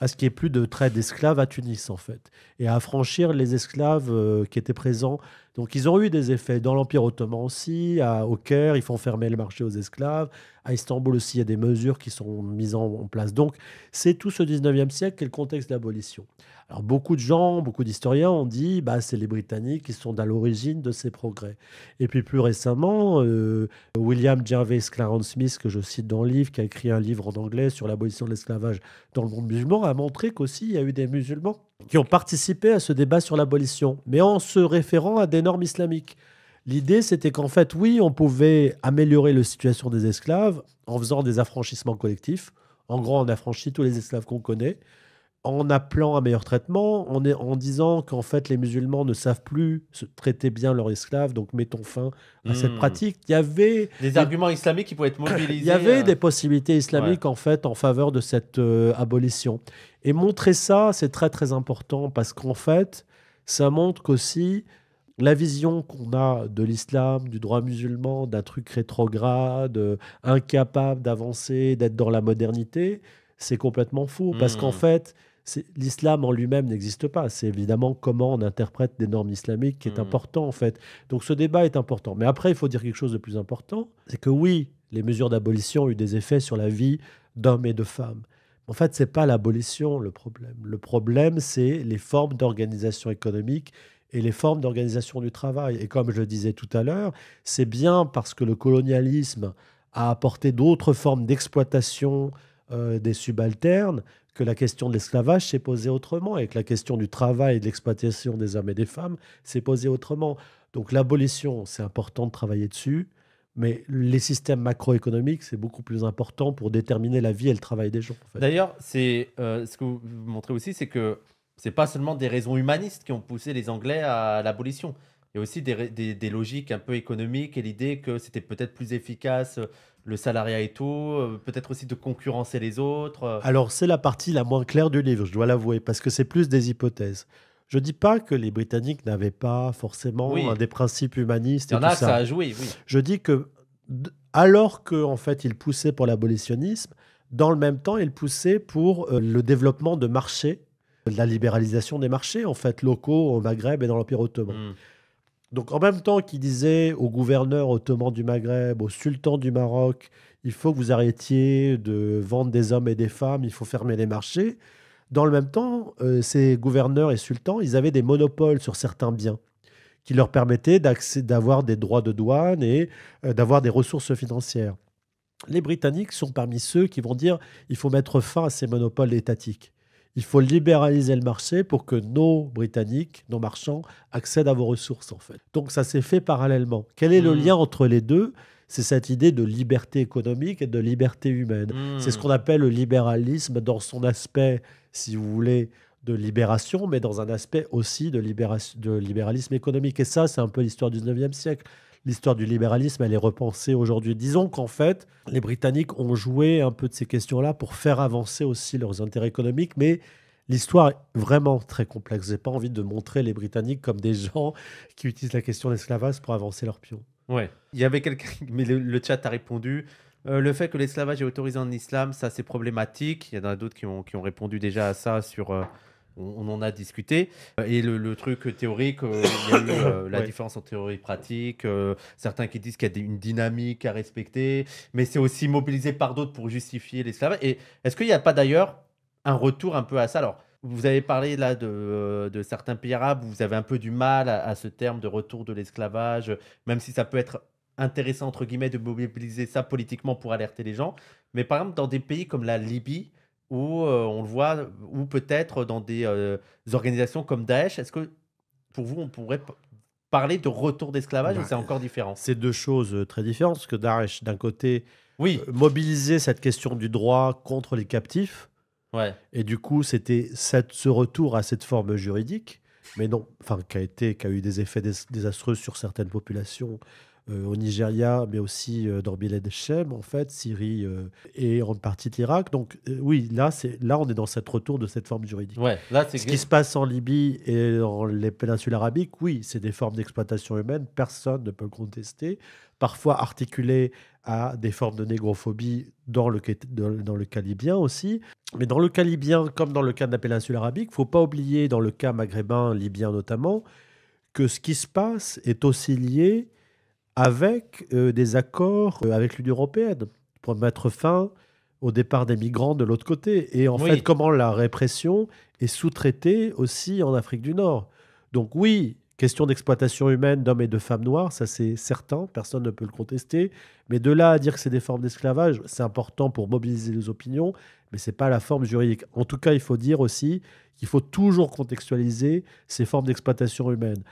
à ce qu'il n'y ait plus de traite d'esclaves à Tunis, en fait, et à affranchir les esclaves qui étaient présents donc ils ont eu des effets dans l'Empire ottoman aussi, au Caire, ils font fermer le marché aux esclaves, à Istanbul aussi, il y a des mesures qui sont mises en, place. Donc c'est tout ce 19e siècle qui est le contexte de l'abolition. Alors beaucoup de gens, beaucoup d'historiens ont dit, bah, c'est les Britanniques qui sont à l'origine de ces progrès. Et puis plus récemment, euh, William Jervis Clarence Smith, que je cite dans le livre, qui a écrit un livre en anglais sur l'abolition de l'esclavage dans le monde musulman, a montré qu'aussi il y a eu des musulmans qui ont participé à ce débat sur l'abolition, mais en se référant à des normes islamiques. L'idée, c'était qu'en fait, oui, on pouvait améliorer la situation des esclaves en faisant des affranchissements collectifs. En gros, on affranchit tous les esclaves qu'on connaît en appelant à meilleur traitement, en, en disant qu'en fait les musulmans ne savent plus traiter bien leurs esclaves, donc mettons fin à cette hmm. pratique. Il y avait des, arguments islamiques qui pouvaient être mobilisés. Il y avait euh, des possibilités islamiques en fait en faveur de cette euh, abolition. Et montrer ça, c'est très très important parce qu'en fait, ça montre qu'aussi la vision qu'on a de l'islam, du droit musulman, d'un truc rétrograde, euh, incapable d'avancer, d'être dans la modernité, c'est complètement faux. Parce qu'en hmm. fait, l'islam en lui-même n'existe pas. C'est évidemment comment on interprète des normes islamiques qui est hmm. important en fait. Donc ce débat est important. Mais après, il faut dire quelque chose de plus important, c'est que oui, les mesures d'abolition ont eu des effets sur la vie d'hommes et de femmes. En fait, ce n'est pas l'abolition le problème. Le problème, c'est les formes d'organisation économique et les formes d'organisation du travail. Et comme je le disais tout à l'heure, c'est bien parce que le colonialisme a apporté d'autres formes d'exploitation euh, des subalternes que la question de l'esclavage s'est posée autrement et que la question du travail et de l'exploitation des hommes et des femmes s'est posée autrement. Donc l'abolition, c'est important de travailler dessus, mais les systèmes macroéconomiques, c'est beaucoup plus important pour déterminer la vie et le travail des gens. D'ailleurs, c'est euh, ce que vous montrez aussi, c'est que ce n'est pas seulement des raisons humanistes qui ont poussé les Anglais à l'abolition. Il y a aussi des, logiques un peu économiques et l'idée que c'était peut-être plus efficace euh, le salariat et tout, euh, peut-être aussi de concurrencer les autres. Euh. Alors c'est la partie la moins claire du livre, je dois l'avouer, parce que c'est plus des hypothèses. Je ne dis pas que les Britanniques n'avaient pas forcément des principes humanistes. Il y en a ça. a joué, oui. Je dis que alors qu'en en fait ils poussaient pour l'abolitionnisme, dans le même temps ils poussaient pour le développement de marchés, la libéralisation des marchés en fait locaux au Maghreb et dans l'Empire ottoman. Hmm. Donc en même temps qu'ils disaient au gouverneur ottomans du Maghreb, au sultan du Maroc, il faut que vous arrêtiez de vendre des hommes et des femmes, il faut fermer les marchés, dans le même temps, euh, ces gouverneurs et sultans, ils avaient des monopoles sur certains biens qui leur permettaient d'avoir des droits de douane et euh, d'avoir des ressources financières. Les Britanniques sont parmi ceux qui vont dire il faut mettre fin à ces monopoles étatiques. Il faut libéraliser le marché pour que nos Britanniques, nos marchands, accèdent à vos ressources, en fait. Donc ça s'est fait parallèlement. Quel est le mmh. lien entre les deux c'est cette idée de liberté économique et de liberté humaine. Mmh. C'est ce qu'on appelle le libéralisme dans son aspect, si vous voulez, de libération, mais dans un aspect aussi de, de libéralisme économique. Et ça, c'est un peu l'histoire du 19e siècle l'histoire du libéralisme, elle est repensée aujourd'hui. Disons qu'en fait, les Britanniques ont joué un peu de ces questions-là pour faire avancer aussi leurs intérêts économiques, mais l'histoire est vraiment très complexe. J'ai pas envie de montrer les Britanniques comme des gens qui utilisent la question de l'esclavage pour avancer leur pions. Ouais, il y avait quelqu'un, mais le, chat a répondu. Euh, le fait que l'esclavage est autorisé en islam, ça c'est problématique. Il y en a d'autres qui ont, qui ont répondu déjà à ça sur, euh, on, en a discuté. Euh, et le, truc théorique, euh, il y a eu euh, la différence en théorie et pratique. certains qui disent qu'il y a une dynamique à respecter, mais c'est aussi mobilisé par d'autres pour justifier l'esclavage. Et est-ce qu'il n'y a pas d'ailleurs un retour un peu à ça Alors, vous avez parlé là de, certains pays arabes vous avez un peu du mal à, à ce terme de retour de l'esclavage, même si ça peut être intéressant, entre guillemets, de mobiliser ça politiquement pour alerter les gens. Mais par exemple, dans des pays comme la Libye, ou euh, on le voit, ou peut-être dans des euh, organisations comme Daesh. Est-ce que pour vous, on pourrait parler de retour d'esclavage ou bah, c'est encore différent C'est deux choses euh, très différentes, parce que Daesh, d'un côté, oui. mobiliser cette question du droit contre les captifs, et du coup, c'était ce retour à cette forme juridique, mais non, enfin, qui a, été, qui a eu des effets désastreux sur certaines populations euh, au Nigeria, mais aussi euh, dans Biled-Shem, en fait, Syrie euh, et en partie de l'Irak. Donc oui, là, là, on est dans cette retour de cette forme juridique. Ouais, Ce qui se passe en Libye et dans les péninsules arabiques, oui, c'est des formes d'exploitation humaine, personne ne peut le contester, parfois articulées à des formes de négrophobie dans le, dans le cas libyen aussi. Mais dans le cas libyen, comme dans le cas de la péninsule arabique, il ne faut pas oublier, dans le cas maghrébin, libyen notamment, que ce qui se passe est aussi lié avec euh, des accords euh, avec l'Union européenne pour mettre fin au départ des migrants de l'autre côté. Et en fait, comment la répression est sous-traitée aussi en Afrique du Nord. Donc oui, question d'exploitation humaine d'hommes et de femmes noires, ça c'est certain, personne ne peut le contester. Mais de là à dire que c'est des formes d'esclavage, c'est important pour mobiliser les opinions, mais ce n'est pas la forme juridique. En tout cas, il faut dire aussi qu'il faut toujours contextualiser ces formes d'exploitation humaine.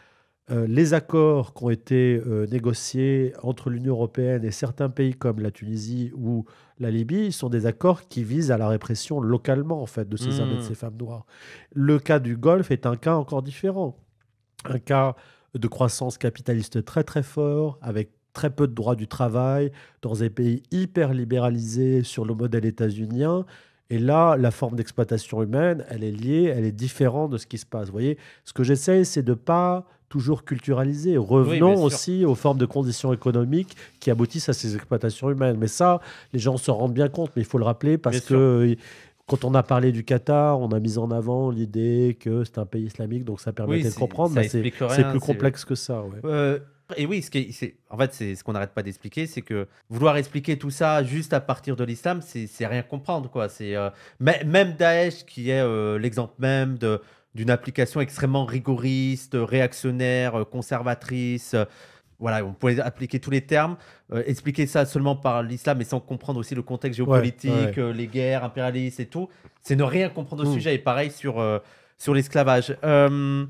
Euh, les accords qui ont été euh, négociés entre l'Union européenne et certains pays comme la Tunisie ou la Libye sont des accords qui visent à la répression localement en fait de ces et de hmm. ces femmes noires. Le cas du Golfe est un cas encore différent, un cas de croissance capitaliste très très fort avec très peu de droits du travail dans des pays hyper libéralisés sur le modèle états-unien et là, la forme d'exploitation humaine, elle est liée, elle est différente de ce qui se passe. Vous voyez, ce que j'essaye, c'est de ne pas toujours culturalisé. Revenons aussi aux formes de conditions économiques qui aboutissent à ces exploitations humaines. Mais ça, les gens se rendent bien compte, mais il faut le rappeler parce que... Euh, quand on a parlé du Qatar, on a mis en avant l'idée que c'est un pays islamique, donc ça permettait de comprendre. mais c'est plus complexe que ça. Euh, et oui, ce qui est, en fait, c'est ce qu'on n'arrête pas d'expliquer, c'est que vouloir expliquer tout ça juste à partir de l'islam, c'est rien comprendre, quoi. C'est euh, même Daesh qui est l'exemple même de d'une application extrêmement rigoriste, réactionnaire, euh, conservatrice. Euh, voilà, on pourrait appliquer tous les termes, euh, expliquer ça seulement par l'islam, mais sans comprendre aussi le contexte géopolitique, les guerres impérialistes et tout. C'est ne rien comprendre au mmh. sujet. Et pareil sur sur l'esclavage. Euh,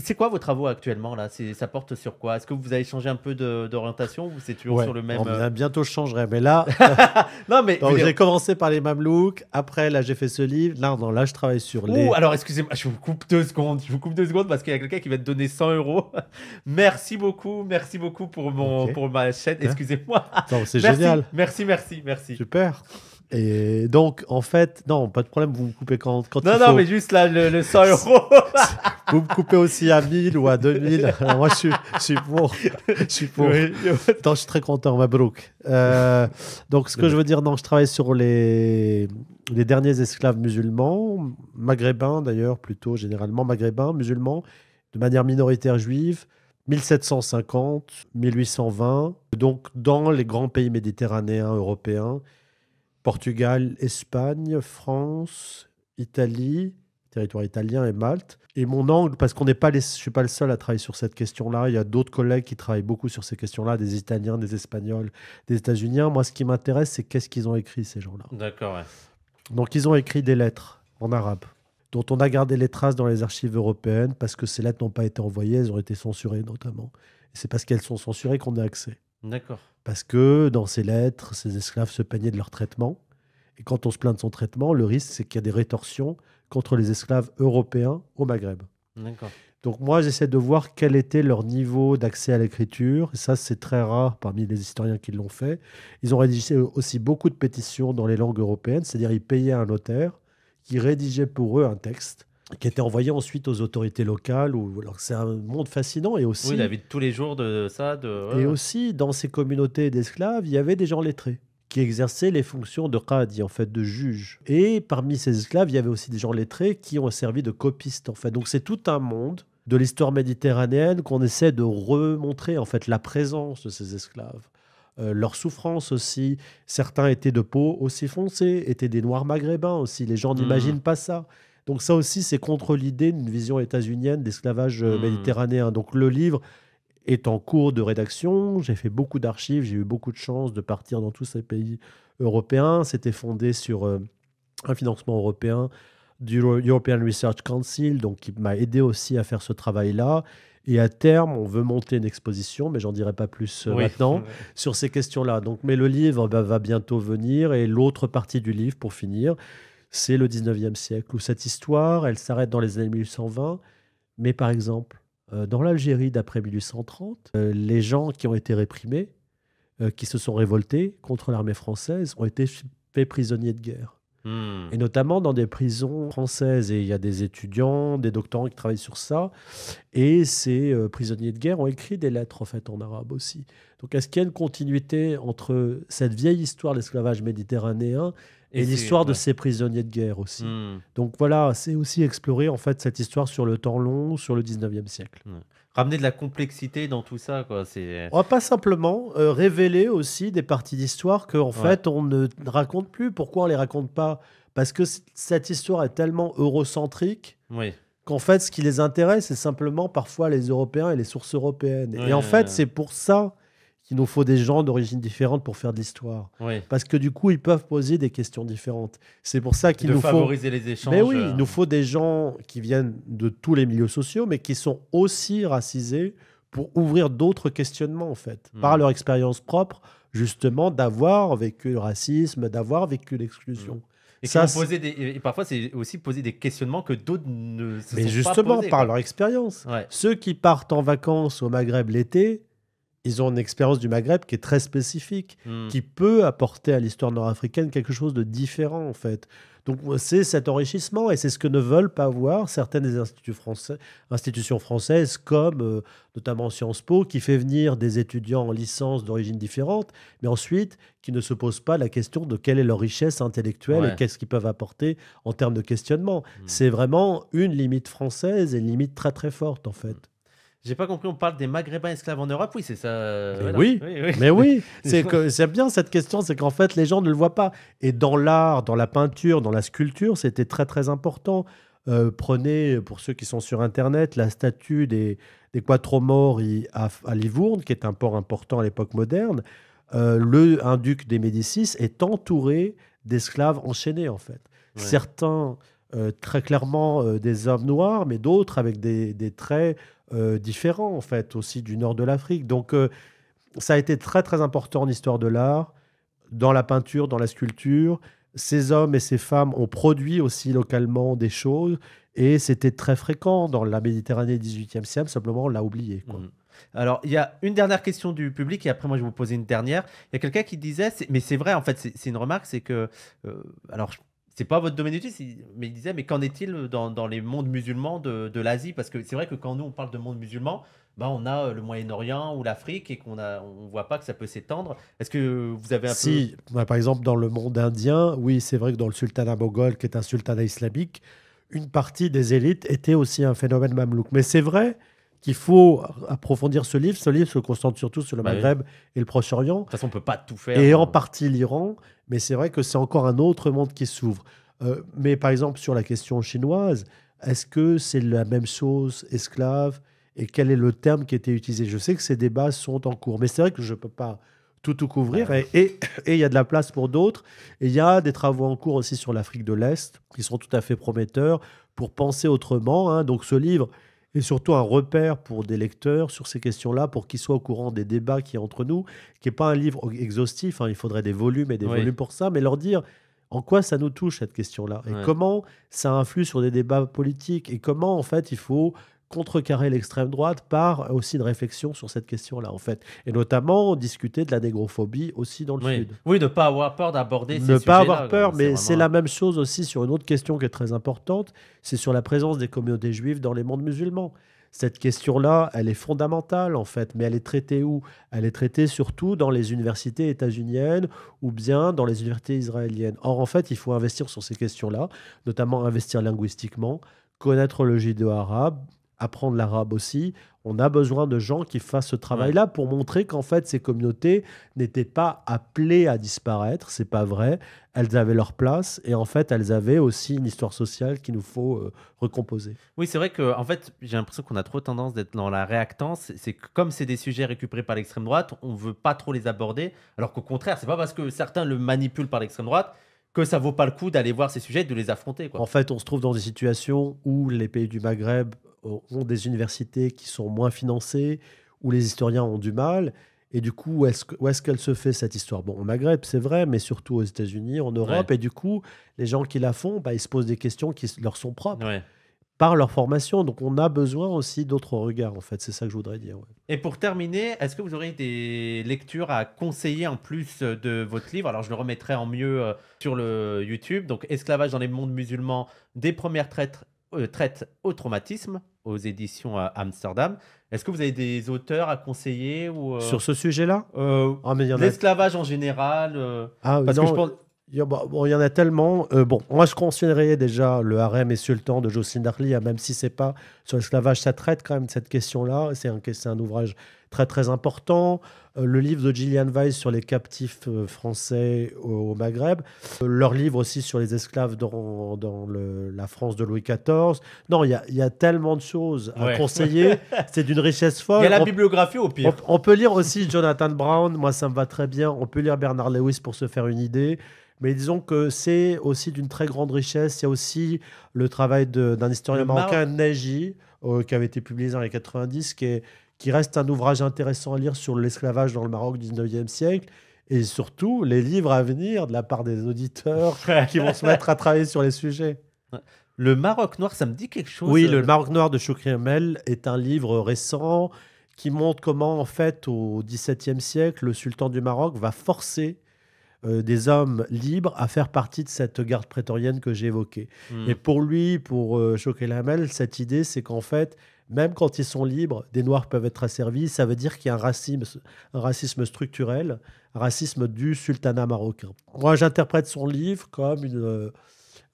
c'est quoi vos travaux actuellement là Ça porte sur quoi Est-ce que vous avez changé un peu d'orientation ou c'est toujours sur le même on, euh Bientôt je changerai, mais là. non mais j'ai commencé par les mamelouks. Après là j'ai fait ce livre. Là non, là je travaille sur alors excusez-moi, je vous coupe deux secondes. Je vous coupe deux secondes parce qu'il y a quelqu'un qui va te donner 100 euros. merci beaucoup, merci beaucoup pour mon pour ma chaîne. Hein excusez-moi. c'est génial. Merci, merci, merci. Super. Et donc, en fait, non, pas de problème, vous me coupez quand, quand non, il faut. Non, non, mais juste là, le, 100 euros. vous me coupez aussi à 1000 ou à 2000. moi, je suis, je suis pour. Je suis pour. je suis très content, Mabrouk. Euh, donc, ce que je veux dire, non, je travaille sur les, les derniers esclaves musulmans, maghrébins d'ailleurs, plutôt généralement, maghrébins, musulmans, de manière minoritaire juive. 1750, 1820, donc dans les grands pays méditerranéens, européens, Portugal, Espagne, France, Italie, territoire italien et Malte. Et mon angle, parce qu'on n'est pas je suis pas le seul à travailler sur cette question-là. Il y a d'autres collègues qui travaillent beaucoup sur ces questions-là, des Italiens, des Espagnols, des États-Unis. Moi, ce qui m'intéresse, c'est qu'est-ce qu'ils ont écrit ces gens-là. D'accord. Ouais. Donc, ils ont écrit des lettres en arabe dont on a gardé les traces dans les archives européennes parce que ces lettres n'ont pas été envoyées, elles ont été censurées notamment. Et c'est parce qu'elles sont censurées qu'on a accès. D'accord parce que dans ces lettres, ces esclaves se peignaient de leur traitement. Et quand on se plaint de son traitement, le risque, c'est qu'il y a des rétorsions contre les esclaves européens au Maghreb. Donc moi, j'essaie de voir quel était leur niveau d'accès à l'écriture. Et ça, c'est très rare parmi les historiens qui l'ont fait. Ils ont rédigé aussi beaucoup de pétitions dans les langues européennes, c'est-à-dire ils payaient un notaire qui rédigeait pour eux un texte qui étaient envoyé ensuite aux autorités locales. alors c'est un monde fascinant et aussi. Oui, la vie de tous les jours de, ça. Et aussi, dans ces communautés d'esclaves, il y avait des gens lettrés qui exerçaient les fonctions de qadi, en fait, de juge. Et parmi ces esclaves, il y avait aussi des gens lettrés qui ont servi de copistes, en fait. Donc c'est tout un monde de l'histoire méditerranéenne qu'on essaie de remontrer, en fait, la présence de ces esclaves. Euh, leur souffrance aussi. Certains étaient de peau aussi foncée, étaient des noirs maghrébins aussi. Les gens mmh. n'imaginent pas ça. Donc ça aussi, c'est contre l'idée d'une vision états-unienne d'esclavage euh, hmm. méditerranéen. Donc le livre est en cours de rédaction. J'ai fait beaucoup d'archives, j'ai eu beaucoup de chance de partir dans tous ces pays européens. C'était fondé sur euh, un financement européen du European Research Council, donc qui m'a aidé aussi à faire ce travail-là. Et à terme, on veut monter une exposition, mais j'en dirai pas plus euh, maintenant, sur ces questions-là. Donc, mais le livre bah, va bientôt venir et l'autre partie du livre, pour finir, c'est le 19e siècle, où cette histoire, elle s'arrête dans les années 1820, mais par exemple, euh, dans l'Algérie d'après 1830, euh, les gens qui ont été réprimés, euh, qui se sont révoltés contre l'armée française, ont été faits prisonniers de guerre. Hmm. Et notamment dans des prisons françaises. Et il y a des étudiants, des doctorants qui travaillent sur ça. Et ces prisonniers de guerre ont écrit des lettres en en arabe aussi. Donc est-ce qu'il y a une continuité entre cette vieille histoire de l'esclavage méditerranéen et, l'histoire de ces prisonniers de guerre aussi. Hmm. Donc voilà, c'est aussi explorer en fait cette histoire sur le temps long, sur le 19e siècle. Hmm. Ramener de la complexité dans tout ça, quoi. C'est... On va pas simplement euh, révéler aussi des parties d'histoire que en fait on ne raconte plus. Pourquoi on les raconte pas Parce que cette histoire est tellement eurocentrique. Oui qu'en fait, ce qui les intéresse, c'est simplement parfois les Européens et les sources européennes. et en fait, c'est pour ça il nous faut des gens d'origine différente pour faire de l'histoire. Parce que du coup, ils peuvent poser des questions différentes. C'est pour ça qu'il nous faut. favoriser les échanges. Mais oui, il nous euh. faut des gens qui viennent de tous les milieux sociaux, mais qui sont aussi racisés pour ouvrir d'autres questionnements, en fait, hmm. par leur expérience propre, justement, d'avoir vécu le racisme, d'avoir vécu l'exclusion. Hmm. Et, ça, poser des, et parfois, c'est aussi poser des questionnements que d'autres ne se Mais justement, par leur expérience. Ceux qui partent en vacances au Maghreb l'été, ils ont une expérience du Maghreb qui est très spécifique, hmm. qui peut apporter à l'histoire nord-africaine quelque chose de différent en fait. Donc c'est cet enrichissement et c'est ce que ne veulent pas voir certaines des institutions françaises comme euh, notamment Sciences Po qui fait venir des étudiants en licence d'origine différente, mais ensuite qui ne se posent pas la question de quelle est leur richesse intellectuelle et qu'est-ce qu'ils peuvent apporter en termes de questionnement. Hmm. C'est vraiment une limite française et une limite très très forte en fait. J'ai pas compris, on parle des Maghrébins esclaves en Europe. Oui, c'est ça. Euh, oui, oui, oui, mais oui. c'est bien cette question, c'est qu'en fait, les gens ne le voient pas. Et dans l'art, dans la peinture, dans la sculpture, c'était très, très important. Euh, prenez, pour ceux qui sont sur Internet, la statue des, des Morts à, Livourne, qui est un port important à l'époque moderne. Euh, le, un duc des Médicis est entouré d'esclaves enchaînés, en fait. Certains euh, très clairement euh, des hommes noirs, mais d'autres avec des, traits euh, différents, en fait, aussi du nord de l'Afrique. Donc, ça a été très, très important en histoire de l'art, dans la peinture, dans la sculpture. Ces hommes et ces femmes ont produit aussi localement des choses, et c'était très fréquent dans la Méditerranée du XVIIIe siècle, simplement on l'a oublié. Mmh. Alors, il y a une dernière question du public et après, moi, je vais vous poser une dernière. Il y a quelqu'un qui disait, mais c'est vrai, en fait, c'est une remarque, c'est que, alors, c'est pas votre domaine d'étude, mais il disait, mais qu'en est-il dans, dans, les mondes musulmans de, de l'Asie Parce que c'est vrai que quand nous, on parle de monde musulman, bah, on a euh, le Moyen-Orient ou l'Afrique et qu'on ne on voit pas que ça peut s'étendre. Est-ce que vous avez un si, peu... Bah, par exemple, dans le monde indien, oui, c'est vrai que dans le sultanat moghol, qui est un sultanat islamique, une partie des élites était aussi un phénomène mamelouk. Mais c'est vrai qu'il faut approfondir ce livre. Ce livre se concentre surtout sur le bah Maghreb et le Proche-Orient. De toute façon, on peut pas tout faire. Et en hein. partie l'Iran, mais c'est vrai que c'est encore un autre monde qui s'ouvre. Euh, mais par exemple, sur la question chinoise, est-ce que c'est la même chose, esclave Et quel est le terme qui a été utilisé Je sais que ces débats sont en cours, mais c'est vrai que je ne peux pas tout, tout couvrir. Bah et il y a de la place pour d'autres. Et il y a des travaux en cours aussi sur l'Afrique de l'Est qui sont tout à fait prometteurs pour penser autrement. Hein. Donc ce livre, et surtout un repère pour des lecteurs sur ces questions-là, pour qu'ils soient au courant des débats qui y a entre nous, qui n'est pas un livre exhaustif, hein. il faudrait des volumes et des volumes pour ça, mais leur dire en quoi ça nous touche cette question-là, et comment ça influe sur des débats politiques, et comment en fait il faut contrecarrer l'extrême droite par aussi une réflexion sur cette question-là, en fait. Et notamment, discuter de la négrophobie aussi dans le Sud. Oui, ne pas avoir peur d'aborder ces Ne pas avoir peur, euh, mais c'est la même chose aussi sur une autre question qui est très importante, c'est sur la présence des communautés juives dans les mondes musulmans. Cette question-là, elle est fondamentale en fait, mais elle est traitée où Elle est traitée surtout dans les universités états-uniennes ou bien dans les universités israéliennes. Or, en fait, il faut investir sur ces questions-là, notamment investir linguistiquement, connaître le judéo-arabe, apprendre l'arabe aussi. On a besoin de gens qui fassent ce travail-là pour montrer qu'en fait, ces communautés n'étaient pas appelées à disparaître. C'est pas vrai. Elles avaient leur place et en fait, elles avaient aussi une histoire sociale qu'il nous faut euh, recomposer. Oui, c'est vrai que en fait, j'ai l'impression qu'on a trop tendance d'être dans la réactance. C'est comme c'est des sujets récupérés par l'extrême droite, on veut pas trop les aborder. Alors qu'au contraire, c'est pas parce que certains le manipulent par l'extrême droite que ça vaut pas le coup d'aller voir ces sujets, de les affronter. En fait, on se trouve dans des situations où les pays du Maghreb euh, ont des universités qui sont moins financées, où les historiens ont du mal. Et du coup, où est-ce, qu'elle se fait cette histoire Bon, au Maghreb, c'est vrai, mais surtout aux États-Unis, en Europe. Et du coup, les gens qui la font, bah, ils se posent des questions qui leur sont propres par leur formation. Donc on a besoin aussi d'autres regards, en fait. C'est ça que je voudrais dire. Et pour terminer, est-ce que vous aurez des lectures à conseiller en plus de votre livre Alors je le remettrai en mieux euh, sur le YouTube. Donc Esclavage dans les mondes musulmans, des premières traites, euh, au traumatisme aux éditions euh, Amsterdam. Est-ce que vous avez des auteurs à conseiller ou Sur ce sujet-là ah, L'esclavage en général. Ah parce que je pense... Bah, il y, en a tellement. Euh, bon, moi, je considérais déjà le harem et sultan de Jocelyne Darly, hein, même si c'est pas sur l'esclavage, ça traite quand même de cette question-là. C'est un, un ouvrage très très important. Euh, le livre de Gillian Weiss sur les captifs euh, français au, Maghreb. Euh, leur livre aussi sur les esclaves dans, dans le, la France de Louis XIV. Non, il y, y a, tellement de choses à conseiller. C'est d'une richesse folle. Il y a la bibliographie au pire. On, peut lire aussi Jonathan Brown. Moi, ça me va très bien. On peut lire Bernard Lewis pour se faire une idée. Mais disons que c'est aussi d'une très grande richesse. Il y a aussi le travail d'un historien marocain, Naji, qui avait été publié dans les 90, qui est, qui reste un ouvrage intéressant à lire sur l'esclavage dans le Maroc du 19e siècle et surtout les livres à venir de la part des auditeurs qui vont se mettre à travailler sur les sujets. Le Maroc noir, ça me dit quelque chose. Oui, le Maroc noir de Choukri Amel est un livre récent qui montre comment, en fait, au 17e siècle, le sultan du Maroc va forcer euh, des hommes libres à faire partie de cette garde prétorienne que j'ai évoquée. Hmm. Et pour lui, pour Choukri euh, Amel, cette idée, c'est qu'en fait, même quand ils sont libres, des Noirs peuvent être asservis. Ça veut dire qu'il y a un racisme, racisme structurel, un racisme du sultanat marocain. Moi, j'interprète son livre comme euh,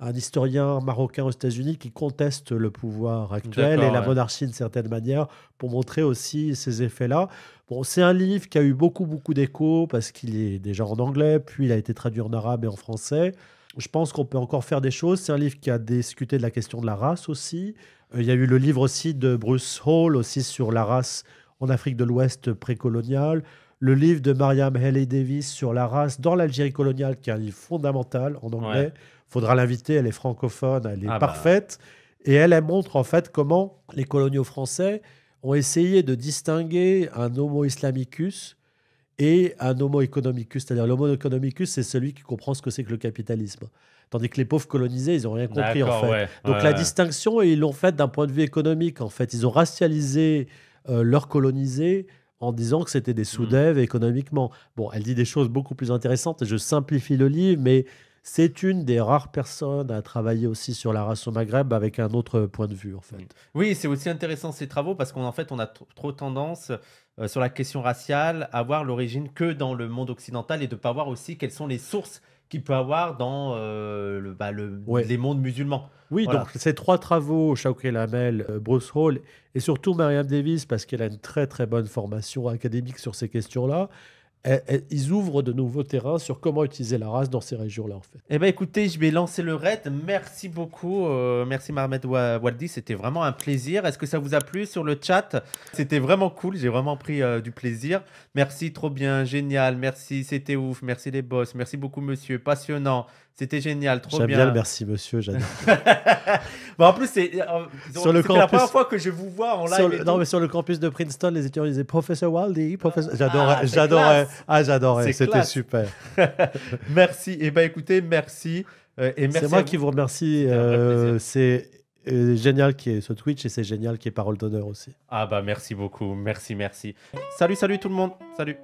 un historien marocain aux États-Unis qui conteste le pouvoir actuel et la monarchie d'une certaine manière pour montrer aussi ces effets-là. Bon, c'est un livre qui a eu beaucoup, beaucoup d'écho parce qu'il est déjà en anglais, puis il a été traduit en arabe et en français. Je pense qu'on peut encore faire des choses. C'est un livre qui a discuté de la question de la race aussi, euh, il y a eu le livre aussi de Bruce Hall, aussi sur la race en Afrique de l'Ouest précoloniale. Le livre de Mariam Haley Davis sur la race dans l'Algérie coloniale, qui est un livre fondamental en anglais. Faudra l'inviter, elle est francophone, elle est ah bah. parfaite. Et elle, montre en fait comment les coloniaux français ont essayé de distinguer un homo islamicus et un homo economicus. C'est-à-dire l'homo economicus, c'est celui qui comprend ce que c'est que le capitalisme. Tandis que les pauvres colonisés, ils n'ont rien compris, en fait. Donc la distinction, ils l'ont faite d'un point de vue économique, en fait. Ils ont racialisé euh, leurs colonisés en disant que c'était des hmm. sous économiquement. Bon, elle dit des choses beaucoup plus intéressantes. Je simplifie le livre, mais c'est une des rares personnes à travailler aussi sur la race au Maghreb avec un autre point de vue, en fait. Hmm. Oui, c'est aussi intéressant ces travaux parce qu'en fait, on a trop tendance euh, sur la question raciale à voir l'origine que dans le monde occidental et de ne pas voir aussi quelles sont les sources qu'il peut avoir dans euh, le, bah, les mondes musulmans. Oui, donc ces trois travaux, Shauke Lamel, euh, Bruce Hall et surtout Mariam Davis, parce qu'elle a une très très bonne formation académique sur ces questions-là, eh, eh, ils ouvrent de nouveaux terrains sur comment utiliser la race dans ces régions-là, en fait. Eh bien, écoutez, je vais lancer le raid. Merci beaucoup. Euh, merci, Marmed Waldi. C'était vraiment un plaisir. Est-ce que ça vous a plu sur le chat C'était vraiment cool. J'ai vraiment pris euh, du plaisir. Merci, trop bien. Génial. Merci, c'était ouf. Merci, les boss. Merci beaucoup, monsieur. Passionnant. C'était génial, trop bien. J'aime bien merci monsieur, j'adore. en plus, c'est euh, la première fois que je vous vois en live. non, mais sur le campus de Princeton, les étudiants disaient Professeur Waldy, professeur. J'adorais, ah, j'adorais. Ah, c'était super. merci. Et eh ben écoutez, merci. Euh, et merci c'est moi qui vous remercie. Euh, c'est génial qui est ce Twitch et c'est génial qui est parole d'honneur aussi. Ah bah merci beaucoup, merci, merci. Salut, salut tout le monde, salut.